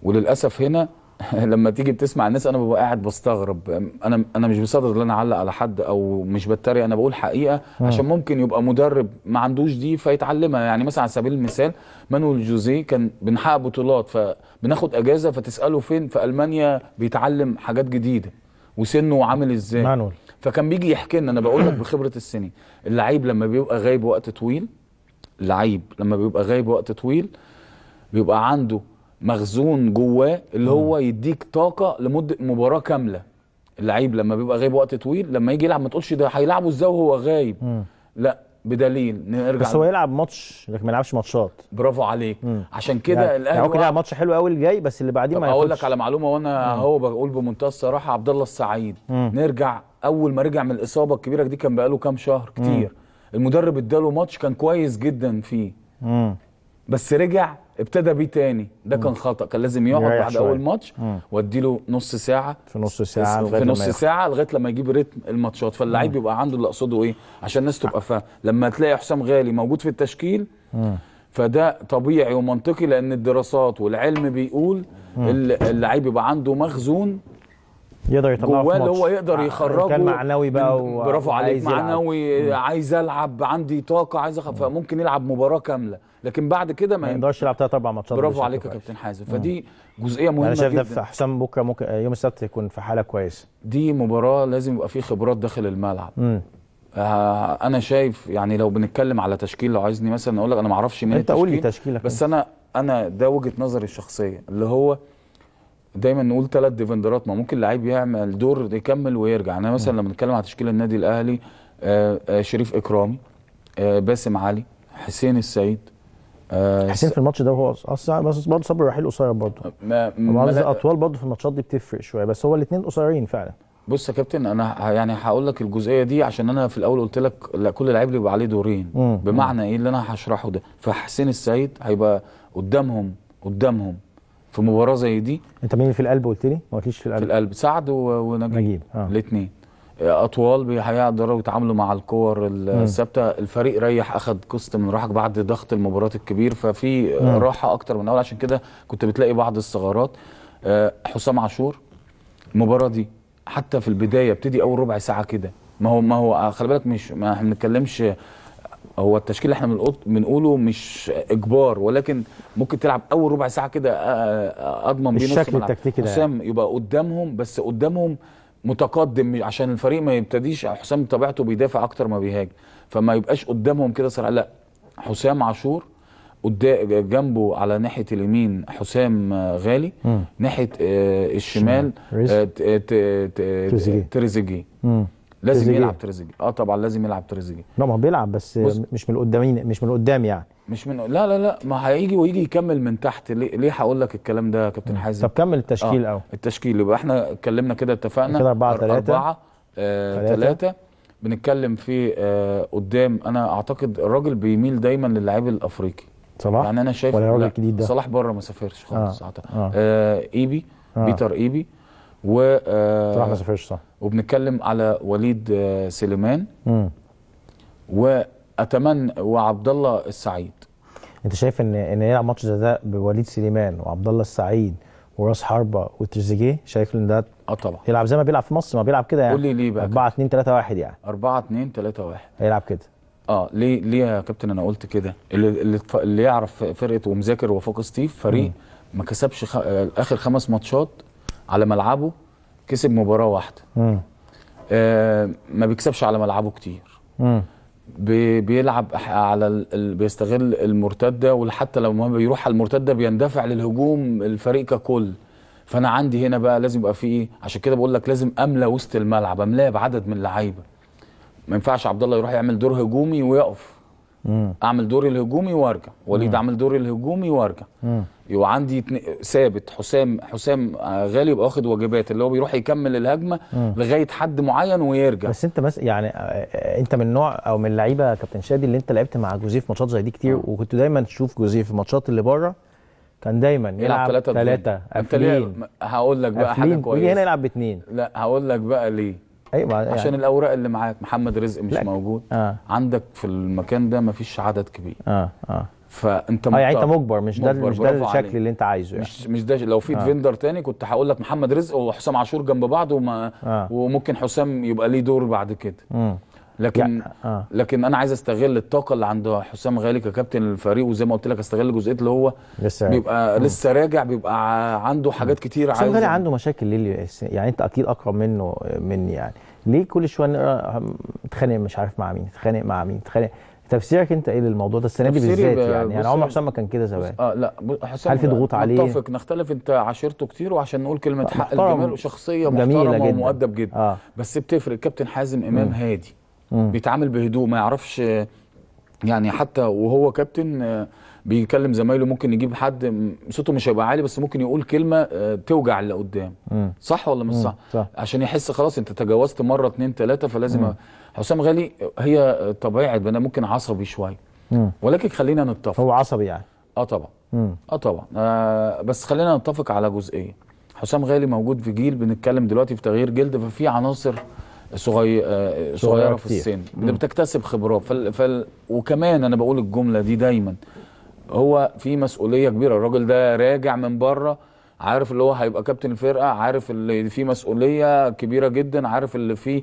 وللاسف هنا لما تيجي بتسمع الناس انا ببقى قاعد بستغرب انا انا مش بصدد ان انا اعلق على حد او مش بتريق انا بقول حقيقه مم. آه. عشان ممكن يبقى مدرب ما عندوش دي فيتعلمها يعني مثلا على سبيل المثال مانويل جوزيه كان بنحقق بطولات فبناخد اجازه فتساله فين في المانيا بيتعلم حاجات جديده وسنه عامل ازاي مانويل فكان بيجي يحكي لنا انا بقول لك بخبره السنين اللعيب لما بيبقى غايب وقت طويل اللعيب لما بيبقى غايب وقت طويل بيبقى عنده مخزون جواه اللي هو يديك طاقه لمده مباراه كامله اللعيب لما بيبقى غايب وقت طويل لما يجي يلعب ما تقولش ده هيلعبه ازاي وهو غايب مم. لا بدليل نرجع بس هو يلعب ماتش لكن ما يلعبش ماتشات برافو عليك مم. عشان كده يعني الاهلي ممكن يلعب ماتش حلو قوي الجاي بس اللي بعديه ما يلعبش اقول لك على معلومه وانا اهو بقول بمنتهى الصراحه عبد الله السعيد مم. نرجع اول ما رجع من الاصابه الكبيره دي كان بقاله كام شهر كتير مم. المدرب اداله ماتش كان كويس جدا فيه مم. بس رجع ابتدى بيه تاني ده كان خطا كان لازم يقعد بعد شوية. اول ماتش واديله نص ساعه في نص ساعه في نص ساعه لغايه لما يجيب رتم الماتشات فاللعيب يبقى عنده اللي اقصده ايه عشان الناس تبقى فاهمه لما تلاقي حسام غالي موجود في التشكيل مم. فده طبيعي ومنطقي لان الدراسات والعلم بيقول اللعيب يبقى عنده مخزون يقدر يطلعه في ماتش هو يقدر آه، يخرجه كان معنوي بقى و... برافو عليك معنوي عايز العب عندي طاقه عايز فممكن يلعب مباراه كامله لكن بعد كده ما يقدرش يلعب ثلاث اربع ماتشات برافو عليك يا كابتن حازم فدي جزئيه مهمه جدا انا شايف ده في حسام بكره ممكن يوم السبت يكون في حاله كويسه دي مباراه لازم يبقى فيه خبرات داخل الملعب مم. آه، انا شايف يعني لو بنتكلم على تشكيل لو عايزني مثلا اقول لك انا ما اعرفش مين انت قول لي تشكيلك بس انا انا ده وجهه نظري الشخصيه اللي هو دايما نقول ثلاث ديفندرات ما ممكن لعيب يعمل دور يكمل ويرجع يعني انا مثلا لما بنتكلم على تشكيل النادي الاهلي آآ آه، آآ آه، شريف اكرامي باسم علي حسين السيد آه، حسين في الماتش ده هو بس برضه صبري رحيل قصير برضه ما ما اطوال برضه في الماتشات دي بتفرق شويه بس هو الاثنين قصيرين فعلا بص يا كابتن انا يعني هقول لك الجزئيه دي عشان انا في الاول قلت لك لا كل لعيب بيبقى عليه دورين مم. بمعنى ايه اللي انا هشرحه ده فحسين السعيد هيبقى قدامهم قدامهم في مباراه زي دي انت مين في القلب قلت لي ما قلتليش في القلب في القلب سعد ونجيب نجيب. آه. الاثنين اطوال بيقدروا يتعاملوا مع الكور الثابته الفريق ريح اخذ قسط من راحك بعد ضغط المباريات الكبير ففي راحه اكتر من اول عشان كده كنت بتلاقي بعض الثغرات آه، حسام عاشور المباراه دي حتى في البدايه ابتدي اول ربع ساعه كده ما هو ما هو آه، خلي بالك مش ما احنا بنتكلمش آه، هو التشكيل اللي احنا بنقوله مش اجبار ولكن ممكن تلعب اول ربع ساعه كده اضمن بيه الشكل التكتيكي ده حسام يبقى قدامهم بس قدامهم متقدم عشان الفريق ما يبتديش حسام طبيعته بيدافع اكتر ما بيهاجم فما يبقاش قدامهم كده صراحه لا حسام عاشور قدام جنبه على ناحيه اليمين حسام آه، غالي ناحيه آه الشمال آه، آه، تريزيجيه لازم يلعب تريزيجيه اه طبعا لازم يلعب تريزيجيه طبعا بيلعب بس مش من القدامين مش من قدام يعني مش من لا لا لا ما هيجي ويجي يكمل من تحت ليه, ليه هقول لك الكلام ده يا كابتن حازم طب كمل التشكيل آه. الاول التشكيل يبقى احنا اتكلمنا كده اتفقنا كده 4 3 4 3 بنتكلم في آه قدام انا اعتقد الراجل بيميل دايما للاعيب الافريقي صلاح يعني انا شايف ولا الراجل الجديد ده صلاح بره ما سافرش خالص آه. آه. آه. ايبي آه. بيتر ايبي و آه صلاح ما سافرش صح وبنتكلم على وليد آه سليمان امم و اتمنى وعبد الله السعيد انت شايف ان ان يلعب ماتش زي ده بوليد سليمان وعبد الله السعيد وراس حربه وتريزيجيه شايف ان ده اه طبعا يلعب زي ما بيلعب في مصر ما بيلعب كده يعني قول لي ليه بقى 4 2 3 1 يعني 4 2 3 1 هيلعب كده اه ليه ليه يا كابتن انا قلت كده اللي اللي يعرف فرقه ومذاكر وفاق ستيف فريق ما كسبش خ... اخر خمس ماتشات على ملعبه كسب مباراه واحده آه ما بيكسبش على ملعبه كتير مم. بيلعب على ال... بيستغل المرتده وحتى لو ما بيروح على المرتده بيندفع للهجوم الفريق ككل فانا عندي هنا بقى لازم يبقى في ايه عشان كده بقول لك لازم املى وسط الملعب املاه بعدد من اللعيبه ما ينفعش عبد الله يروح يعمل دور هجومي ويقف مم. اعمل دوري الهجومي وارجع وليد اعمل دوري الهجومي وارجع مم. يبقى عندي ثابت حسام حسام آه، غالي يبقى واخد واجبات اللي هو بيروح يكمل الهجمه م. لغايه حد معين ويرجع بس انت بس يعني آه، آه، انت من نوع او من اللعيبه كابتن شادي اللي انت لعبت مع جوزيف ماتشات زي دي كتير م. وكنت دايما تشوف جوزيف الماتشات اللي بره كان دايما يلعب ثلاثة ثلاثة قافلين هقول لك بقى حاجة كويسة يجي هنا يلعب باثنين لا هقول لك بقى ليه ايوه يعني. عشان الاوراق اللي معاك محمد رزق مش لك. موجود آه. عندك في المكان ده مفيش عدد كبير اه اه فانت اه يعني انت مجبر مش ده مش ده الشكل عليك. اللي انت عايزه يعني مش مش ده لو في آه. ديفندر تاني كنت هقول لك محمد رزق وحسام عاشور جنب بعض وما آه. وممكن حسام يبقى ليه دور بعد كده م. لكن آه. لكن انا عايز استغل الطاقه اللي عند حسام غالي ككابتن الفريق وزي ما قلت لك استغل جزئيه اللي هو لسه بيبقى م. لسه راجع بيبقى عنده حاجات كتير عايز حسام غالي عنده مشاكل ليه يعني انت اكيد اقرب منه مني يعني ليه كل شويه نقرا آه، اتخانق مش عارف مع مين اتخانق مع مين اتخانق تفسيرك انت ايه للموضوع ده السنه دي بالذات يعني يعني عمر حسام ما كان كده زمان اه لا حسام هل في ضغوط عليه متفق نختلف انت عاشرته كتير وعشان نقول كلمه حق الجمال شخصيه محترمه جدا. ومؤدب جدا آه. بس بتفرق كابتن حازم امام مم. هادي مم. بيتعامل بهدوء ما يعرفش يعني حتى وهو كابتن آه، بيكلم زمايله ممكن يجيب حد صوته مش هيبقى عالي بس ممكن يقول كلمه آه، توجع اللي قدام مم. صح ولا مش صح؟, صح عشان يحس خلاص انت تجاوزت مره اتنين تلاته فلازم مم. حسام غالي آه، هي طبيعه بنا ممكن عصبي شويه ولكن خلينا نتفق هو عصبي يعني اه طبعا مم. اه طبعا آه بس خلينا نتفق على جزئيه حسام غالي موجود في جيل بنتكلم دلوقتي في تغيير جلد ففي عناصر صغير آه، صغيره, في السن بتكتسب خبرات فال فال وكمان انا بقول الجمله دي دايما هو في مسؤوليه كبيره الراجل ده راجع من بره عارف اللي هو هيبقى كابتن الفرقه عارف اللي في مسؤوليه كبيره جدا عارف اللي فيه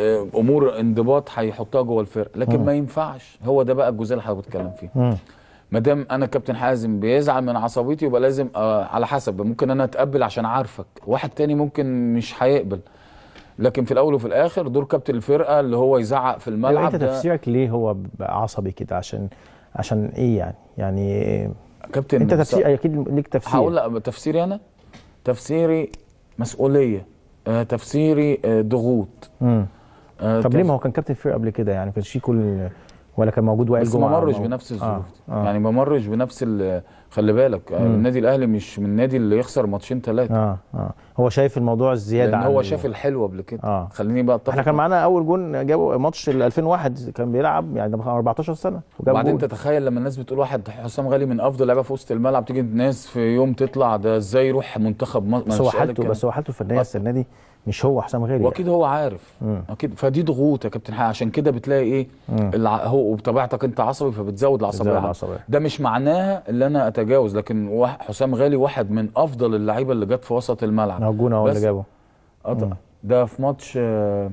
آه، امور انضباط هيحطها جوه الفرقه لكن ما ينفعش هو ده بقى الجزء اللي حضرتك بتتكلم فيه ما دام انا كابتن حازم بيزعل من عصبيتي يبقى لازم آه على حسب ممكن انا اتقبل عشان عارفك واحد تاني ممكن مش هيقبل لكن في الاول وفي الاخر دور كابتن الفرقه اللي هو يزعق في الملعب انت تفسيرك ليه هو عصبي كده عشان عشان ايه يعني يعني كابتن انت تفسير اكيد ليك تفسير هقول لك تفسيري انا تفسيري مسؤوليه آه تفسيري آه ضغوط آه طب تف... ليه ما هو كان كابتن فرقه قبل كده يعني كان شيء كل ولا كان موجود وائل جمعه بس ما مرش بنفس آه، الظروف آه. آه. يعني ما مرش بنفس خلي بالك مم. النادي الاهلي مش من النادي اللي يخسر ماتشين ثلاثه اه اه هو شايف الموضوع الزياده لان هو شاف الحلو قبل كده آه. خليني بقى اتفق احنا كان معانا اول جون جابه ماتش 2001 كان بيلعب يعني 14 سنه وبعدين تتخيل لما الناس بتقول واحد حسام غالي من افضل لعيبه في وسط الملعب تيجي الناس في يوم تطلع ده ازاي يروح منتخب مصر بس هو حالته بس هو حالته الفنيه آه. السنه دي مش هو حسام غيري يعني. واكيد يعني. هو عارف مم. اكيد فدي ضغوط يا كابتن حق عشان كده بتلاقي ايه الع... هو وبطبيعتك انت عصبي فبتزود العصبيه ده مش معناها ان انا اتجاوز لكن وح... حسام غالي واحد من افضل اللعيبه اللي جت في وسط الملعب هجونا نعم، هو اللي جابه أط... آه، ده في ماتش آه،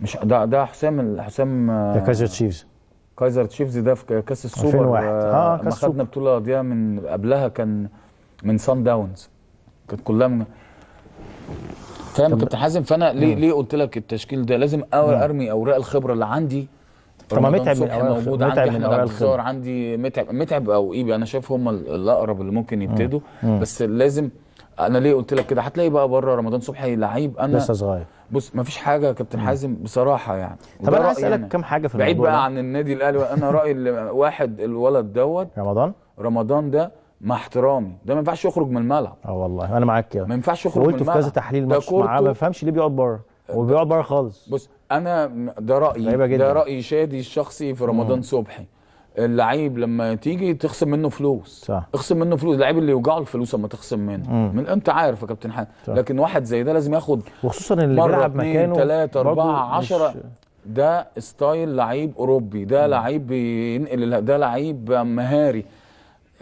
مش ده ده حسام حسام ده آه، كايزر تشيفز كايزر تشيفز ده في كاس السوبر 2001 اه كاس السوبر خدنا بطوله دي من قبلها كان من سان داونز كانت كلها من فاهم كابتن حازم فانا ليه ليه قلت لك التشكيل ده لازم اول ارمي اوراق الخبره اللي عندي طب متعب من الخبره متعب من اوراق الخبره عندي متعب متعب او ايبي انا شايف هم الاقرب اللي ممكن يبتدوا بس لازم انا ليه قلت لك كده هتلاقي بقى بره رمضان صبحي لعيب انا لسه صغير بص ما فيش حاجه يا كابتن حازم بصراحه يعني طب انا هسالك كام حاجه في بعيد بقى عن النادي الاهلي انا رايي واحد الولد دوت رمضان رمضان ده مع احترامي ده ما ينفعش يخرج من الملعب اه والله انا معاك كده ما ينفعش يخرج من الملعب قلت في كذا تحليل ماتش معاه ما بفهمش ليه بيقعد بره أه، وبيقعد بره خالص بص انا ده رايي ده رايي شادي الشخصي في رمضان صبحي اللعيب لما تيجي تخصم منه فلوس صح. اخصم منه فلوس اللعيب اللي يوجعه الفلوس اما تخصم منه مم. من انت عارف يا كابتن حاتم لكن واحد زي ده لازم ياخد وخصوصا اللي بيلعب مكانه 3 4 10 ده ستايل لعيب اوروبي ده مم. لعيب بينقل ده لعيب مهاري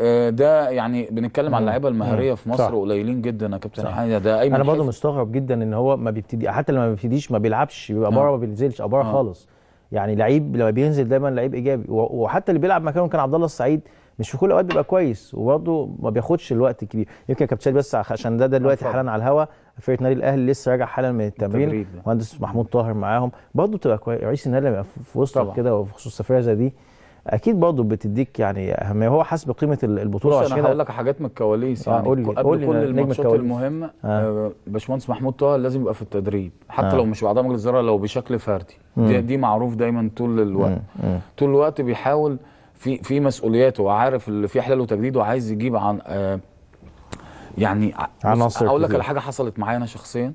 آه، ده يعني بنتكلم على اللعيبه المهاريه في مصر قليلين جدا يا كابتن حاجه ده ايمن انا برضه مستغرب جدا ان هو ما بيبتدي حتى لما ما بيبتديش ما بيلعبش بيبقى بره آه. ما بينزلش او بره آه. خالص يعني لعيب لما بينزل دايما لعيب ايجابي وحتى اللي بيلعب مكانه كان عبد الله السعيد مش في كل الاوقات بيبقى كويس وبرضه ما بياخدش الوقت الكبير يمكن كابتن بس عشان ده دلوقتي حالا على الهوا فرقه نادي الاهلي لسه راجع حالا من التمرين مهندس محمود طاهر معاهم برضه بتبقى كويس رئيس النادي في وسط كده وخصوصا سفريه زي دي اكيد برضه بتديك يعني اهميه هو حسب قيمه البطوله عشان انا هقول لك حاجات من الكواليس آه، يعني قول لي قبل كل الماتشات المهمه آه. آه. باشمهندس محمود طه لازم يبقى في التدريب حتى آه. لو مش بعضها مجلس الزراعه لو بشكل فردي دي, دي معروف دايما طول الوقت مم. مم. طول الوقت بيحاول في في مسؤولياته وعارف اللي في حلال وتجديد وعايز يجيب عن آه يعني عناصر اقول لك على حاجه حصلت معايا انا شخصيا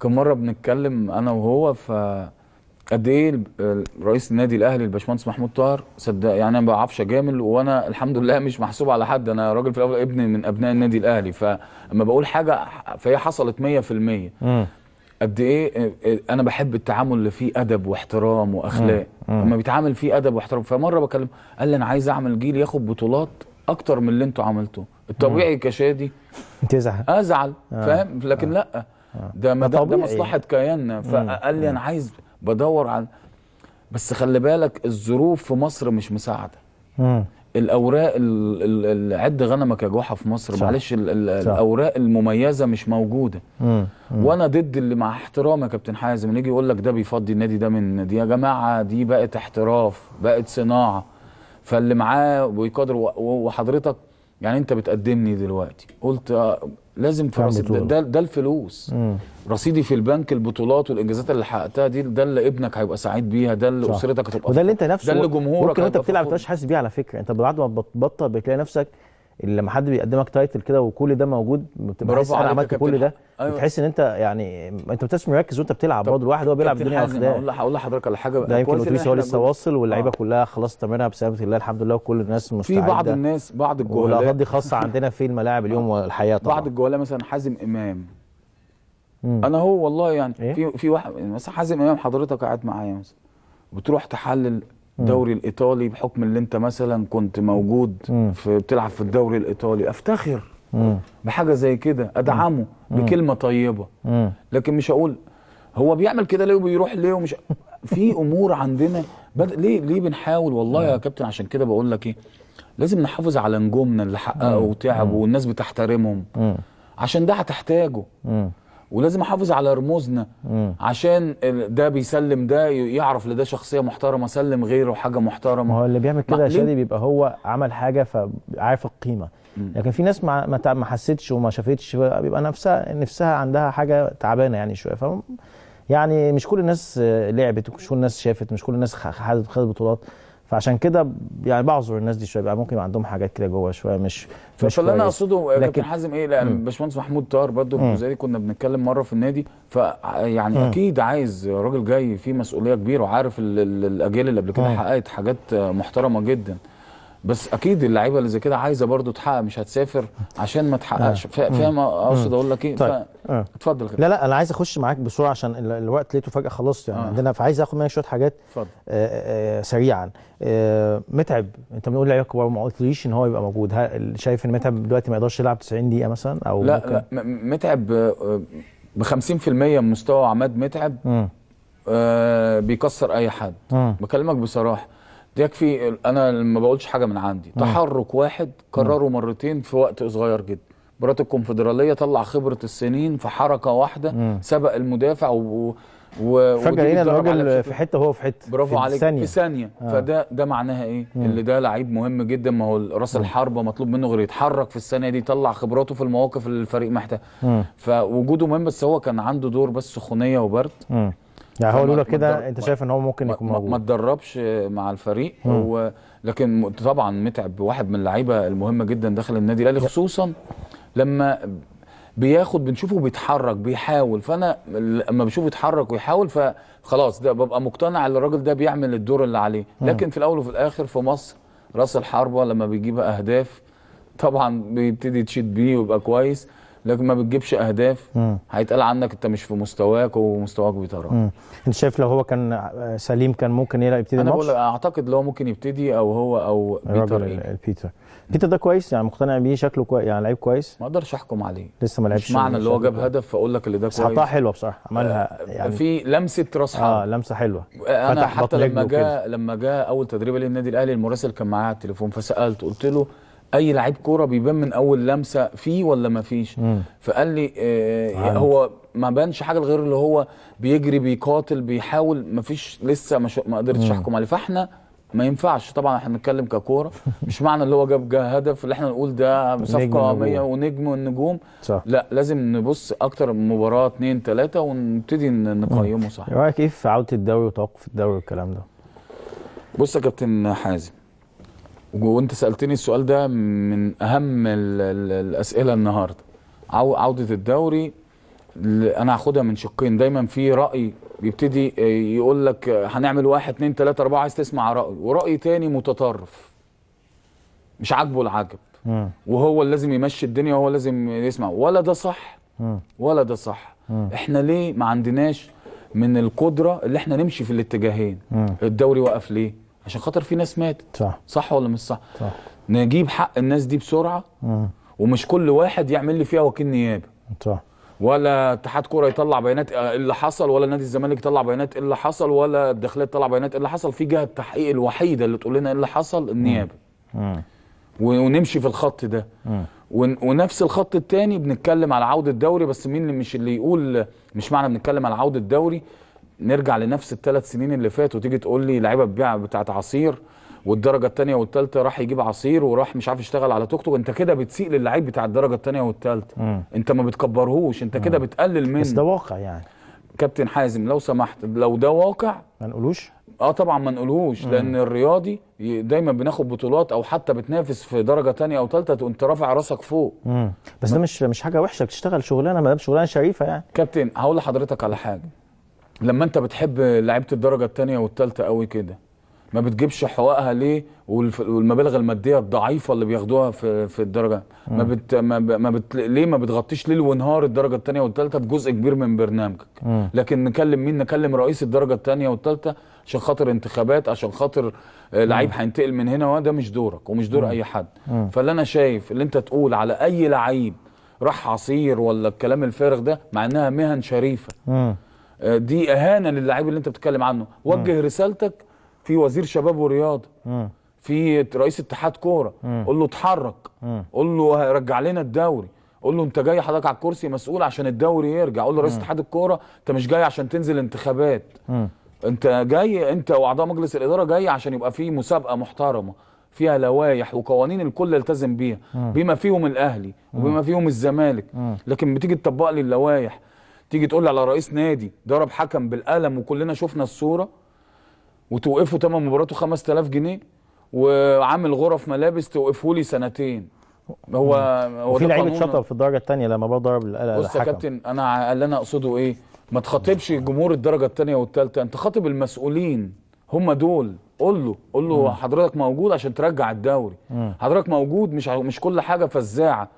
كان مره بنتكلم انا وهو ف قد ايه رئيس النادي الاهلي الباشمهندس محمود طاهر صدق يعني انا ما بعرفش اجامل وانا الحمد لله مش محسوب على حد انا راجل في الاول ابن من ابناء النادي الاهلي فلما بقول حاجه فهي حصلت 100% قد ايه آه، آه، انا بحب التعامل اللي فيه ادب واحترام واخلاق لما بيتعامل فيه ادب واحترام فمره بكلم قال لي انا عايز اعمل جيل ياخد بطولات اكتر من اللي انتوا عملتوه الطبيعي كشادي تزعل ازعل آه. فاهم لكن لا ده ده, ده مصلحه كياننا فقال لي انا عايز بدور على بس خلي بالك الظروف في مصر مش مساعده مم. الاوراق العد غنمك يا جوحه في مصر صح. معلش الـ الـ الاوراق المميزه مش موجوده مم. مم. وانا ضد اللي مع احترام يا كابتن حازم يجي يقول لك ده بيفضي النادي ده من دي يا جماعه دي بقت احتراف بقت صناعه فاللي معاه بيقدر وحضرتك يعني انت بتقدمني دلوقتي قلت لازم في رصيد ده, ده الفلوس مم. رصيدي في البنك البطولات والانجازات اللي حققتها دي ده اللي ابنك هيبقى سعيد بيها ده اللي اسرتك هتبقى وده اللي انت نفسه ده اللي جمهورك ممكن انت بتلعب ما تبقاش حاسس بيه على فكره انت بعد ما بتبطل بتلاقي نفسك اللي لما حد بيقدمك تايتل كده وكل ده موجود برافو انا عملت كل ده أيوة. بتحس ان انت يعني انت بتحس مركز وانت بتلعب برضه الواحد هو بيلعب الدنيا واخداه هقول هقول لحضرتك على حاجه ده يمكن اوتوبيس هو لسه واصل واللعيبه آه. كلها خلاص تمرينها بسبب الله الحمد لله وكل الناس مستعده في بعض الناس بعض الجهلاء والاغراض دي خاصه عندنا في الملاعب اليوم آه. والحياه طبعا بعض الجهلاء مثلا حازم امام انا هو والله يعني إيه؟ في في واحد مثلا حازم امام حضرتك قاعد معايا مثلا بتروح تحلل الدوري الايطالي بحكم اللي انت مثلا كنت موجود في بتلعب في الدوري الايطالي افتخر بحاجه زي كده ادعمه بكلمه طيبه لكن مش هقول هو بيعمل كده ليه وبيروح ليه ومش في امور عندنا بد... ليه ليه بنحاول والله يا كابتن عشان كده بقول لك ايه لازم نحافظ على نجومنا اللي حققوا وتعبوا والناس بتحترمهم عشان ده هتحتاجه ولازم احافظ على رموزنا مم. عشان ده بيسلم ده يعرف ان ده شخصيه محترمه سلم غيره حاجه محترمه ما هو اللي بيعمل كده يا شادي بيبقى هو عمل حاجه فعارف القيمه مم. لكن في ناس ما ما, حسيتش وما شافتش بيبقى نفسها نفسها عندها حاجه تعبانه يعني شويه ف يعني مش كل الناس لعبت مش كل الناس شافت مش كل الناس خدت بطولات فعشان كده يعني بعذر الناس دي شويه بقى ممكن يبقى عندهم حاجات كده جوه شويه مش مش اللي انا اقصده كابتن حازم ايه لان باشمهندس محمود طاهر برضه في دي كنا بنتكلم مره في النادي فيعني اكيد عايز راجل جاي فيه مسؤوليه كبيره وعارف الاجيال اللي قبل كده حققت حاجات محترمه جدا بس اكيد اللعيبه اللي زي كده عايزه برضو تحقق مش هتسافر عشان ما تحققش آه. فاهم اقصد اقول لك ايه طيب. آه. اتفضل كده. لا لا انا عايز اخش معاك بسرعه عشان الوقت لقيته فجاه خلصت يعني آه. عندنا فعايز اخد منك شويه حاجات اتفضل آه، سريعا آآ متعب انت بنقول لعيبه كبار ما قلتليش ان هو يبقى موجود شايف ان متعب دلوقتي ما يقدرش يلعب 90 دقيقه مثلا او لا ممكن؟ لا متعب ب 50% من مستوى عماد متعب بيكسر اي حد بكلمك بصراحه يكفي انا ما بقولش حاجه من عندي تحرك واحد كرره مرتين في وقت صغير جدا مباراه الكونفدراليه طلع خبره السنين في حركه واحده سبق المدافع و و فجاه لقينا الراجل في حته وهو في حته برافو في عليك ثانية. في ثانيه آه. فده ده معناها ايه؟ مم. اللي ده لعيب مهم جدا ما هو راس الحربه مطلوب منه غير يتحرك في الثانيه دي يطلع خبراته في المواقف اللي الفريق محتاجها فوجوده مهم بس هو كان عنده دور بس سخونيه وبرد مم. يعني هو لولا كده انت شايف ان هو ممكن يكون موجود ما اتدربش مع الفريق هو لكن طبعا متعب واحد من اللعيبه المهمه جدا داخل النادي الاهلي خصوصا لما بياخد بنشوفه بيتحرك بيحاول فانا لما بشوفه يتحرك ويحاول فخلاص ده ببقى مقتنع ان الراجل ده بيعمل الدور اللي عليه لكن في الاول وفي الاخر في مصر راس الحربه لما بيجيب اهداف طبعا بيبتدي تشيد بيه ويبقى كويس لكن ما بتجيبش اهداف هيتقال عنك انت مش في مستواك ومستواك بيتراجع انت شايف لو هو كان آه، سليم كان ممكن يلعب يبتدي انا بقول اعتقد لو ممكن يبتدي او هو او بيتر إيه؟ البيتر بيتر ده كويس يعني مقتنع بيه شكله كويس يعني لعيب كويس ما اقدرش احكم عليه لسه ما لعبش معنى اللي هو جاب هدف فاقول لك اللي ده كويس حطها حلوه بصراحه آه، عملها يعني في لمسه راس اه لمسه حلوه آه، انا حتى لما جه لما جه اول تدريبه للنادي الاهلي المراسل كان معايا على التليفون فسالته قلت له اي لعيب كوره بيبان من اول لمسه فيه ولا ما فيش فقال لي آه هو ما بانش حاجه غير اللي هو بيجري بيقاتل بيحاول ما فيش لسه ما, ما قدرتش احكم عليه فاحنا ما ينفعش طبعا احنا بنتكلم ككوره مش معنى اللي هو جاب جه هدف اللي احنا نقول ده صفقه 100 ونجم والنجوم صح. لا لازم نبص اكتر من مباراه اثنين ثلاثه ونبتدي نقيمه صح إيه رايك ايه في عوده الدوري وتوقف الدوري والكلام ده بص يا كابتن حازم وانت سالتني السؤال ده من اهم الـ الـ الاسئله النهارده عوده الدوري انا هاخدها من شقين دايما في راي بيبتدي آه، يقول لك هنعمل واحد اثنين ثلاثه اربعه عايز تسمع راي وراي تاني متطرف مش عاجبه العجب وهو اللي لازم يمشي الدنيا وهو لازم يسمع ولا ده صح ولا ده صح احنا ليه ما عندناش من القدره اللي احنا نمشي في الاتجاهين الدوري وقف ليه عشان خاطر في ناس ماتت صح صح ولا مش صح؟ صح نجيب حق الناس دي بسرعه مم. ومش كل واحد يعمل لي فيها وكيل نيابه صح ولا اتحاد كوره يطلع بيانات اللي حصل ولا نادي الزمالك يطلع بيانات اللي حصل ولا الداخليه تطلع بيانات اللي حصل في جهه التحقيق الوحيده اللي تقول لنا اللي حصل النيابه مم. ونمشي في الخط ده مم. ونفس الخط الثاني بنتكلم على عوده الدوري بس مين اللي مش اللي يقول مش معنى بنتكلم على عوده الدوري نرجع لنفس الثلاث سنين اللي فاتوا تيجي تقول لي لعيبه بتبيع بتاعت عصير والدرجه الثانيه والثالثه راح يجيب عصير وراح مش عارف يشتغل على توك توك انت كده بتسيء للعيب بتاع الدرجه الثانيه والثالثه انت ما بتكبرهوش انت كده بتقلل منه بس ده واقع يعني كابتن حازم لو سمحت لو ده واقع ما نقولوش اه طبعا ما نقولوش لان الرياضي دايما بناخد بطولات او حتى بتنافس في درجه ثانيه او ثالثه وانت رافع راسك فوق مم. بس ده مش مش حاجه وحشه بتشتغل شغلانه ما دام شغلانه شريفه يعني كابتن هقول لحضرتك على حاجه لما انت بتحب لعيبه الدرجه الثانيه والثالثه قوي كده ما بتجيبش حقوقها ليه والمبالغ الماديه الضعيفه اللي بياخدوها في في الدرجه ما بت ما, بت ليه ما بتغطيش ليل ونهار الدرجه الثانيه والثالثه في جزء كبير من برنامجك لكن نكلم مين نكلم رئيس الدرجه الثانيه والثالثه عشان خاطر انتخابات عشان خاطر لعيب هينتقل من هنا وده مش دورك ومش دور مم. اي حد فاللي انا شايف اللي انت تقول على اي لعيب راح عصير ولا الكلام الفارغ ده مع انها مهن شريفه مم. آه، دي اهانه للاعيب اللي انت بتتكلم عنه وجه م. رسالتك في وزير شباب ورياضه في رئيس اتحاد كوره قول له اتحرك قول له رجع لنا الدوري قول له انت جاي حضرتك على الكرسي مسؤول عشان الدوري يرجع قول له رئيس اتحاد الكوره انت مش جاي عشان تنزل انتخابات م. انت جاي انت واعضاء مجلس الاداره جاي عشان يبقى في مسابقه محترمه فيها لوائح وقوانين الكل يلتزم بيها بما فيهم الاهلي وبما فيهم الزمالك لكن بتيجي تطبق لي اللوائح تيجي تقول على رئيس نادي ضرب حكم بالقلم وكلنا شفنا الصوره وتوقفه تمام مباراته 5000 جنيه وعامل غرف ملابس توقفه لي سنتين هو هو في لعيبه شطب في الدرجه الثانيه لما برضه ضرب الحكم بص يا كابتن انا اللي انا اقصده ايه ما تخاطبش جمهور الدرجه الثانيه والثالثه انت خاطب المسؤولين هم دول قول له قول له حضرتك موجود عشان ترجع الدوري مم. حضرتك موجود مش مش كل حاجه فزاعه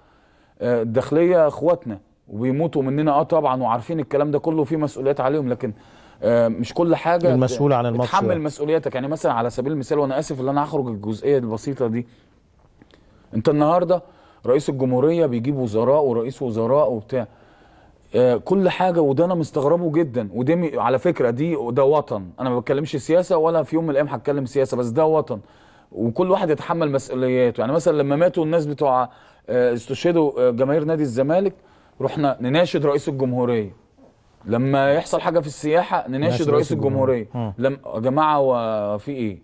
الداخليه آه، اخواتنا وبيموتوا مننا اه طبعا وعارفين الكلام ده كله وفي مسؤوليات عليهم لكن آه، مش كل حاجه المسؤول عن الماتش تحمل مسؤوليتك يعني مثلا على سبيل المثال وانا اسف ان انا هخرج الجزئيه البسيطه دي انت النهارده رئيس الجمهوريه بيجيب وزراء ورئيس وزراء وبتاع آه، كل حاجه وده انا مستغربه جدا ودي على فكره دي ده وطن انا ما بتكلمش سياسه ولا في يوم من الايام هتكلم سياسه بس ده وطن وكل واحد يتحمل مسؤولياته يعني مثلا لما ماتوا الناس بتوع آه، استشهدوا جماهير نادي الزمالك رحنا نناشد رئيس الجمهوريه لما يحصل حاجه في السياحه نناشد رئيس الجمهوريه لما يا جماعه وفي ايه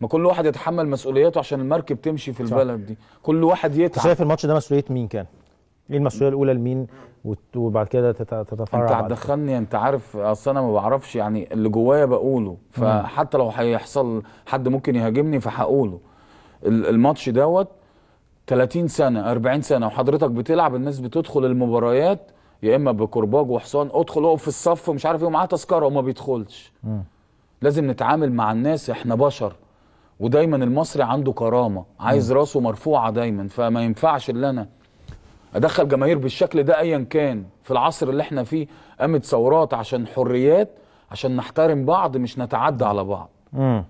ما كل واحد يتحمل مسؤولياته عشان المركب تمشي في البلد دي كل واحد يتعب شايف الماتش ده مسؤوليه مين كان ايه المسؤوليه الاولى لمين وبعد كده تتفرع انت هتدخلني انت عارف اصل انا ما بعرفش يعني اللي جوايا بقوله فحتى لو هيحصل حد ممكن يهاجمني فهقوله الماتش دوت 30 سنه 40 سنه وحضرتك بتلعب الناس بتدخل المباريات يا اما بكرباج وحصان ادخل اقف في الصف مش عارف ايه ومعاه تذكره وما بيدخلش م. لازم نتعامل مع الناس احنا بشر ودايما المصري عنده كرامه عايز م. راسه مرفوعه دايما فما ينفعش اللي انا ادخل جماهير بالشكل ده ايا كان في العصر اللي احنا فيه قامت ثورات عشان حريات عشان نحترم بعض مش نتعدى على بعض م.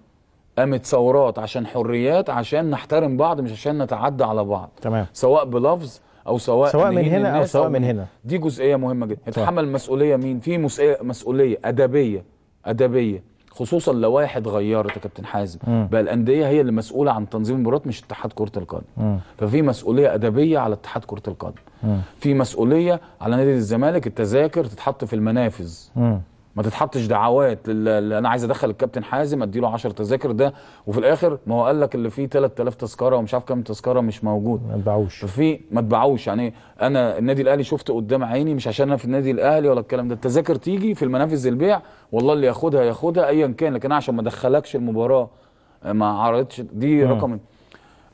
قامت ثورات عشان حريات عشان نحترم بعض مش عشان نتعدى على بعض تمام سواء بلفظ او سواء سواء من هنا او سواء من هنا دي جزئيه مهمه جدا يتحمل المسؤوليه مين في مسؤوليه ادبيه ادبيه خصوصا لو واحد غيرت يا كابتن حازم بقى الانديه هي اللي مسؤوله عن تنظيم المباريات مش اتحاد كره القدم ففي مسؤوليه ادبيه على اتحاد كره القدم في مسؤوليه على نادي الزمالك التذاكر تتحط في المنافذ مم. ما تتحطش دعوات اللي انا عايز ادخل الكابتن حازم ادي له 10 تذاكر ده وفي الاخر ما هو قال لك اللي فيه 3000 تذكره ومش عارف كام تذكره مش موجود ما تبعوش ففي ما تبعوش يعني انا النادي الاهلي شفته قدام عيني مش عشان انا في النادي الاهلي ولا الكلام ده التذاكر تيجي في المنافذ البيع والله اللي ياخدها ياخدها ايا كان لكن انا عشان ما ادخلكش المباراه آه، ما عرضتش دي مم. رقم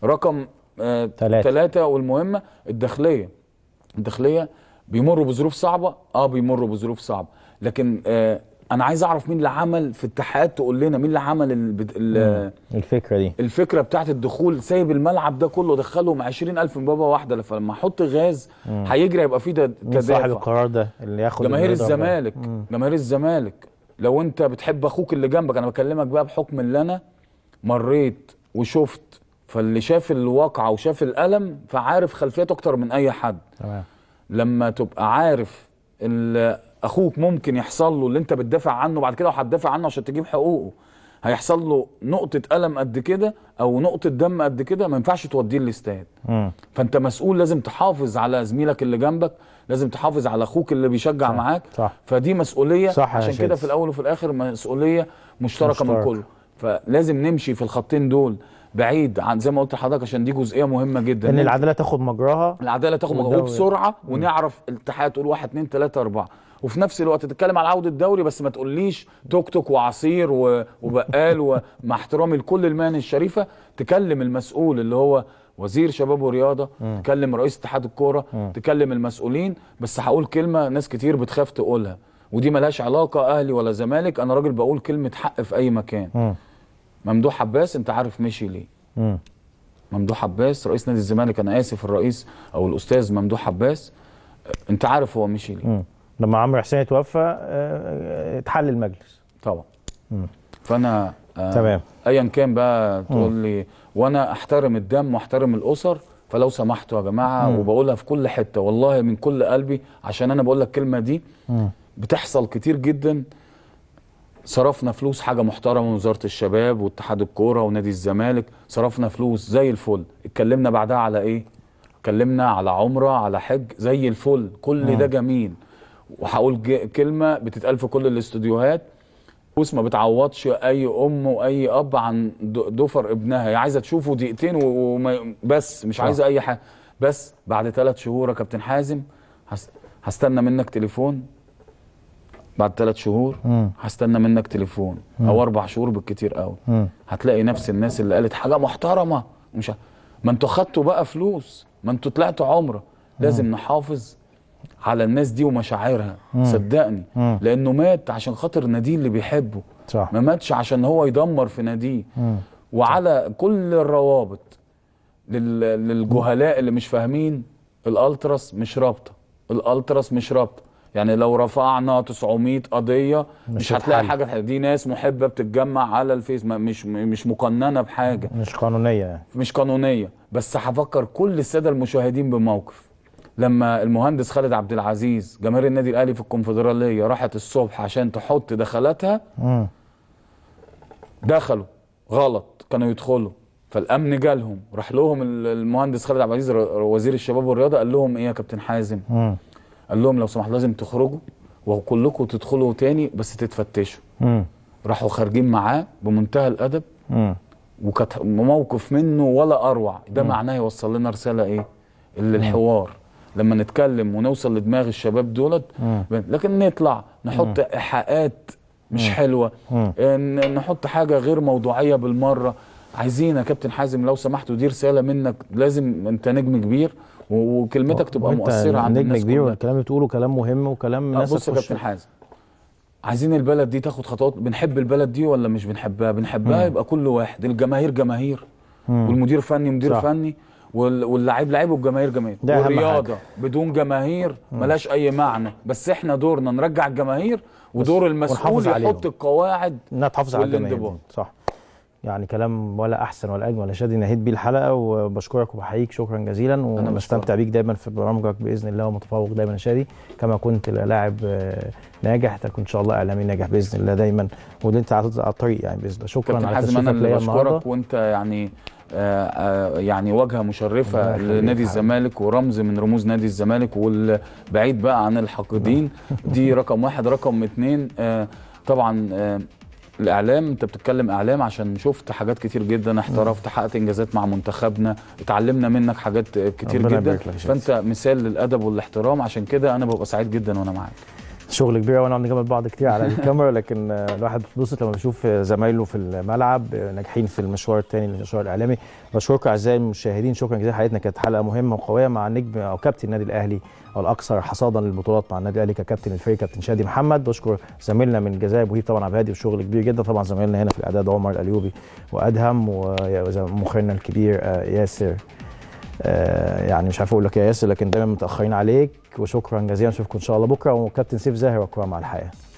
رقم آه ثلاثة والمهمه الداخليه الداخليه بيمروا بظروف صعبه اه بيمروا بظروف صعبه لكن آه، انا عايز اعرف مين اللي عمل في اتحاد تقول لنا مين اللي عمل الـ الفكره دي الفكره بتاعت الدخول سايب الملعب ده كله دخلهم 20000 من بابا واحده فلما احط غاز هيجري هيبقى في تدافع صاحب القرار ده اللي ياخد جماهير الزمالك جماهير الزمالك لو انت بتحب اخوك اللي جنبك انا بكلمك بقى بحكم اللي انا مريت وشفت فاللي شاف الواقعه وشاف الالم فعارف خلفيات اكتر من اي حد تمام لما تبقى عارف اخوك ممكن يحصل له اللي انت بتدافع عنه بعد كده وهتدافع عنه عشان تجيب حقوقه هيحصل له نقطه الم قد كده او نقطه دم قد كده ما ينفعش توديه الاستاد فانت مسؤول لازم تحافظ على زميلك اللي جنبك لازم تحافظ على اخوك اللي بيشجع صح. معاك صح. فدي مسؤوليه صح عشان كده في الاول وفي الاخر مسؤوليه مشتركه مشترك. من كله فلازم نمشي في الخطين دول بعيد عن زي ما قلت لحضرتك عشان دي جزئيه مهمه جدا ان العداله تاخد مجراها العداله تاخد مجراها وبسرعه ونعرف الاتحاد تقول 1 2 3 4 وفي نفس الوقت تتكلم على عوده الدوري بس ما تقوليش توك توك وعصير وبقال ومع احترامي لكل المهن الشريفه تكلم المسؤول اللي هو وزير شباب ورياضه م. تكلم رئيس اتحاد الكوره م. تكلم المسؤولين بس هقول كلمه ناس كتير بتخاف تقولها ودي ملهاش علاقه اهلي ولا زمالك انا راجل بقول كلمه حق في اي مكان م. ممدوح عباس انت عارف مشي ليه م. ممدوح عباس رئيس نادي الزمالك انا اسف الرئيس او الاستاذ ممدوح عباس انت عارف هو مشي ليه م. لما عمرو حسين اتوفى آه، آه، اتحل المجلس طبعا مم. فانا آه، تمام ايا كان بقى تقول لي وانا احترم الدم واحترم الاسر فلو سمحتوا يا جماعه مم. وبقولها في كل حته والله من كل قلبي عشان انا بقول لك الكلمه دي مم. بتحصل كتير جدا صرفنا فلوس حاجه محترمه من وزاره الشباب واتحاد الكوره ونادي الزمالك صرفنا فلوس زي الفل اتكلمنا بعدها على ايه اتكلمنا على عمره على حج زي الفل كل مم. ده جميل وهقول كلمه بتتقال في كل الاستوديوهات بوس ما بتعوضش اي ام واي اب عن دفر ابنها هي عايزه تشوفه دقيقتين وبس مش عايزه اي حاجه بس بعد ثلاث شهور يا كابتن حازم هستنى منك تليفون بعد ثلاث شهور هستنى منك تليفون او اربع شهور بالكتير قوي هتلاقي نفس الناس اللي قالت حاجه محترمه مش ما انتوا خدتوا بقى فلوس ما انتوا طلعتوا عمره لازم نحافظ على الناس دي ومشاعرها مم. صدقني مم. لانه مات عشان خاطر ناديه اللي بيحبه صح. ما ماتش عشان هو يدمر في ناديه وعلى صح. كل الروابط لل... للجهلاء اللي مش فاهمين الالتراس مش رابطه الالتراس مش رابطه يعني لو رفعنا 900 قضيه مش, مش هتلاقي حاجه دي ناس محبه بتتجمع على الفيس مش مش مقننه بحاجه مش قانونيه مش قانونيه بس هفكر كل الساده المشاهدين بموقف لما المهندس خالد عبد العزيز جماهير النادي الاهلي في الكونفدراليه راحت الصبح عشان تحط دخلاتها دخلوا غلط كانوا يدخلوا فالامن جالهم راح لهم المهندس خالد عبد العزيز وزير الشباب والرياضه قال لهم ايه يا كابتن حازم قال لهم لو سمحت لازم تخرجوا وكلكم تدخلوا تاني بس تتفتشوا راحوا خارجين معاه بمنتهى الادب وكانت موقف منه ولا اروع ده معناه يوصل لنا رساله ايه اللي الحوار لما نتكلم ونوصل لدماغ الشباب دولت لكن نطلع نحط ايحاءات مش حلوه نحط حاجه غير موضوعيه بالمره عايزين يا كابتن حازم لو سمحت ودي رساله منك لازم انت نجم كبير وكلمتك تبقى مؤثره عند الناس نجم كبير والكلام اللي بتقوله كلام مهم وكلام آه، ناس بص يا كابتن حازم عايزين البلد دي تاخد خطوات بنحب البلد دي ولا مش بنحبها بنحبها مم. يبقى كل واحد الجماهير جماهير مم. والمدير فني مدير صح. فني واللاعب لعيب والجماهير جماهير والرياضه بدون جماهير ملاش اي معنى بس احنا دورنا نرجع الجماهير ودور المسؤول يحط القواعد انها تحافظ على الجماهير صح يعني كلام ولا احسن ولا اجمل يا شادي نهيت بيه الحلقه وبشكرك وبحييك شكرا جزيلا وانا مستمتع بيك دايما في برامجك باذن الله ومتفوق دايما يا شادي كما كنت لاعب آه، ناجح تكون ان شاء الله اعلامي ناجح باذن الله دايما واللي انت على الطريق يعني باذن الله شكرا على تشريفك ليا النهارده وانت يعني آه، آه، يعني واجهه مشرفه لنادي الزمالك ورمز من رموز نادي الزمالك والبعيد بقى عن الحاقدين دي رقم واحد رقم اتنين آه، طبعا الاعلام انت بتتكلم اعلام عشان شفت حاجات كتير جدا احترفت حققت انجازات مع منتخبنا اتعلمنا منك حاجات كتير جدا فانت مثال للادب والاحترام عشان كده انا ببقى سعيد جدا وانا معاك شغل كبير وانا جنب بعض كتير على الكاميرا لكن آه، الواحد بيتبسط لما بيشوف زمايله في الملعب آه، ناجحين في المشوار الثاني المشوار الاعلامي بشكركم اعزائي المشاهدين شكرا جزيلا حلقتنا كانت حلقه مهمه وقويه مع النجم او كابتن النادي الاهلي والاكثر الاكثر حصادا للبطولات مع النادي الاهلي ككابتن الفريق كابتن شادي محمد بشكر زميلنا من الجزائر وهي طبعا عبد الهادي بشغل كبير جدا طبعا زميلنا هنا في الاعداد عمر الايوبي وادهم ومخرجنا الكبير آه، ياسر آه، يعني مش عارف اقول لك يا ياسر لكن دايما متاخرين عليك وشكرا جزيلا نشوفكم ان شاء الله بكره وكابتن سيف زاهر وكره على الحياه